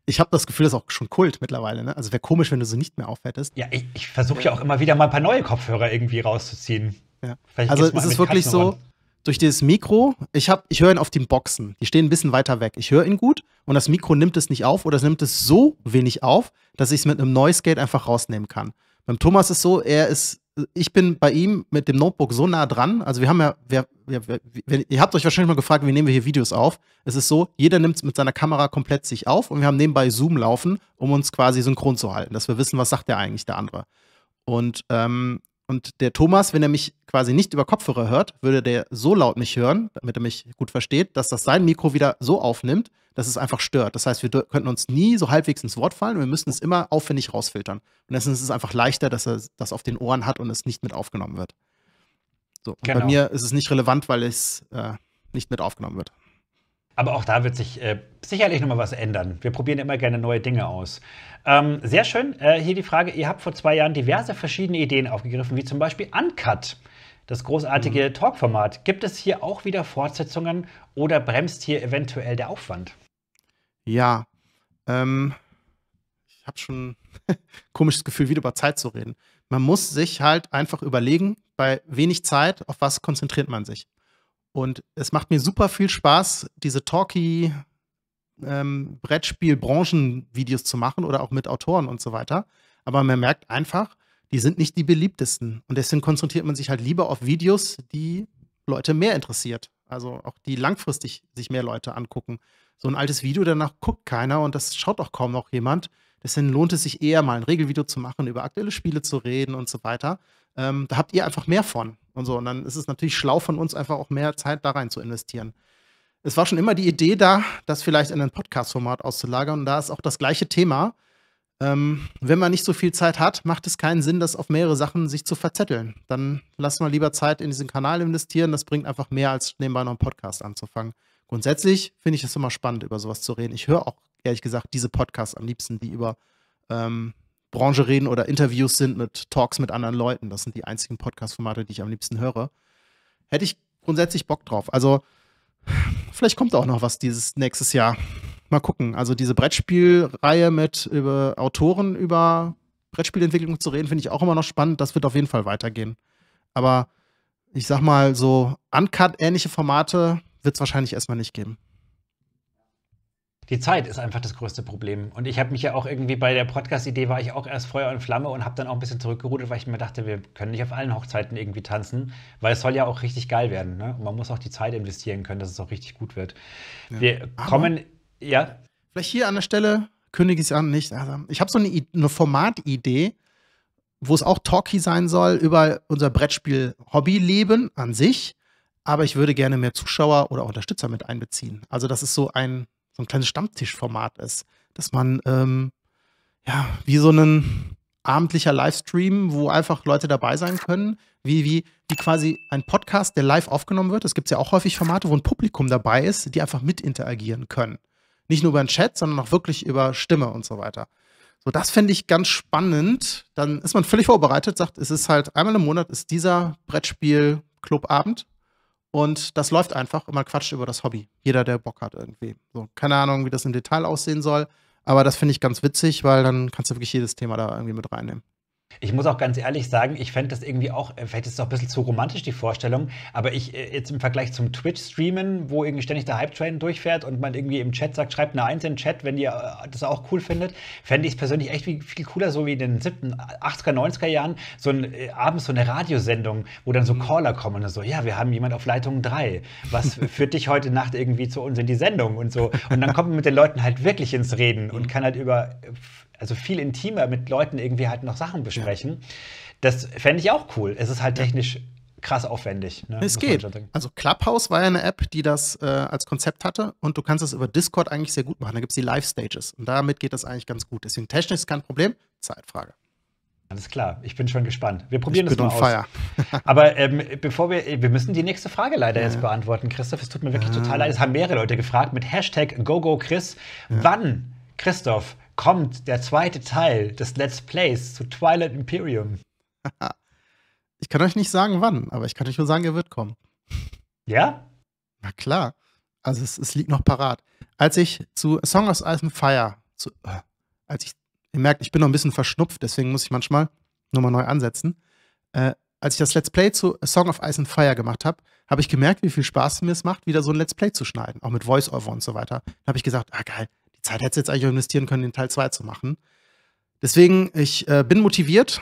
ich habe das Gefühl, das ist auch schon Kult mittlerweile. Ne? Also wäre komisch, wenn du sie nicht mehr aufhättest. Ja, ich, ich versuche ja auch immer wieder mal ein paar neue Kopfhörer irgendwie rauszuziehen. Ja. Also es ist wirklich so, ran. durch dieses Mikro, ich, ich höre ihn auf den Boxen. Die stehen ein bisschen weiter weg. Ich höre ihn gut und das Mikro nimmt es nicht auf oder es nimmt es so wenig auf, dass ich es mit einem Noise Gate einfach rausnehmen kann. Beim Thomas ist so, er ist ich bin bei ihm mit dem Notebook so nah dran. Also wir haben ja, wir, wir, wir, ihr habt euch wahrscheinlich mal gefragt, wie nehmen wir hier Videos auf? Es ist so, jeder nimmt es mit seiner Kamera komplett sich auf und wir haben nebenbei Zoom laufen, um uns quasi synchron zu halten, dass wir wissen, was sagt der eigentlich der andere. Und ähm, und der Thomas, wenn er mich quasi nicht über Kopfhörer hört, würde der so laut mich hören, damit er mich gut versteht, dass das sein Mikro wieder so aufnimmt, dass es einfach stört. Das heißt, wir könnten uns nie so halbwegs ins Wort fallen und wir müssen es immer aufwendig rausfiltern. Und deswegen ist es einfach leichter, dass er das auf den Ohren hat und es nicht mit aufgenommen wird. So, genau. bei mir ist es nicht relevant, weil es äh, nicht mit aufgenommen wird. Aber auch da wird sich äh, sicherlich nochmal was ändern. Wir probieren immer gerne neue Dinge aus. Ähm, sehr schön. Äh, hier die Frage: Ihr habt vor zwei Jahren diverse verschiedene Ideen aufgegriffen, wie zum Beispiel Uncut, das großartige mhm. Talkformat. Gibt es hier auch wieder Fortsetzungen oder bremst hier eventuell der Aufwand? Ja. Ähm, ich habe schon komisches Gefühl, wieder über Zeit zu reden. Man muss sich halt einfach überlegen, bei wenig Zeit, auf was konzentriert man sich. Und es macht mir super viel Spaß, diese Talkie ähm, Brettspiel-Branchen-Videos zu machen oder auch mit Autoren und so weiter. Aber man merkt einfach, die sind nicht die beliebtesten. Und deswegen konzentriert man sich halt lieber auf Videos, die Leute mehr interessiert. Also auch die langfristig sich mehr Leute angucken. So ein altes Video, danach guckt keiner und das schaut auch kaum noch jemand. Deswegen lohnt es sich eher, mal ein Regelvideo zu machen, über aktuelle Spiele zu reden und so weiter. Ähm, da habt ihr einfach mehr von und so. Und dann ist es natürlich schlau von uns, einfach auch mehr Zeit da rein zu investieren. Es war schon immer die Idee da, das vielleicht in ein Podcast-Format auszulagern. Und da ist auch das gleiche Thema. Ähm, wenn man nicht so viel Zeit hat, macht es keinen Sinn, das auf mehrere Sachen sich zu verzetteln. Dann lassen wir lieber Zeit in diesen Kanal investieren. Das bringt einfach mehr, als nebenbei noch einen Podcast anzufangen. Grundsätzlich finde ich es immer spannend, über sowas zu reden. Ich höre auch, ehrlich gesagt, diese Podcasts am liebsten, die über ähm, Branche reden oder Interviews sind mit Talks mit anderen Leuten. Das sind die einzigen Podcast-Formate, die ich am liebsten höre. Hätte ich grundsätzlich Bock drauf. Also, vielleicht kommt auch noch was dieses nächstes Jahr. Mal gucken. Also, diese Brettspielreihe mit über Autoren über Brettspielentwicklung zu reden, finde ich auch immer noch spannend. Das wird auf jeden Fall weitergehen. Aber ich sag mal, so Uncut-ähnliche Formate wird es wahrscheinlich erstmal nicht geben. Die Zeit ist einfach das größte Problem. Und ich habe mich ja auch irgendwie bei der Podcast-Idee war ich auch erst Feuer und Flamme und habe dann auch ein bisschen zurückgerudert, weil ich mir dachte, wir können nicht auf allen Hochzeiten irgendwie tanzen, weil es soll ja auch richtig geil werden. Ne? Und man muss auch die Zeit investieren können, dass es auch richtig gut wird. Ja. Wir Aber kommen, ja. Vielleicht hier an der Stelle kündige ich es an, nicht. Also ich habe so eine, eine Formatidee, wo es auch Talkie sein soll über unser Brettspiel-Hobbyleben an sich. Aber ich würde gerne mehr Zuschauer oder auch Unterstützer mit einbeziehen. Also, das ist so ein so ein kleines Stammtischformat ist. Dass man, ähm, ja, wie so ein abendlicher Livestream, wo einfach Leute dabei sein können, wie, wie, wie quasi ein Podcast, der live aufgenommen wird. Es gibt ja auch häufig Formate, wo ein Publikum dabei ist, die einfach mit interagieren können. Nicht nur über den Chat, sondern auch wirklich über Stimme und so weiter. So, das fände ich ganz spannend. Dann ist man völlig vorbereitet, sagt, es ist halt einmal im Monat ist dieser Brettspiel-Clubabend und das läuft einfach und man quatscht über das Hobby. Jeder, der Bock hat irgendwie. So, keine Ahnung, wie das im Detail aussehen soll. Aber das finde ich ganz witzig, weil dann kannst du wirklich jedes Thema da irgendwie mit reinnehmen. Ich muss auch ganz ehrlich sagen, ich fände das irgendwie auch, äh, vielleicht ist es auch ein bisschen zu romantisch, die Vorstellung, aber ich äh, jetzt im Vergleich zum Twitch-Streamen, wo irgendwie ständig der Hype-Train durchfährt und man irgendwie im Chat sagt, schreibt eine Eins in den Chat, wenn ihr äh, das auch cool findet, fände ich es persönlich echt viel cooler, so wie in den 7., 80er, 90er Jahren, so ein, abends so eine Radiosendung, wo dann so mhm. Caller kommen und so, ja, wir haben jemand auf Leitung 3, was führt dich heute Nacht irgendwie zu uns in die Sendung und so. Und dann kommt man mit den Leuten halt wirklich ins Reden und mhm. kann halt über also viel intimer mit Leuten irgendwie halt noch Sachen besprechen. Ja. Das fände ich auch cool. Es ist halt technisch krass aufwendig. Ne? Es geht. Also Clubhouse war ja eine App, die das äh, als Konzept hatte und du kannst das über Discord eigentlich sehr gut machen. Da gibt es die Live-Stages und damit geht das eigentlich ganz gut. Deswegen technisch ist kein Problem, Zeitfrage. Alles klar, ich bin schon gespannt. Wir probieren ich das mal aus. Fire. Aber ähm, bevor wir, wir müssen die nächste Frage leider ja. jetzt beantworten, Christoph. Es tut mir wirklich ja. total leid. Es haben mehrere Leute gefragt mit Hashtag GoGoChris. Ja. Wann, Christoph, kommt der zweite Teil des Let's Plays zu Twilight Imperium. ich kann euch nicht sagen, wann, aber ich kann euch nur sagen, er wird kommen. Ja? Na klar. Also es, es liegt noch parat. Als ich zu A Song of Ice and Fire, zu, äh, als ich, ihr merkt, ich bin noch ein bisschen verschnupft, deswegen muss ich manchmal nochmal neu ansetzen. Äh, als ich das Let's Play zu A Song of Ice and Fire gemacht habe, habe ich gemerkt, wie viel Spaß mir es macht, wieder so ein Let's Play zu schneiden, auch mit Voice-Over und so weiter. Da habe ich gesagt, ah geil, Zeit hättest du jetzt eigentlich investieren können, den Teil 2 zu machen. Deswegen, ich äh, bin motiviert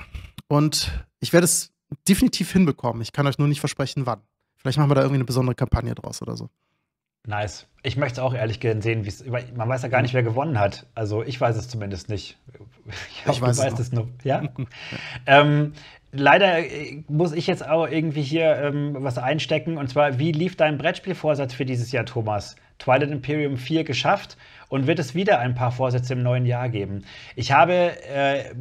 und ich werde es definitiv hinbekommen. Ich kann euch nur nicht versprechen, wann. Vielleicht machen wir da irgendwie eine besondere Kampagne draus oder so. Nice. Ich möchte es auch ehrlich gern sehen, wie es. Man weiß ja gar nicht, mhm. wer gewonnen hat. Also ich weiß es zumindest nicht. Ich, hoffe, ich weiß, weiß es nur. Ja. ähm, leider äh, muss ich jetzt auch irgendwie hier ähm, was einstecken. Und zwar, wie lief dein Brettspielvorsatz für dieses Jahr, Thomas? Twilight Imperium 4 geschafft und wird es wieder ein paar Vorsätze im neuen Jahr geben. Ich habe äh,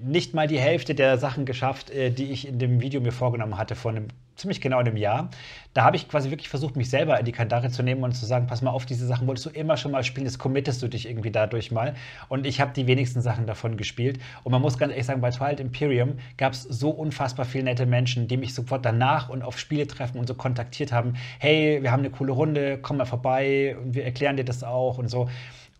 nicht mal die Hälfte der Sachen geschafft, äh, die ich in dem Video mir vorgenommen hatte von dem ziemlich genau einem Jahr, da habe ich quasi wirklich versucht, mich selber in die Kandare zu nehmen und zu sagen, pass mal auf, diese Sachen wolltest du immer schon mal spielen, das committest du dich irgendwie dadurch mal. Und ich habe die wenigsten Sachen davon gespielt. Und man muss ganz ehrlich sagen, bei Twilight Imperium gab es so unfassbar viele nette Menschen, die mich sofort danach und auf Spiele treffen und so kontaktiert haben, hey, wir haben eine coole Runde, komm mal vorbei und wir erklären dir das auch und so.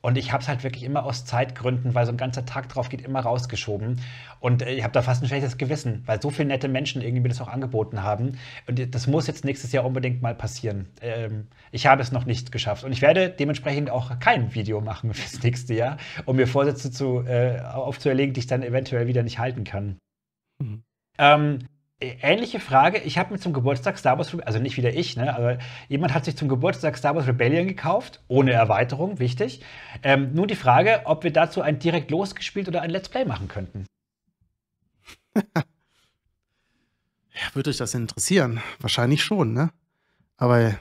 Und ich habe es halt wirklich immer aus Zeitgründen, weil so ein ganzer Tag drauf geht, immer rausgeschoben. Und äh, ich habe da fast ein schlechtes Gewissen, weil so viele nette Menschen irgendwie mir das auch angeboten haben. Und das muss jetzt nächstes Jahr unbedingt mal passieren. Ähm, ich habe es noch nicht geschafft. Und ich werde dementsprechend auch kein Video machen fürs nächste Jahr, um mir Vorsätze zu, äh, aufzuerlegen, die ich dann eventuell wieder nicht halten kann. Mhm. Ähm, äh, ähnliche Frage. Ich habe mir zum Geburtstag Star Wars, Rebellion, also nicht wieder ich, ne, aber jemand hat sich zum Geburtstag Star Wars Rebellion gekauft, ohne Erweiterung, wichtig. Ähm, nun die Frage, ob wir dazu ein direkt losgespielt oder ein Let's Play machen könnten. ja, würde euch das interessieren? Wahrscheinlich schon, ne? Aber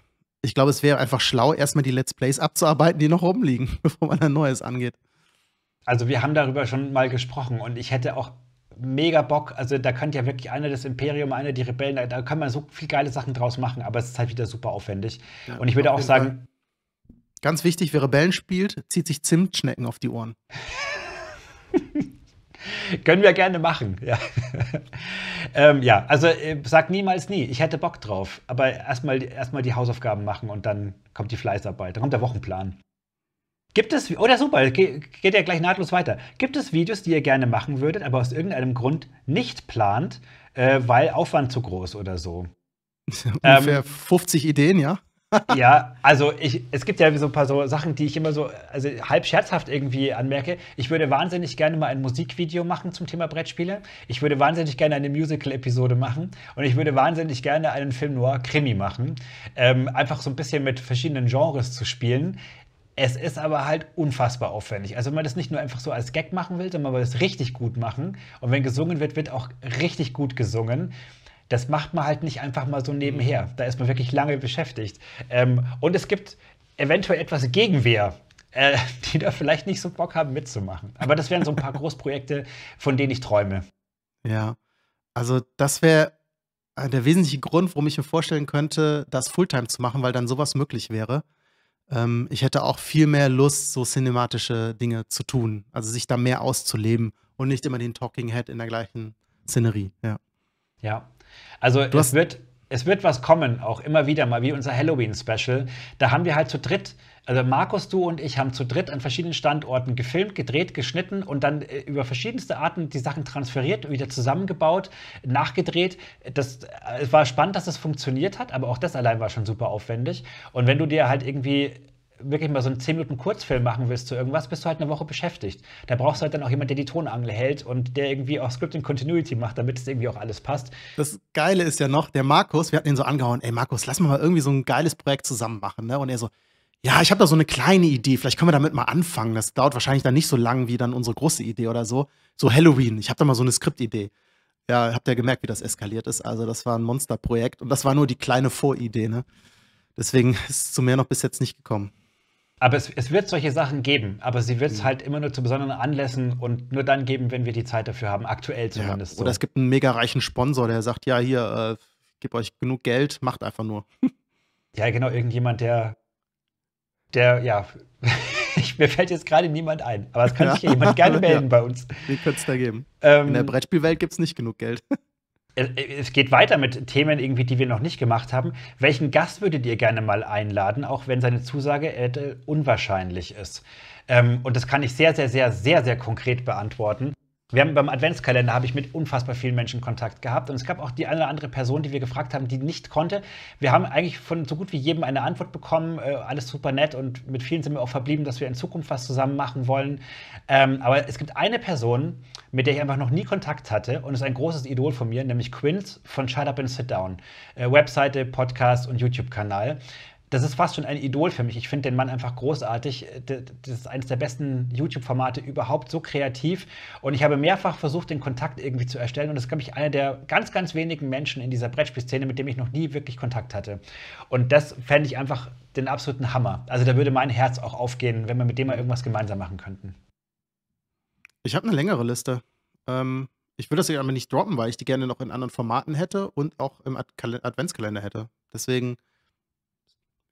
ich glaube, es wäre einfach schlau, erstmal die Let's Plays abzuarbeiten, die noch rumliegen, bevor man ein neues angeht. Also wir haben darüber schon mal gesprochen und ich hätte auch mega Bock. Also da könnte ja wirklich einer das Imperium, einer die Rebellen, da, kann man so viel geile Sachen draus machen, aber es ist halt wieder super aufwendig. Ja, und ich würde auch sagen. Ganz wichtig, wer Rebellen spielt, zieht sich Zimtschnecken auf die Ohren. Können wir gerne machen. Ja, ähm, ja also äh, sag niemals nie. Ich hätte Bock drauf. Aber erstmal erst, die Hausaufgaben machen und dann kommt die Fleißarbeit. Dann kommt der Wochenplan. Gibt es, oder super, geht ja gleich nahtlos weiter. Gibt es Videos, die ihr gerne machen würdet, aber aus irgendeinem Grund nicht plant, äh, weil Aufwand zu groß oder so? Ungefähr ähm, 50 Ideen, ja? ja, also ich, es gibt ja so ein paar so Sachen, die ich immer so also halb scherzhaft irgendwie anmerke. Ich würde wahnsinnig gerne mal ein Musikvideo machen zum Thema Brettspiele. Ich würde wahnsinnig gerne eine Musical-Episode machen und ich würde wahnsinnig gerne einen Film Noir Krimi machen. Ähm, einfach so ein bisschen mit verschiedenen Genres zu spielen. Es ist aber halt unfassbar aufwendig. Also wenn man das nicht nur einfach so als Gag machen will, sondern man will es richtig gut machen. Und wenn gesungen wird, wird auch richtig gut gesungen. Das macht man halt nicht einfach mal so nebenher. Da ist man wirklich lange beschäftigt. Ähm, und es gibt eventuell etwas Gegenwehr, äh, die da vielleicht nicht so Bock haben mitzumachen. Aber das wären so ein paar Großprojekte, von denen ich träume. Ja, also das wäre der wesentliche Grund, warum ich mir vorstellen könnte, das Fulltime zu machen, weil dann sowas möglich wäre. Ähm, ich hätte auch viel mehr Lust, so cinematische Dinge zu tun, also sich da mehr auszuleben und nicht immer den Talking Head in der gleichen Szenerie. Ja. Ja. Also du es wird, es wird was kommen, auch immer wieder mal, wie unser Halloween-Special. Da haben wir halt zu dritt also Markus, du und ich haben zu dritt an verschiedenen Standorten gefilmt, gedreht, geschnitten und dann äh, über verschiedenste Arten die Sachen transferiert, wieder zusammengebaut, nachgedreht. Das äh, es war spannend, dass das funktioniert hat, aber auch das allein war schon super aufwendig. Und wenn du dir halt irgendwie wirklich mal so einen 10 Minuten Kurzfilm machen willst zu irgendwas, bist du halt eine Woche beschäftigt. Da brauchst du halt dann auch jemanden, der die Tonangel hält und der irgendwie auch Scripting Continuity macht, damit es irgendwie auch alles passt. Das Geile ist ja noch, der Markus, wir hatten ihn so angehauen, ey Markus, lass mal irgendwie so ein geiles Projekt zusammen machen. Ne? Und er so, ja, ich habe da so eine kleine Idee. Vielleicht können wir damit mal anfangen. Das dauert wahrscheinlich dann nicht so lang wie dann unsere große Idee oder so. So Halloween. Ich habe da mal so eine Skriptidee. Ja, habt ihr ja gemerkt, wie das eskaliert ist. Also das war ein Monsterprojekt und das war nur die kleine Voridee. Ne? Deswegen ist es zu mehr noch bis jetzt nicht gekommen. Aber es, es wird solche Sachen geben, aber sie wird es mhm. halt immer nur zu besonderen Anlässen und nur dann geben, wenn wir die Zeit dafür haben, aktuell zumindest. Ja, oder so. es gibt einen mega reichen Sponsor, der sagt, ja, hier, äh, gib euch genug Geld, macht einfach nur. Ja, genau, irgendjemand, der der, ja, mir fällt jetzt gerade niemand ein, aber es kann sich ja jemand gerne melden ja. bei uns. Wie könnte es da geben? Ähm, In der ähm, Brettspielwelt gibt es nicht genug Geld. Äh, es geht weiter mit Themen irgendwie, die wir noch nicht gemacht haben. Welchen Gast würdet ihr gerne mal einladen, auch wenn seine Zusage äh, unwahrscheinlich ist? Ähm, und das kann ich sehr, sehr, sehr, sehr, sehr konkret beantworten. Wir haben beim Adventskalender habe ich mit unfassbar vielen Menschen Kontakt gehabt und es gab auch die eine oder andere Person, die wir gefragt haben, die nicht konnte. Wir haben eigentlich von so gut wie jedem eine Antwort bekommen, äh, alles super nett und mit vielen sind wir auch verblieben, dass wir in Zukunft was zusammen machen wollen. Ähm, aber es gibt eine Person, mit der ich einfach noch nie Kontakt hatte und ist ein großes Idol von mir, nämlich Quint von Shut Up and Sit Down, äh, Webseite, Podcast und YouTube-Kanal das ist fast schon ein Idol für mich. Ich finde den Mann einfach großartig. Äh, das ist eines der besten YouTube-Formate überhaupt, so kreativ. Und ich habe mehrfach versucht, den Kontakt irgendwie zu erstellen. Und das ist, glaube ich, einer der ganz, ganz wenigen Menschen in dieser Brettspielszene, mit dem ich noch nie wirklich Kontakt hatte. Und das fände ich einfach den absoluten Hammer. Also da würde mein Herz auch aufgehen, wenn wir mit dem mal irgendwas gemeinsam machen könnten. Ich habe eine längere Liste. Ähm, ich würde das hier aber nicht droppen, weil ich die gerne noch in anderen Formaten hätte und auch im Ad Adventskalender hätte. Deswegen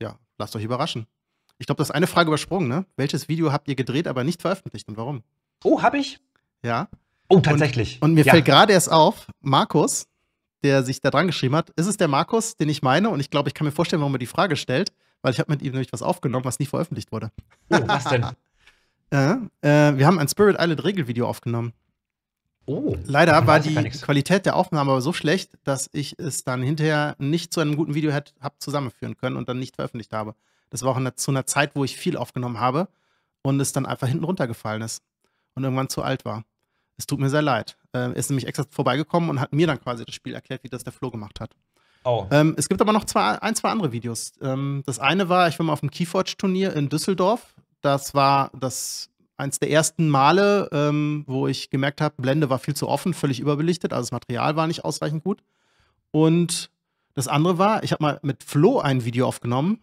ja, lasst euch überraschen. Ich glaube, das ist eine Frage übersprungen, ne? Welches Video habt ihr gedreht, aber nicht veröffentlicht und warum? Oh, hab ich? Ja. Oh, tatsächlich. Und, und mir ja. fällt gerade erst auf, Markus, der sich da dran geschrieben hat, ist es der Markus, den ich meine? Und ich glaube, ich kann mir vorstellen, warum er die Frage stellt, weil ich habe mit ihm nämlich was aufgenommen, was nie veröffentlicht wurde. Oh, was denn? äh, äh, wir haben ein Spirit Island Regelvideo aufgenommen. Oh, Leider war die Qualität der Aufnahme aber so schlecht, dass ich es dann hinterher nicht zu einem guten Video habe zusammenführen können und dann nicht veröffentlicht habe. Das war auch eine, zu einer Zeit, wo ich viel aufgenommen habe und es dann einfach hinten runtergefallen ist und irgendwann zu alt war. Es tut mir sehr leid. Äh, ist nämlich extra vorbeigekommen und hat mir dann quasi das Spiel erklärt, wie das der Flo gemacht hat. Oh. Ähm, es gibt aber noch zwei, ein, zwei andere Videos. Ähm, das eine war, ich war mal auf dem Keyforge-Turnier in Düsseldorf. Das war das eins der ersten Male, ähm, wo ich gemerkt habe, Blende war viel zu offen, völlig überbelichtet, also das Material war nicht ausreichend gut. Und das andere war, ich habe mal mit Flo ein Video aufgenommen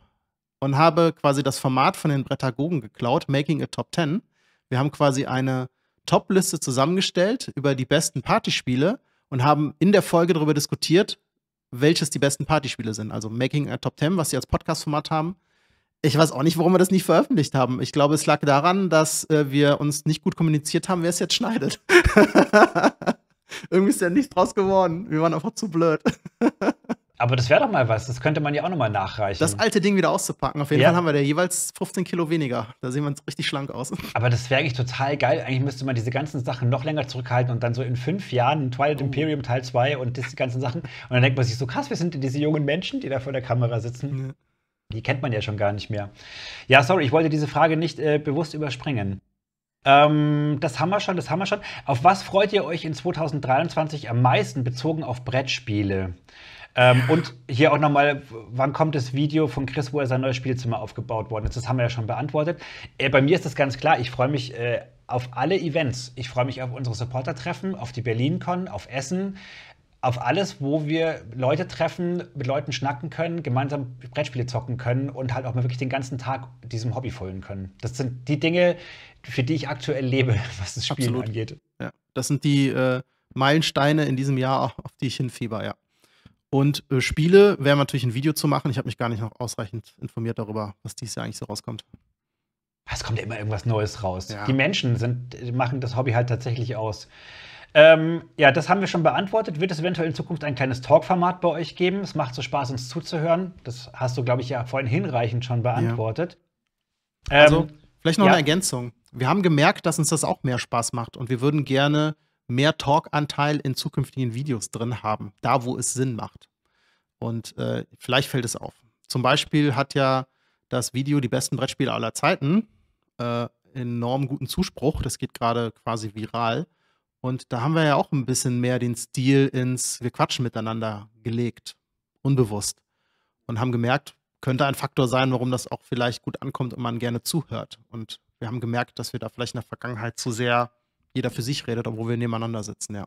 und habe quasi das Format von den Bretagogen geklaut, Making a Top 10. Wir haben quasi eine Top-Liste zusammengestellt über die besten Partyspiele und haben in der Folge darüber diskutiert, welches die besten Partyspiele sind. Also Making a Top 10, was sie als Podcast-Format haben, ich weiß auch nicht, warum wir das nicht veröffentlicht haben. Ich glaube, es lag daran, dass äh, wir uns nicht gut kommuniziert haben, wer es jetzt schneidet. Irgendwie ist ja nichts draus geworden. Wir waren einfach zu blöd. Aber das wäre doch mal was. Das könnte man ja auch nochmal nachreichen. Das alte Ding wieder auszupacken. Auf jeden ja. Fall haben wir da jeweils 15 Kilo weniger. Da sehen wir uns richtig schlank aus. Aber das wäre eigentlich total geil. Eigentlich müsste man diese ganzen Sachen noch länger zurückhalten und dann so in fünf Jahren Twilight oh. Imperium Teil 2 und diese ganzen Sachen. Und dann denkt man sich so, krass, wir sind diese jungen Menschen, die da vor der Kamera sitzen. Ja. Die kennt man ja schon gar nicht mehr. Ja, sorry, ich wollte diese Frage nicht äh, bewusst überspringen. Ähm, das haben wir schon, das haben wir schon. Auf was freut ihr euch in 2023 am meisten bezogen auf Brettspiele? Ähm, und hier auch nochmal, wann kommt das Video von Chris, wo er sein neues Spielzimmer aufgebaut worden ist? Das haben wir ja schon beantwortet. Äh, bei mir ist das ganz klar. Ich freue mich äh, auf alle Events. Ich freue mich auf unsere Supporter-Treffen, auf die BerlinCon, auf Essen auf alles, wo wir Leute treffen, mit Leuten schnacken können, gemeinsam Brettspiele zocken können und halt auch mal wirklich den ganzen Tag diesem Hobby folgen können. Das sind die Dinge, für die ich aktuell lebe, was das Spiel angeht. Ja, das sind die äh, Meilensteine in diesem Jahr, auf die ich hinfieber, ja. Und äh, Spiele wäre natürlich ein Video zu machen. Ich habe mich gar nicht noch ausreichend informiert darüber, was dieses Jahr eigentlich so rauskommt. Es kommt ja immer irgendwas Neues raus. Ja. Die Menschen sind, machen das Hobby halt tatsächlich aus. Ähm, ja, das haben wir schon beantwortet. Wird es eventuell in Zukunft ein kleines Talk-Format bei euch geben? Es macht so Spaß, uns zuzuhören. Das hast du, glaube ich, ja vorhin hinreichend schon beantwortet. Ja. Also, ähm, vielleicht noch ja. eine Ergänzung. Wir haben gemerkt, dass uns das auch mehr Spaß macht und wir würden gerne mehr Talk-Anteil in zukünftigen Videos drin haben, da wo es Sinn macht. Und äh, vielleicht fällt es auf. Zum Beispiel hat ja das Video Die besten Brettspiele aller Zeiten äh, enorm guten Zuspruch. Das geht gerade quasi viral. Und da haben wir ja auch ein bisschen mehr den Stil ins Wir quatschen miteinander gelegt, unbewusst. Und haben gemerkt, könnte ein Faktor sein, warum das auch vielleicht gut ankommt und man gerne zuhört. Und wir haben gemerkt, dass wir da vielleicht in der Vergangenheit zu sehr jeder für sich redet, obwohl wir nebeneinander sitzen, ja.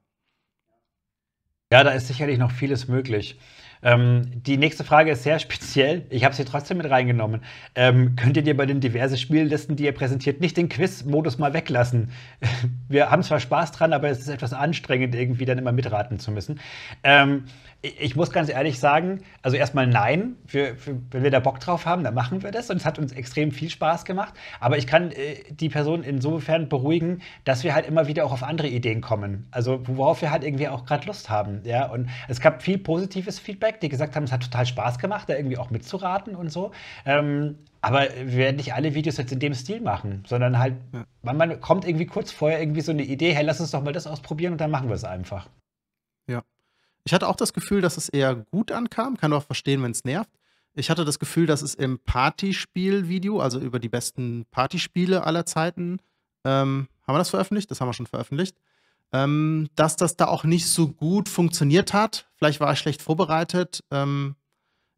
Ja, da ist sicherlich noch vieles möglich. Ähm, die nächste Frage ist sehr speziell. Ich habe sie trotzdem mit reingenommen. Ähm, könntet ihr bei den diversen Spiellisten, die ihr präsentiert, nicht den Quiz-Modus mal weglassen? Wir haben zwar Spaß dran, aber es ist etwas anstrengend, irgendwie dann immer mitraten zu müssen. Ähm, ich muss ganz ehrlich sagen, also erstmal nein. Für, für, wenn wir da Bock drauf haben, dann machen wir das. Und es hat uns extrem viel Spaß gemacht. Aber ich kann äh, die Person insofern beruhigen, dass wir halt immer wieder auch auf andere Ideen kommen. Also worauf wir halt irgendwie auch gerade Lust haben. Ja? Und es gab viel positives Feedback. Feedback, die gesagt haben, es hat total Spaß gemacht, da irgendwie auch mitzuraten und so. Ähm, aber wir werden nicht alle Videos jetzt in dem Stil machen, sondern halt, ja. man, man kommt irgendwie kurz vorher irgendwie so eine Idee, hey, lass uns doch mal das ausprobieren und dann machen wir es einfach. Ja. Ich hatte auch das Gefühl, dass es eher gut ankam, kann auch verstehen, wenn es nervt. Ich hatte das Gefühl, dass es im Partyspiel-Video, also über die besten Partyspiele aller Zeiten, ähm, haben wir das veröffentlicht? Das haben wir schon veröffentlicht ähm, dass das da auch nicht so gut funktioniert hat. Vielleicht war ich schlecht vorbereitet. Ähm,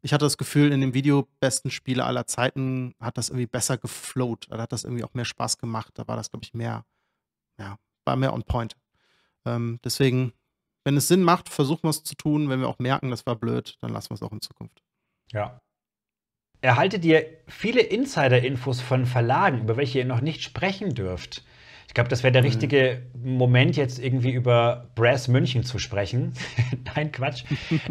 ich hatte das Gefühl, in dem Video Besten Spiele aller Zeiten hat das irgendwie besser geflowt. Da hat das irgendwie auch mehr Spaß gemacht. Da war das, glaube ich, mehr, ja, war mehr on point. Ähm, deswegen, wenn es Sinn macht, versuchen wir es zu tun. Wenn wir auch merken, das war blöd, dann lassen wir es auch in Zukunft. Ja. Erhaltet ihr viele Insider-Infos von Verlagen, über welche ihr noch nicht sprechen dürft? Ich glaube, das wäre der mhm. richtige Moment, jetzt irgendwie über Brass München zu sprechen. Nein, Quatsch.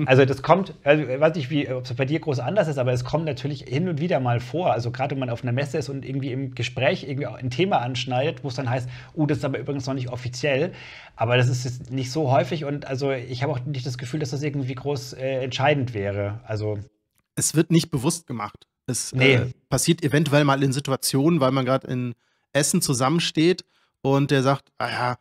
Also das kommt, also ich weiß nicht, ob es bei dir groß anders ist, aber es kommt natürlich hin und wieder mal vor. Also gerade wenn man auf einer Messe ist und irgendwie im Gespräch irgendwie ein Thema anschneidet, wo es dann heißt, oh, uh, das ist aber übrigens noch nicht offiziell. Aber das ist jetzt nicht so häufig und also ich habe auch nicht das Gefühl, dass das irgendwie groß äh, entscheidend wäre. Also es wird nicht bewusst gemacht. Es nee. äh, passiert eventuell mal in Situationen, weil man gerade in Essen zusammensteht und der sagt, ah ja,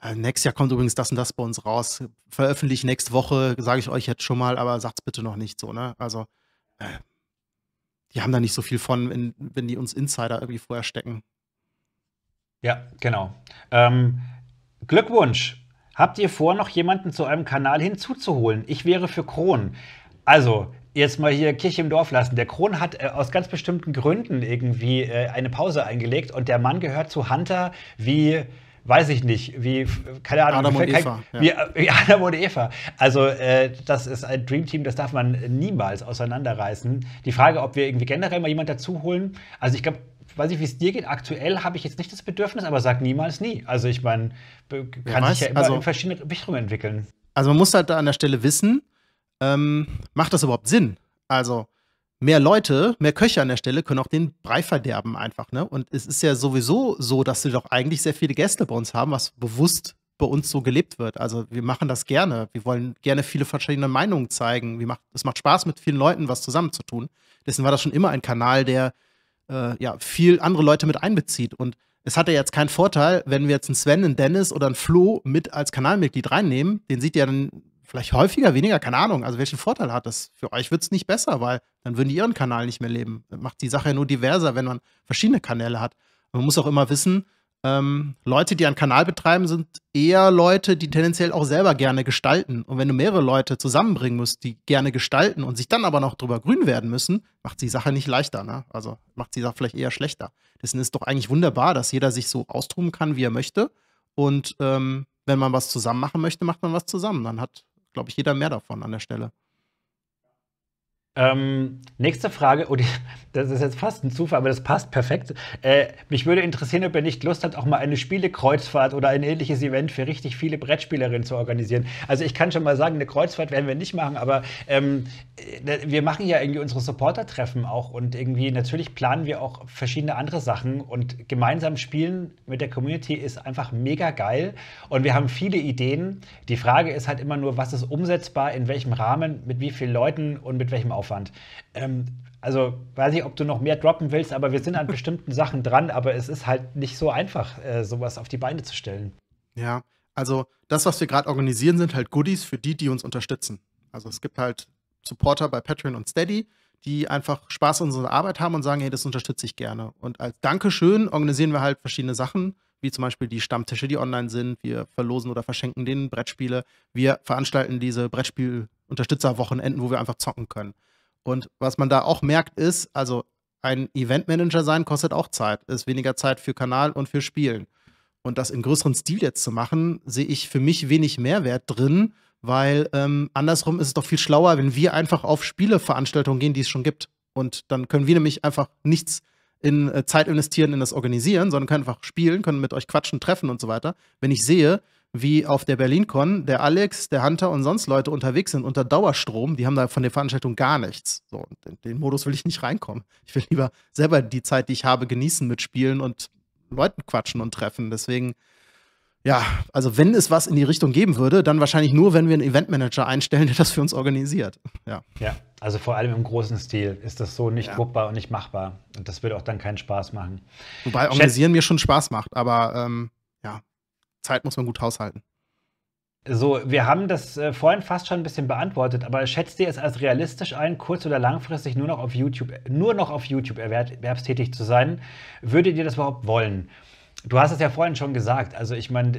äh, Nächstes Jahr kommt übrigens das und das bei uns raus. Veröffentliche nächste Woche, sage ich euch jetzt schon mal, aber sagt's bitte noch nicht so, ne? Also, äh, die haben da nicht so viel von, wenn, wenn die uns Insider irgendwie vorher stecken. Ja, genau. Ähm, Glückwunsch. Habt ihr vor, noch jemanden zu einem Kanal hinzuzuholen? Ich wäre für Kronen. Also, jetzt mal hier Kirche im Dorf lassen. Der Kron hat äh, aus ganz bestimmten Gründen irgendwie äh, eine Pause eingelegt und der Mann gehört zu Hunter wie weiß ich nicht, wie, keine Ahnung, Adam und Eva. Wie, ja. wie, äh, Adam und Eva. Also, äh, das ist ein Dreamteam, das darf man niemals auseinanderreißen. Die Frage, ob wir irgendwie generell mal jemanden dazu holen, also ich glaube, weiß ich, wie es dir geht. Aktuell habe ich jetzt nicht das Bedürfnis, aber sag niemals nie. Also, ich meine, kann ja, sich ja immer also, in verschiedene Richtungen entwickeln. Also, man muss halt da an der Stelle wissen, ähm, macht das überhaupt Sinn? Also mehr Leute, mehr Köche an der Stelle können auch den Brei verderben einfach. Ne? Und es ist ja sowieso so, dass wir doch eigentlich sehr viele Gäste bei uns haben, was bewusst bei uns so gelebt wird. Also wir machen das gerne. Wir wollen gerne viele verschiedene Meinungen zeigen. Wir macht, es macht Spaß, mit vielen Leuten was zusammenzutun. Deswegen war das schon immer ein Kanal, der äh, ja viel andere Leute mit einbezieht. Und es hat ja jetzt keinen Vorteil, wenn wir jetzt einen Sven, einen Dennis oder einen Flo mit als Kanalmitglied reinnehmen. Den sieht ja dann vielleicht häufiger, weniger, keine Ahnung. Also welchen Vorteil hat das? Für euch wird es nicht besser, weil dann würden die ihren Kanal nicht mehr leben. Das macht die Sache ja nur diverser, wenn man verschiedene Kanäle hat. Man muss auch immer wissen, ähm, Leute, die einen Kanal betreiben, sind eher Leute, die tendenziell auch selber gerne gestalten. Und wenn du mehrere Leute zusammenbringen musst, die gerne gestalten und sich dann aber noch drüber grün werden müssen, macht die Sache nicht leichter, ne? Also macht die Sache vielleicht eher schlechter. Deswegen ist es doch eigentlich wunderbar, dass jeder sich so austoben kann, wie er möchte. Und ähm, wenn man was zusammen machen möchte, macht man was zusammen. Dann hat glaube ich, jeder mehr davon an der Stelle. Ähm, nächste Frage, oh, die, das ist jetzt fast ein Zufall, aber das passt perfekt. Äh, mich würde interessieren, ob ihr nicht Lust habt, auch mal eine Spielekreuzfahrt oder ein ähnliches Event für richtig viele Brettspielerinnen zu organisieren. Also ich kann schon mal sagen, eine Kreuzfahrt werden wir nicht machen, aber ähm, wir machen ja irgendwie unsere Supporter-Treffen auch und irgendwie natürlich planen wir auch verschiedene andere Sachen und gemeinsam spielen mit der Community ist einfach mega geil und wir haben viele Ideen. Die Frage ist halt immer nur, was ist umsetzbar, in welchem Rahmen, mit wie vielen Leuten und mit welchem Aufwand. Aufwand. Ähm, also weiß ich, ob du noch mehr droppen willst, aber wir sind an bestimmten Sachen dran, aber es ist halt nicht so einfach, äh, sowas auf die Beine zu stellen. Ja, also das, was wir gerade organisieren, sind halt Goodies für die, die uns unterstützen. Also es gibt halt Supporter bei Patreon und Steady, die einfach Spaß an unserer Arbeit haben und sagen, hey, das unterstütze ich gerne. Und als Dankeschön organisieren wir halt verschiedene Sachen, wie zum Beispiel die Stammtische, die online sind. Wir verlosen oder verschenken denen Brettspiele. Wir veranstalten diese Brettspiel-Unterstützerwochenenden, wo wir einfach zocken können. Und was man da auch merkt, ist, also ein Eventmanager sein kostet auch Zeit, ist weniger Zeit für Kanal und für Spielen. Und das im größeren Stil jetzt zu machen, sehe ich für mich wenig Mehrwert drin, weil ähm, andersrum ist es doch viel schlauer, wenn wir einfach auf Spieleveranstaltungen gehen, die es schon gibt. Und dann können wir nämlich einfach nichts in äh, Zeit investieren in das Organisieren, sondern können einfach spielen, können mit euch quatschen, treffen und so weiter. Wenn ich sehe, wie auf der BerlinCon der Alex, der Hunter und sonst Leute unterwegs sind unter Dauerstrom. Die haben da von der Veranstaltung gar nichts. So, in den Modus will ich nicht reinkommen. Ich will lieber selber die Zeit, die ich habe, genießen mit Spielen und Leuten quatschen und treffen. Deswegen, ja, also wenn es was in die Richtung geben würde, dann wahrscheinlich nur, wenn wir einen Eventmanager einstellen, der das für uns organisiert. Ja. ja, also vor allem im großen Stil ist das so nicht ja. guckbar und nicht machbar. Und das würde auch dann keinen Spaß machen. Wobei organisieren Schätz mir schon Spaß macht, aber ähm, Zeit muss man gut haushalten. So, wir haben das äh, vorhin fast schon ein bisschen beantwortet, aber schätzt ihr es als realistisch ein, kurz- oder langfristig nur noch auf YouTube, nur noch auf YouTube erwerbstätig zu sein? Würdet ihr das überhaupt wollen? Du hast es ja vorhin schon gesagt. Also ich meine,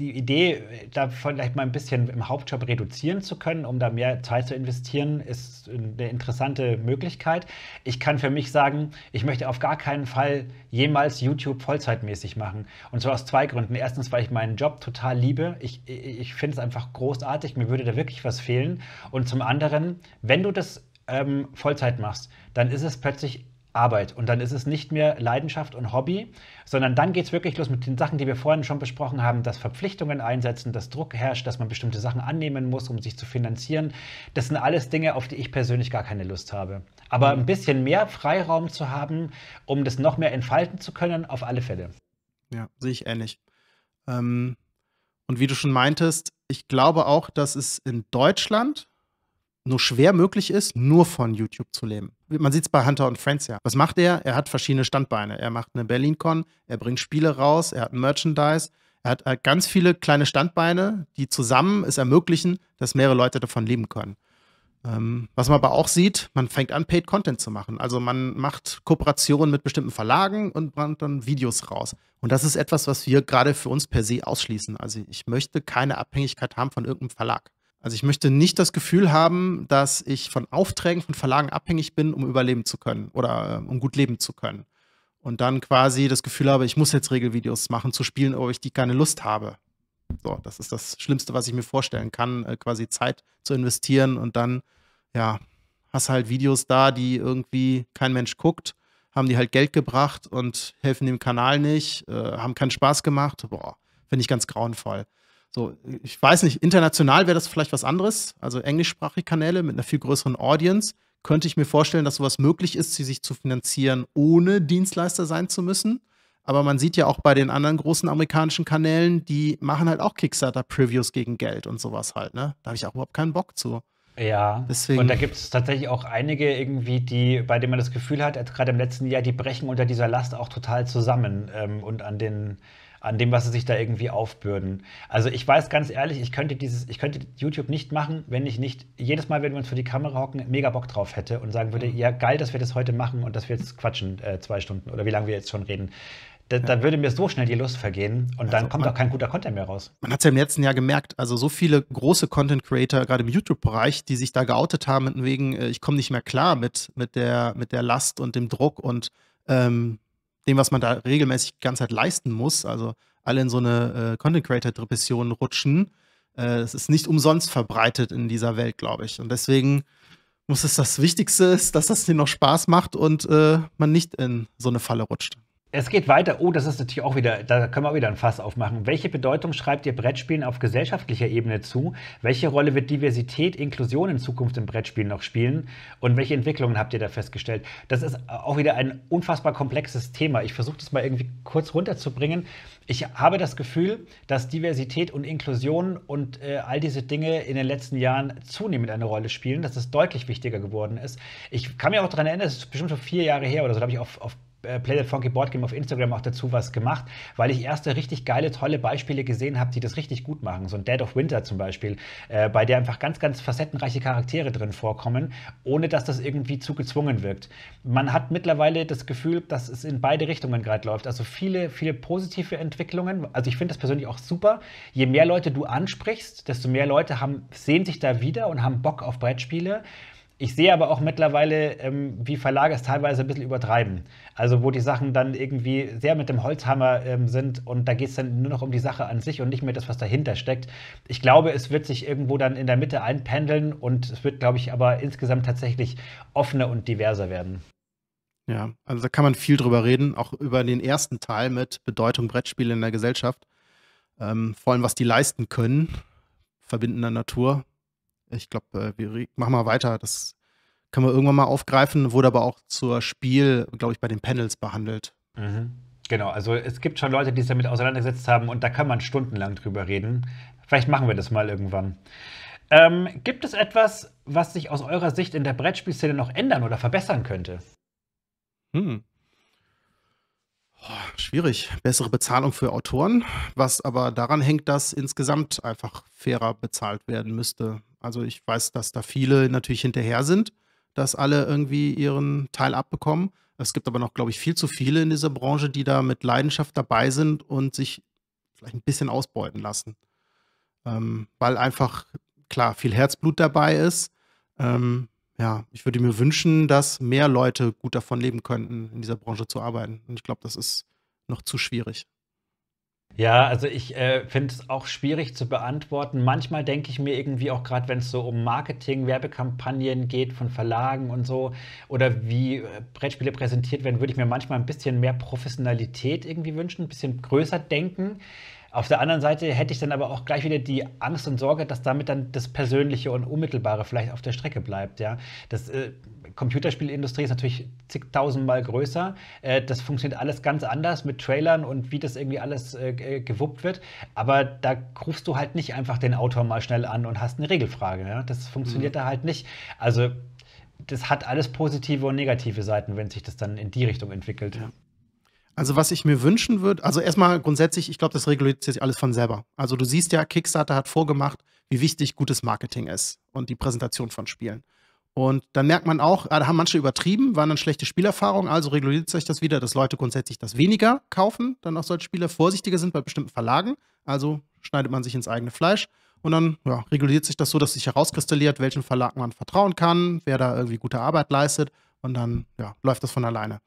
die Idee, da vielleicht mal ein bisschen im Hauptjob reduzieren zu können, um da mehr Zeit zu investieren, ist eine interessante Möglichkeit. Ich kann für mich sagen, ich möchte auf gar keinen Fall jemals YouTube vollzeitmäßig machen. Und zwar aus zwei Gründen. Erstens, weil ich meinen Job total liebe. Ich, ich finde es einfach großartig. Mir würde da wirklich was fehlen. Und zum anderen, wenn du das ähm, Vollzeit machst, dann ist es plötzlich Arbeit. Und dann ist es nicht mehr Leidenschaft und Hobby, sondern dann geht es wirklich los mit den Sachen, die wir vorhin schon besprochen haben, dass Verpflichtungen einsetzen, dass Druck herrscht, dass man bestimmte Sachen annehmen muss, um sich zu finanzieren. Das sind alles Dinge, auf die ich persönlich gar keine Lust habe. Aber mhm. ein bisschen mehr Freiraum zu haben, um das noch mehr entfalten zu können, auf alle Fälle. Ja, sehe ich ähnlich. Ähm, und wie du schon meintest, ich glaube auch, dass es in Deutschland nur schwer möglich ist, nur von YouTube zu leben man sieht es bei Hunter und Friends ja. Was macht er? Er hat verschiedene Standbeine. Er macht eine Berlin-Con, er bringt Spiele raus, er hat Merchandise, er hat, er äh, hat ganz viele kleine Standbeine, die zusammen es ermöglichen, dass mehrere Leute davon leben können. Ähm, was man aber auch sieht, man fängt an, Paid Content zu machen. Also man macht Kooperationen mit bestimmten Verlagen und bringt dann Videos raus. Und das ist etwas, was wir gerade für uns per se ausschließen. Also ich möchte keine Abhängigkeit haben von irgendeinem Verlag. Also ich möchte nicht das Gefühl haben, dass ich von Aufträgen von Verlagen abhängig bin, um überleben zu können oder äh, um gut leben zu können. Und dann quasi das Gefühl habe, ich muss jetzt Regelvideos machen zu spielen, obwohl ich die keine Lust habe. So, das ist das Schlimmste, was ich mir vorstellen kann, äh, quasi Zeit zu investieren und dann, ja, hast halt Videos da, die irgendwie kein Mensch guckt, haben die halt Geld gebracht und helfen dem Kanal nicht, äh, haben keinen Spaß gemacht. Boah, finde ich ganz grauenvoll. So, ich weiß nicht, international wäre das vielleicht was anderes. Also englischsprachige Kanäle mit einer viel größeren Audience. Könnte ich mir vorstellen, dass sowas möglich ist, sie sich zu finanzieren, ohne Dienstleister sein zu müssen. Aber man sieht ja auch bei den anderen großen amerikanischen Kanälen, die machen halt auch Kickstarter-Previews gegen Geld und sowas halt, ne? Da habe ich auch überhaupt keinen Bock zu. Ja, Deswegen. und da gibt es tatsächlich auch einige irgendwie, die, bei denen man das Gefühl hat, gerade im letzten Jahr, die brechen unter dieser Last auch total zusammen ähm, und an den an dem, was sie sich da irgendwie aufbürden. Also ich weiß ganz ehrlich, ich könnte dieses, ich könnte YouTube nicht machen, wenn ich nicht jedes Mal, wenn wir uns vor die Kamera hocken, mega Bock drauf hätte und sagen würde, mhm. ja geil, dass wir das heute machen und dass wir jetzt quatschen äh, zwei Stunden oder wie lange wir jetzt schon reden. Da, ja. da, würde mir so schnell die Lust vergehen und also dann kommt man, auch kein guter Content mehr raus. Man hat es ja im letzten Jahr gemerkt, also so viele große Content-Creator, gerade im YouTube-Bereich, die sich da geoutet haben, wegen, äh, ich komme nicht mehr klar mit, mit, der, mit der Last und dem Druck und ähm, dem, was man da regelmäßig die ganze Zeit leisten muss, also alle in so eine äh, Content Creator Depression rutschen. Äh, es äh, ist nicht umsonst verbreitet in dieser Welt, glaube ich. Und deswegen muss es das Wichtigste ist, dass das dir noch Spaß macht und äh, man nicht in so eine Falle rutscht. Es geht weiter. Oh, das ist natürlich auch wieder, da können wir auch wieder ein Fass aufmachen. Welche Bedeutung schreibt ihr Brettspielen auf gesellschaftlicher Ebene zu? Welche Rolle wird Diversität, Inklusion in Zukunft im Brettspielen noch spielen? Und welche Entwicklungen habt ihr da festgestellt? Das ist auch wieder ein unfassbar komplexes Thema. Ich versuche das mal irgendwie kurz runterzubringen. Ich habe das Gefühl, dass Diversität und Inklusion und äh, all diese Dinge in den letzten Jahren zunehmend eine Rolle spielen, dass es deutlich wichtiger geworden ist. Ich kann mir auch daran erinnern, es ist bestimmt schon vier Jahre her oder so, da habe ich auf, auf äh, Play That Funky Board Game auf Instagram auch dazu was gemacht, weil ich erste richtig geile, tolle Beispiele gesehen habe, die das richtig gut machen. So ein Dead of Winter zum Beispiel, äh, bei der einfach ganz, ganz facettenreiche Charaktere drin vorkommen, ohne dass das irgendwie zu gezwungen wirkt. Man hat mittlerweile das Gefühl, dass es in beide Richtungen gerade läuft. Also viele, viele positive Entwicklungen. Also ich finde das persönlich auch super. Je mehr Leute du ansprichst, desto mehr Leute haben, sehen sich da wieder und haben Bock auf Brettspiele. Ich sehe aber auch mittlerweile, ähm, wie Verlage es teilweise ein bisschen übertreiben. Also wo die Sachen dann irgendwie sehr mit dem Holzhammer ähm, sind und da geht es dann nur noch um die Sache an sich und nicht mehr das, was dahinter steckt. Ich glaube, es wird sich irgendwo dann in der Mitte einpendeln und es wird, glaube ich, aber insgesamt tatsächlich offener und diverser werden. Ja, also da kann man viel drüber reden, auch über den ersten Teil mit Bedeutung Brettspiele in der Gesellschaft. Ähm, vor allem, was die leisten können, verbindender Natur ich glaube, äh, wir machen mal weiter. Das können wir irgendwann mal aufgreifen, wurde aber auch zur Spiel, glaube ich, bei den Panels behandelt. Mhm. Genau, also es gibt schon Leute, die sich damit auseinandergesetzt haben und da kann man stundenlang drüber reden. Vielleicht machen wir das mal irgendwann. Ähm, gibt es etwas, was sich aus eurer Sicht in der Brettspielszene noch ändern oder verbessern könnte? Hm. Oh, schwierig. Bessere Bezahlung für Autoren, was aber daran hängt, dass insgesamt einfach fairer bezahlt werden müsste. Also ich weiß, dass da viele natürlich hinterher sind, dass alle irgendwie ihren Teil abbekommen. Es gibt aber noch, glaube ich, viel zu viele in dieser Branche, die da mit Leidenschaft dabei sind und sich vielleicht ein bisschen ausbeuten lassen. Ähm, weil einfach, klar, viel Herzblut dabei ist. Ähm, ja, ich würde mir wünschen, dass mehr Leute gut davon leben könnten, in dieser Branche zu arbeiten. Und ich glaube, das ist noch zu schwierig. Ja, also ich äh, finde es auch schwierig zu beantworten. Manchmal denke ich mir irgendwie auch gerade, wenn es so um Marketing, Werbekampagnen geht von Verlagen und so oder wie äh, Brettspiele präsentiert werden, würde ich mir manchmal ein bisschen mehr Professionalität irgendwie wünschen, ein bisschen größer denken. Auf der anderen Seite hätte ich dann aber auch gleich wieder die Angst und Sorge, dass damit dann das Persönliche und Unmittelbare vielleicht auf der Strecke bleibt. Ja? Das äh, Computerspielindustrie ist natürlich zigtausendmal größer. Äh, das funktioniert alles ganz anders mit Trailern und wie das irgendwie alles äh, gewuppt wird. Aber da rufst du halt nicht einfach den Autor mal schnell an und hast eine Regelfrage. Ja? Das funktioniert mhm. da halt nicht. Also das hat alles positive und negative Seiten, wenn sich das dann in die Richtung entwickelt. Ja. Also was ich mir wünschen würde, also erstmal grundsätzlich, ich glaube, das reguliert sich alles von selber. Also du siehst ja, Kickstarter hat vorgemacht, wie wichtig gutes Marketing ist und die Präsentation von Spielen. Und dann merkt man auch, äh, da haben manche übertrieben, waren dann schlechte Spielerfahrungen, also reguliert sich das wieder, dass Leute grundsätzlich das weniger kaufen, dann auch solche Spiele vorsichtiger sind bei bestimmten Verlagen, also schneidet man sich ins eigene Fleisch und dann ja, reguliert sich das so, dass sich herauskristalliert, welchen Verlag man vertrauen kann, wer da irgendwie gute Arbeit leistet und dann ja, läuft das von alleine.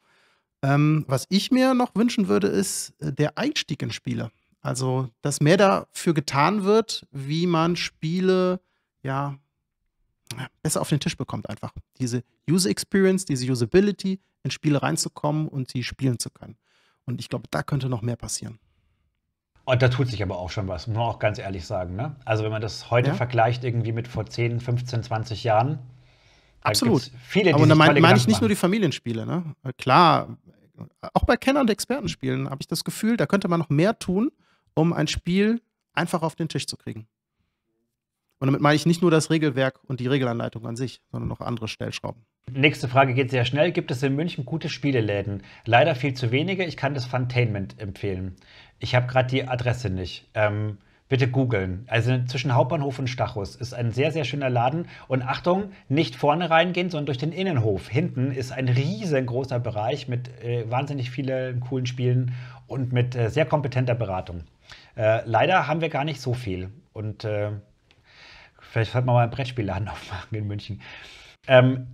Ähm, was ich mir noch wünschen würde, ist äh, der Einstieg in Spiele. Also, dass mehr dafür getan wird, wie man Spiele ja besser auf den Tisch bekommt, einfach. Diese User Experience, diese Usability, in Spiele reinzukommen und sie spielen zu können. Und ich glaube, da könnte noch mehr passieren. Und da tut sich aber auch schon was, muss man auch ganz ehrlich sagen. Ne? Also, wenn man das heute ja? vergleicht, irgendwie mit vor 10, 15, 20 Jahren, Absolut. Viele, aber da meine mein ich nicht machen. nur die Familienspiele. Ne? Äh, klar, auch bei Kenner- und Expertenspielen habe ich das Gefühl, da könnte man noch mehr tun, um ein Spiel einfach auf den Tisch zu kriegen. Und damit meine ich nicht nur das Regelwerk und die Regelanleitung an sich, sondern auch andere Stellschrauben. Nächste Frage geht sehr schnell. Gibt es in München gute Spieleläden? Leider viel zu wenige. Ich kann das Funtainment empfehlen. Ich habe gerade die Adresse nicht. Ähm, bitte googeln. Also zwischen Hauptbahnhof und Stachus ist ein sehr, sehr schöner Laden. Und Achtung, nicht vorne reingehen, sondern durch den Innenhof. Hinten ist ein riesengroßer Bereich mit äh, wahnsinnig vielen coolen Spielen und mit äh, sehr kompetenter Beratung. Äh, leider haben wir gar nicht so viel. Und äh, vielleicht sollten wir mal einen Brettspielladen aufmachen in München. Ähm,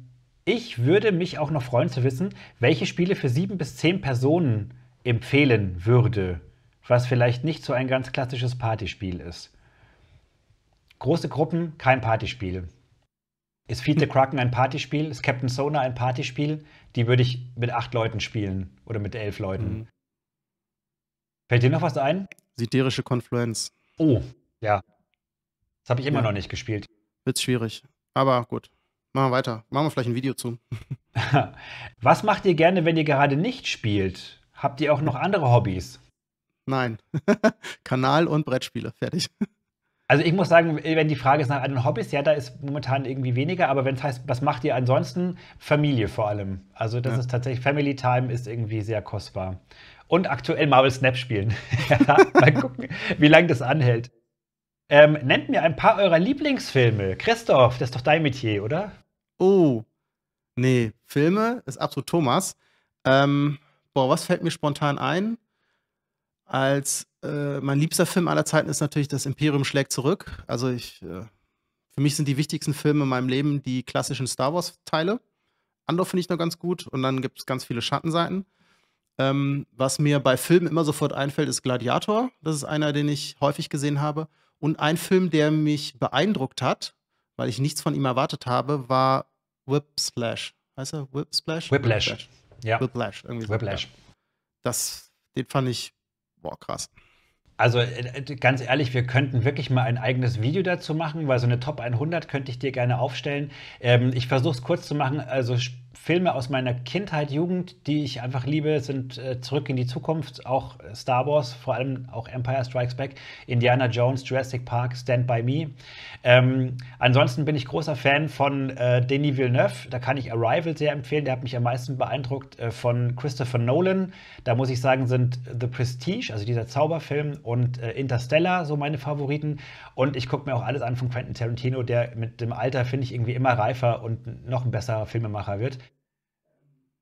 ich würde mich auch noch freuen zu wissen, welche Spiele für sieben bis zehn Personen empfehlen würde was vielleicht nicht so ein ganz klassisches Partyspiel ist. Große Gruppen, kein Partyspiel. Ist Feed the Kraken ein Partyspiel? Ist Captain Sona ein Partyspiel? Die würde ich mit acht Leuten spielen oder mit elf Leuten. Mhm. Fällt dir noch was ein? Siderische Konfluenz. Oh, ja. Das habe ich immer ja. noch nicht gespielt. Wird schwierig. Aber gut. Machen wir weiter. Machen wir vielleicht ein Video zu. was macht ihr gerne, wenn ihr gerade nicht spielt? Habt ihr auch noch andere Hobbys? Nein. Kanal und Brettspiele. Fertig. Also ich muss sagen, wenn die Frage ist nach einem Hobbys, ja, da ist momentan irgendwie weniger, aber wenn es heißt, was macht ihr ansonsten? Familie vor allem. Also das ja. ist tatsächlich, Family Time ist irgendwie sehr kostbar. Und aktuell Marvel Snap spielen. ja, mal gucken, wie lange das anhält. Ähm, nennt mir ein paar eurer Lieblingsfilme. Christoph, das ist doch dein Metier, oder? Oh, nee, Filme ist absolut Thomas. Ähm, boah, was fällt mir spontan ein? als äh, mein liebster Film aller Zeiten ist natürlich Das Imperium schlägt zurück. Also ich, äh, für mich sind die wichtigsten Filme in meinem Leben die klassischen Star Wars-Teile. Andor finde ich noch ganz gut und dann gibt es ganz viele Schattenseiten. Ähm, was mir bei Filmen immer sofort einfällt, ist Gladiator. Das ist einer, den ich häufig gesehen habe. Und ein Film, der mich beeindruckt hat, weil ich nichts von ihm erwartet habe, war Whipsplash. Heißt er Whipsplash? Whiplash. Whiplash. Ja. Whiplash. Irgendwie so. Whiplash. Das, den fand ich Boah, krass. Also äh, äh, ganz ehrlich, wir könnten wirklich mal ein eigenes Video dazu machen, weil so eine Top 100 könnte ich dir gerne aufstellen. Ähm, ich versuche es kurz zu machen. Also Filme aus meiner Kindheit, Jugend, die ich einfach liebe, sind äh, Zurück in die Zukunft, auch äh, Star Wars, vor allem auch Empire Strikes Back, Indiana Jones, Jurassic Park, Stand By Me. Ähm, ansonsten bin ich großer Fan von äh, Denis Villeneuve, da kann ich Arrival sehr empfehlen, der hat mich am meisten beeindruckt, äh, von Christopher Nolan, da muss ich sagen, sind The Prestige, also dieser Zauberfilm und äh, Interstellar so meine Favoriten und ich gucke mir auch alles an von Quentin Tarantino, der mit dem Alter, finde ich, irgendwie immer reifer und noch ein besserer Filmemacher wird.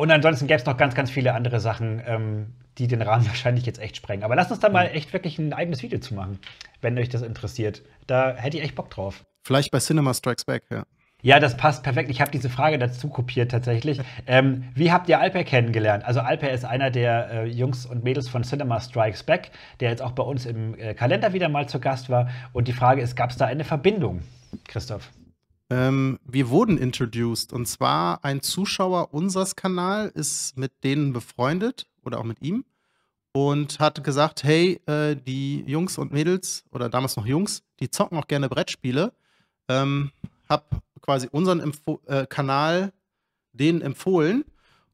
Und ansonsten gäbe es noch ganz, ganz viele andere Sachen, ähm, die den Rahmen wahrscheinlich jetzt echt sprengen. Aber lasst uns da mal echt wirklich ein eigenes Video zu machen, wenn euch das interessiert. Da hätte ich echt Bock drauf. Vielleicht bei Cinema Strikes Back, ja. Ja, das passt perfekt. Ich habe diese Frage dazu kopiert tatsächlich. Ähm, wie habt ihr Alper kennengelernt? Also Alper ist einer der äh, Jungs und Mädels von Cinema Strikes Back, der jetzt auch bei uns im äh, Kalender wieder mal zu Gast war. Und die Frage ist, gab es da eine Verbindung, Christoph? Ähm, wir wurden introduced und zwar ein Zuschauer unseres Kanals ist mit denen befreundet oder auch mit ihm und hat gesagt, hey, äh, die Jungs und Mädels oder damals noch Jungs, die zocken auch gerne Brettspiele. Ähm, hab quasi unseren Empfo äh, Kanal denen empfohlen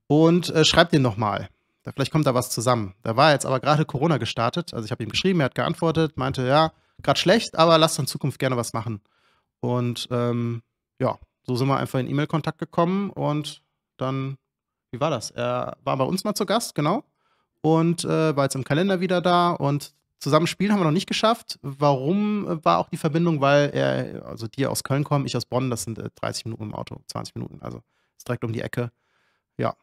und äh, schreibt den nochmal. vielleicht kommt da was zusammen. Da war jetzt aber gerade Corona gestartet. Also ich habe ihm geschrieben, er hat geantwortet, meinte, ja, gerade schlecht, aber lasst in Zukunft gerne was machen. Und ähm, ja, so sind wir einfach in E-Mail-Kontakt gekommen und dann, wie war das? Er war bei uns mal zu Gast, genau. Und äh, war jetzt im Kalender wieder da und zusammen spielen haben wir noch nicht geschafft. Warum äh, war auch die Verbindung? Weil er, also die aus Köln kommen, ich aus Bonn, das sind 30 äh, Minuten im Auto, 20 Minuten, also ist direkt um die Ecke. Ja,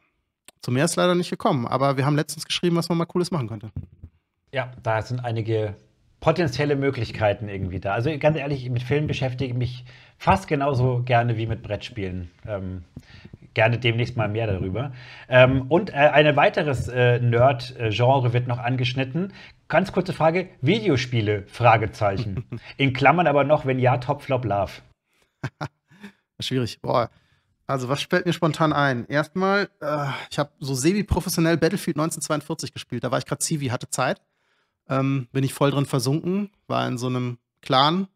zu mehr ist leider nicht gekommen, aber wir haben letztens geschrieben, was man mal Cooles machen könnte. Ja, da sind einige potenzielle Möglichkeiten irgendwie da. Also ganz ehrlich, mit Filmen beschäftige ich mich fast genauso gerne wie mit Brettspielen. Ähm, gerne demnächst mal mehr darüber. Ähm, und äh, ein weiteres äh, Nerd-Genre wird noch angeschnitten. Ganz kurze Frage: Videospiele? Fragezeichen. In Klammern aber noch, wenn ja, Top Flop Love. Schwierig. Boah. Also, was fällt mir spontan ein? Erstmal, äh, ich habe so semi-professionell Battlefield 1942 gespielt. Da war ich gerade Civi, hatte Zeit ähm, bin ich voll drin versunken, war in so einem Clan,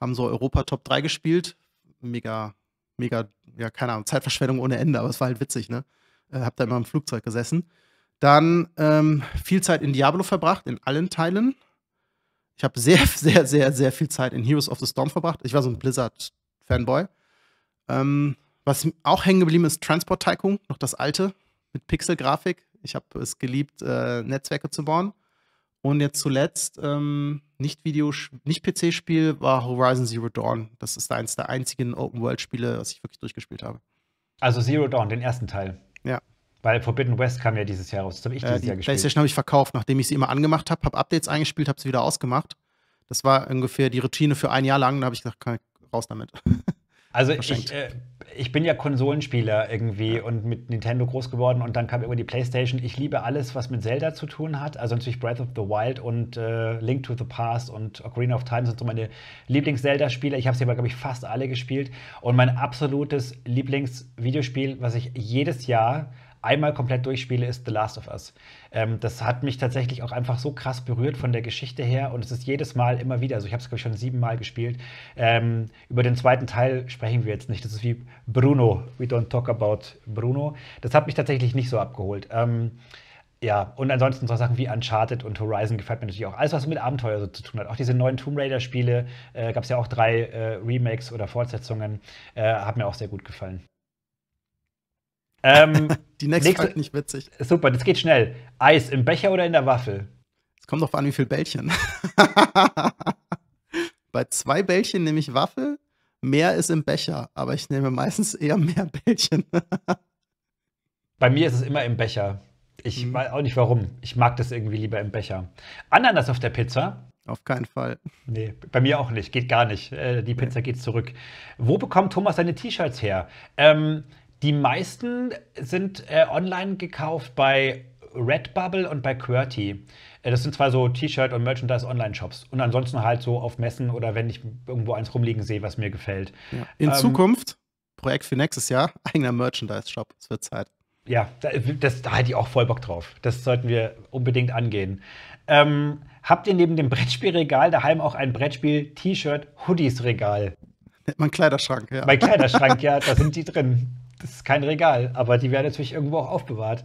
haben so Europa Top 3 gespielt. Mega, mega, ja, keine Ahnung, Zeitverschwendung ohne Ende, aber es war halt witzig, ne? Äh, hab da immer im Flugzeug gesessen. Dann ähm, viel Zeit in Diablo verbracht, in allen Teilen. Ich habe sehr, sehr, sehr, sehr viel Zeit in Heroes of the Storm verbracht. Ich war so ein Blizzard-Fanboy. Ähm, was auch hängen geblieben ist, Transport Tycoon, noch das alte, mit Pixel-Grafik. Ich habe es geliebt, äh, Netzwerke zu bauen. Und jetzt zuletzt, ähm, nicht Video, nicht PC-Spiel, war Horizon Zero Dawn. Das ist eins der einzigen Open-World-Spiele, was ich wirklich durchgespielt habe. Also Zero Dawn, den ersten Teil. Ja. Weil Forbidden West kam ja dieses Jahr raus. Das habe ich äh, dieses äh, die Jahr gespielt. PlayStation habe ich verkauft, nachdem ich sie immer angemacht habe, habe Updates eingespielt, habe sie wieder ausgemacht. Das war ungefähr die Routine für ein Jahr lang. Da habe ich gesagt, raus damit. Also ich, äh, ich bin ja Konsolenspieler irgendwie und mit Nintendo groß geworden und dann kam über die Playstation. Ich liebe alles, was mit Zelda zu tun hat. Also natürlich Breath of the Wild und äh, Link to the Past und Ocarina of Time sind so meine Lieblings-Zelda-Spiele. Ich habe sie aber, glaube ich, fast alle gespielt. Und mein absolutes Lieblings-Videospiel, was ich jedes Jahr einmal komplett durchspiele, ist The Last of Us. Ähm, das hat mich tatsächlich auch einfach so krass berührt von der Geschichte her und es ist jedes Mal immer wieder, also ich habe es, glaube ich, schon siebenmal gespielt. Ähm, über den zweiten Teil sprechen wir jetzt nicht. Das ist wie Bruno. We don't talk about Bruno. Das hat mich tatsächlich nicht so abgeholt. Ähm, ja, und ansonsten so Sachen wie Uncharted und Horizon gefällt mir natürlich auch. Alles, was mit Abenteuer so zu tun hat. Auch diese neuen Tomb Raider-Spiele, äh, gab es ja auch drei äh, Remakes oder Fortsetzungen, äh, hat mir auch sehr gut gefallen. Ähm, die nächste nächste nicht witzig. Super, das geht schnell. Eis im Becher oder in der Waffel? Es kommt drauf an, wie viel Bällchen. Bei zwei Bällchen nehme ich Waffel, mehr ist im Becher, aber ich nehme meistens eher mehr Bällchen. Bei mir ist es immer im Becher. Ich mhm. weiß auch nicht warum. Ich mag das irgendwie lieber im Becher. Ananas auf der Pizza? Auf keinen Fall. Nee, bei mir auch nicht. Geht gar nicht. Äh, die Pizza nee. geht zurück. Wo bekommt Thomas seine T-Shirts her? Ähm, die meisten sind äh, online gekauft bei Redbubble und bei QWERTY. Äh, das sind zwar so T-Shirt- und Merchandise-Online-Shops. Und ansonsten halt so auf Messen oder wenn ich irgendwo eins rumliegen sehe, was mir gefällt. Ja. In ähm, Zukunft, Projekt für nächstes Jahr, eigener Merchandise-Shop. Es wird Zeit. Ja, das, da hätte ich auch voll Bock drauf. Das sollten wir unbedingt angehen. Ähm, habt ihr neben dem Brettspielregal daheim auch ein Brettspiel-T-Shirt-Hoodies-Regal? Mein Kleiderschrank, ja. Mein Kleiderschrank, ja, da sind die drin das ist kein Regal, aber die werden natürlich irgendwo auch aufbewahrt.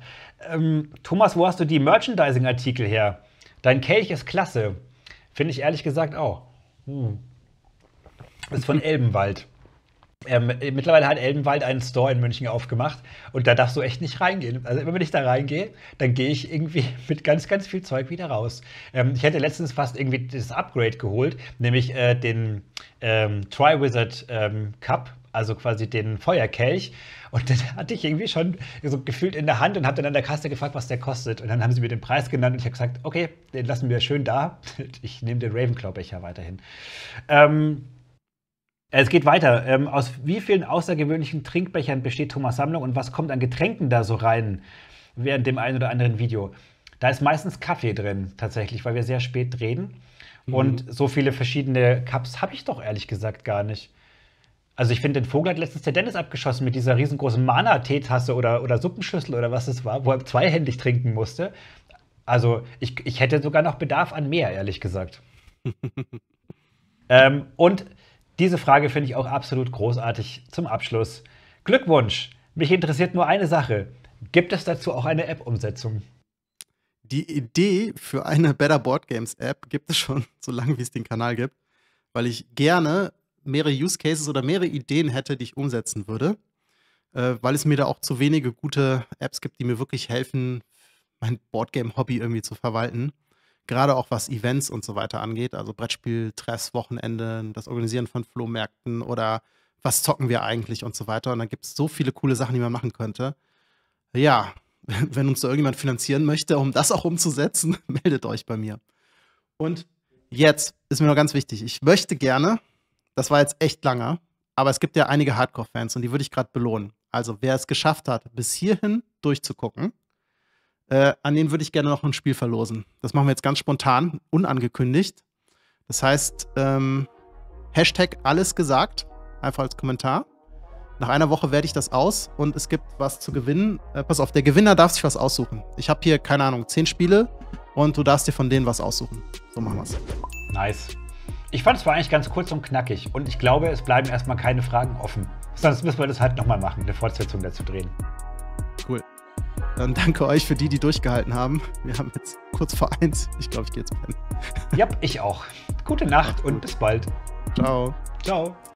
Ähm, Thomas, wo hast du die Merchandising-Artikel her? Dein Kelch ist klasse. Finde ich ehrlich gesagt auch. Hm. Ist von Elbenwald. Ähm, äh, mittlerweile hat Elbenwald einen Store in München aufgemacht und da darfst du echt nicht reingehen. Also immer wenn ich da reingehe, dann gehe ich irgendwie mit ganz, ganz viel Zeug wieder raus. Ähm, ich hätte letztens fast irgendwie das Upgrade geholt, nämlich äh, den ähm, Tri-Wizard ähm, Cup, also quasi den Feuerkelch. Und dann hatte ich irgendwie schon so gefühlt in der Hand und habe dann an der Kasse gefragt, was der kostet. Und dann haben sie mir den Preis genannt und ich habe gesagt, okay, den lassen wir schön da. Ich nehme den Ravenclaw-Becher weiterhin. Ähm, es geht weiter. Ähm, aus wie vielen außergewöhnlichen Trinkbechern besteht Thomas Sammlung und was kommt an Getränken da so rein während dem einen oder anderen Video? Da ist meistens Kaffee drin, tatsächlich, weil wir sehr spät reden. Mhm. Und so viele verschiedene Cups habe ich doch ehrlich gesagt gar nicht. Also ich finde, den Vogel hat letztens der Dennis abgeschossen mit dieser riesengroßen Mana-Teetasse oder, oder Suppenschüssel oder was es war, wo er zweihändig trinken musste. Also ich, ich hätte sogar noch Bedarf an mehr, ehrlich gesagt. ähm, und diese Frage finde ich auch absolut großartig zum Abschluss. Glückwunsch! Mich interessiert nur eine Sache. Gibt es dazu auch eine App-Umsetzung? Die Idee für eine Better Board Games App gibt es schon, so lange wie es den Kanal gibt, weil ich gerne mehrere Use Cases oder mehrere Ideen hätte, die ich umsetzen würde, äh, weil es mir da auch zu wenige gute Apps gibt, die mir wirklich helfen, mein Boardgame-Hobby irgendwie zu verwalten. Gerade auch was Events und so weiter angeht, also Brettspiel, Treffs, Wochenenden, das Organisieren von Flohmärkten oder was zocken wir eigentlich und so weiter. Und da gibt es so viele coole Sachen, die man machen könnte. Ja, wenn uns da irgendjemand finanzieren möchte, um das auch umzusetzen, meldet euch bei mir. Und jetzt ist mir noch ganz wichtig, ich möchte gerne, das war jetzt echt lange, aber es gibt ja einige Hardcore-Fans und die würde ich gerade belohnen. Also wer es geschafft hat, bis hierhin durchzugucken, äh, an den würde ich gerne noch ein Spiel verlosen. Das machen wir jetzt ganz spontan, unangekündigt. Das heißt, ähm, Hashtag alles gesagt, einfach als Kommentar. Nach einer Woche werde ich das aus und es gibt was zu gewinnen. Äh, pass auf, der Gewinner darf sich was aussuchen. Ich habe hier, keine Ahnung, zehn Spiele und du darfst dir von denen was aussuchen. So machen wir es. Nice. Ich fand es war eigentlich ganz kurz und knackig und ich glaube, es bleiben erstmal keine Fragen offen. Sonst müssen wir das halt nochmal machen, eine Fortsetzung dazu drehen. Cool. Dann danke euch für die, die durchgehalten haben. Wir haben jetzt kurz vor eins. Ich glaube, ich gehe jetzt pennen. Ja, ich auch. Gute Nacht und bis bald. Ciao. Ciao.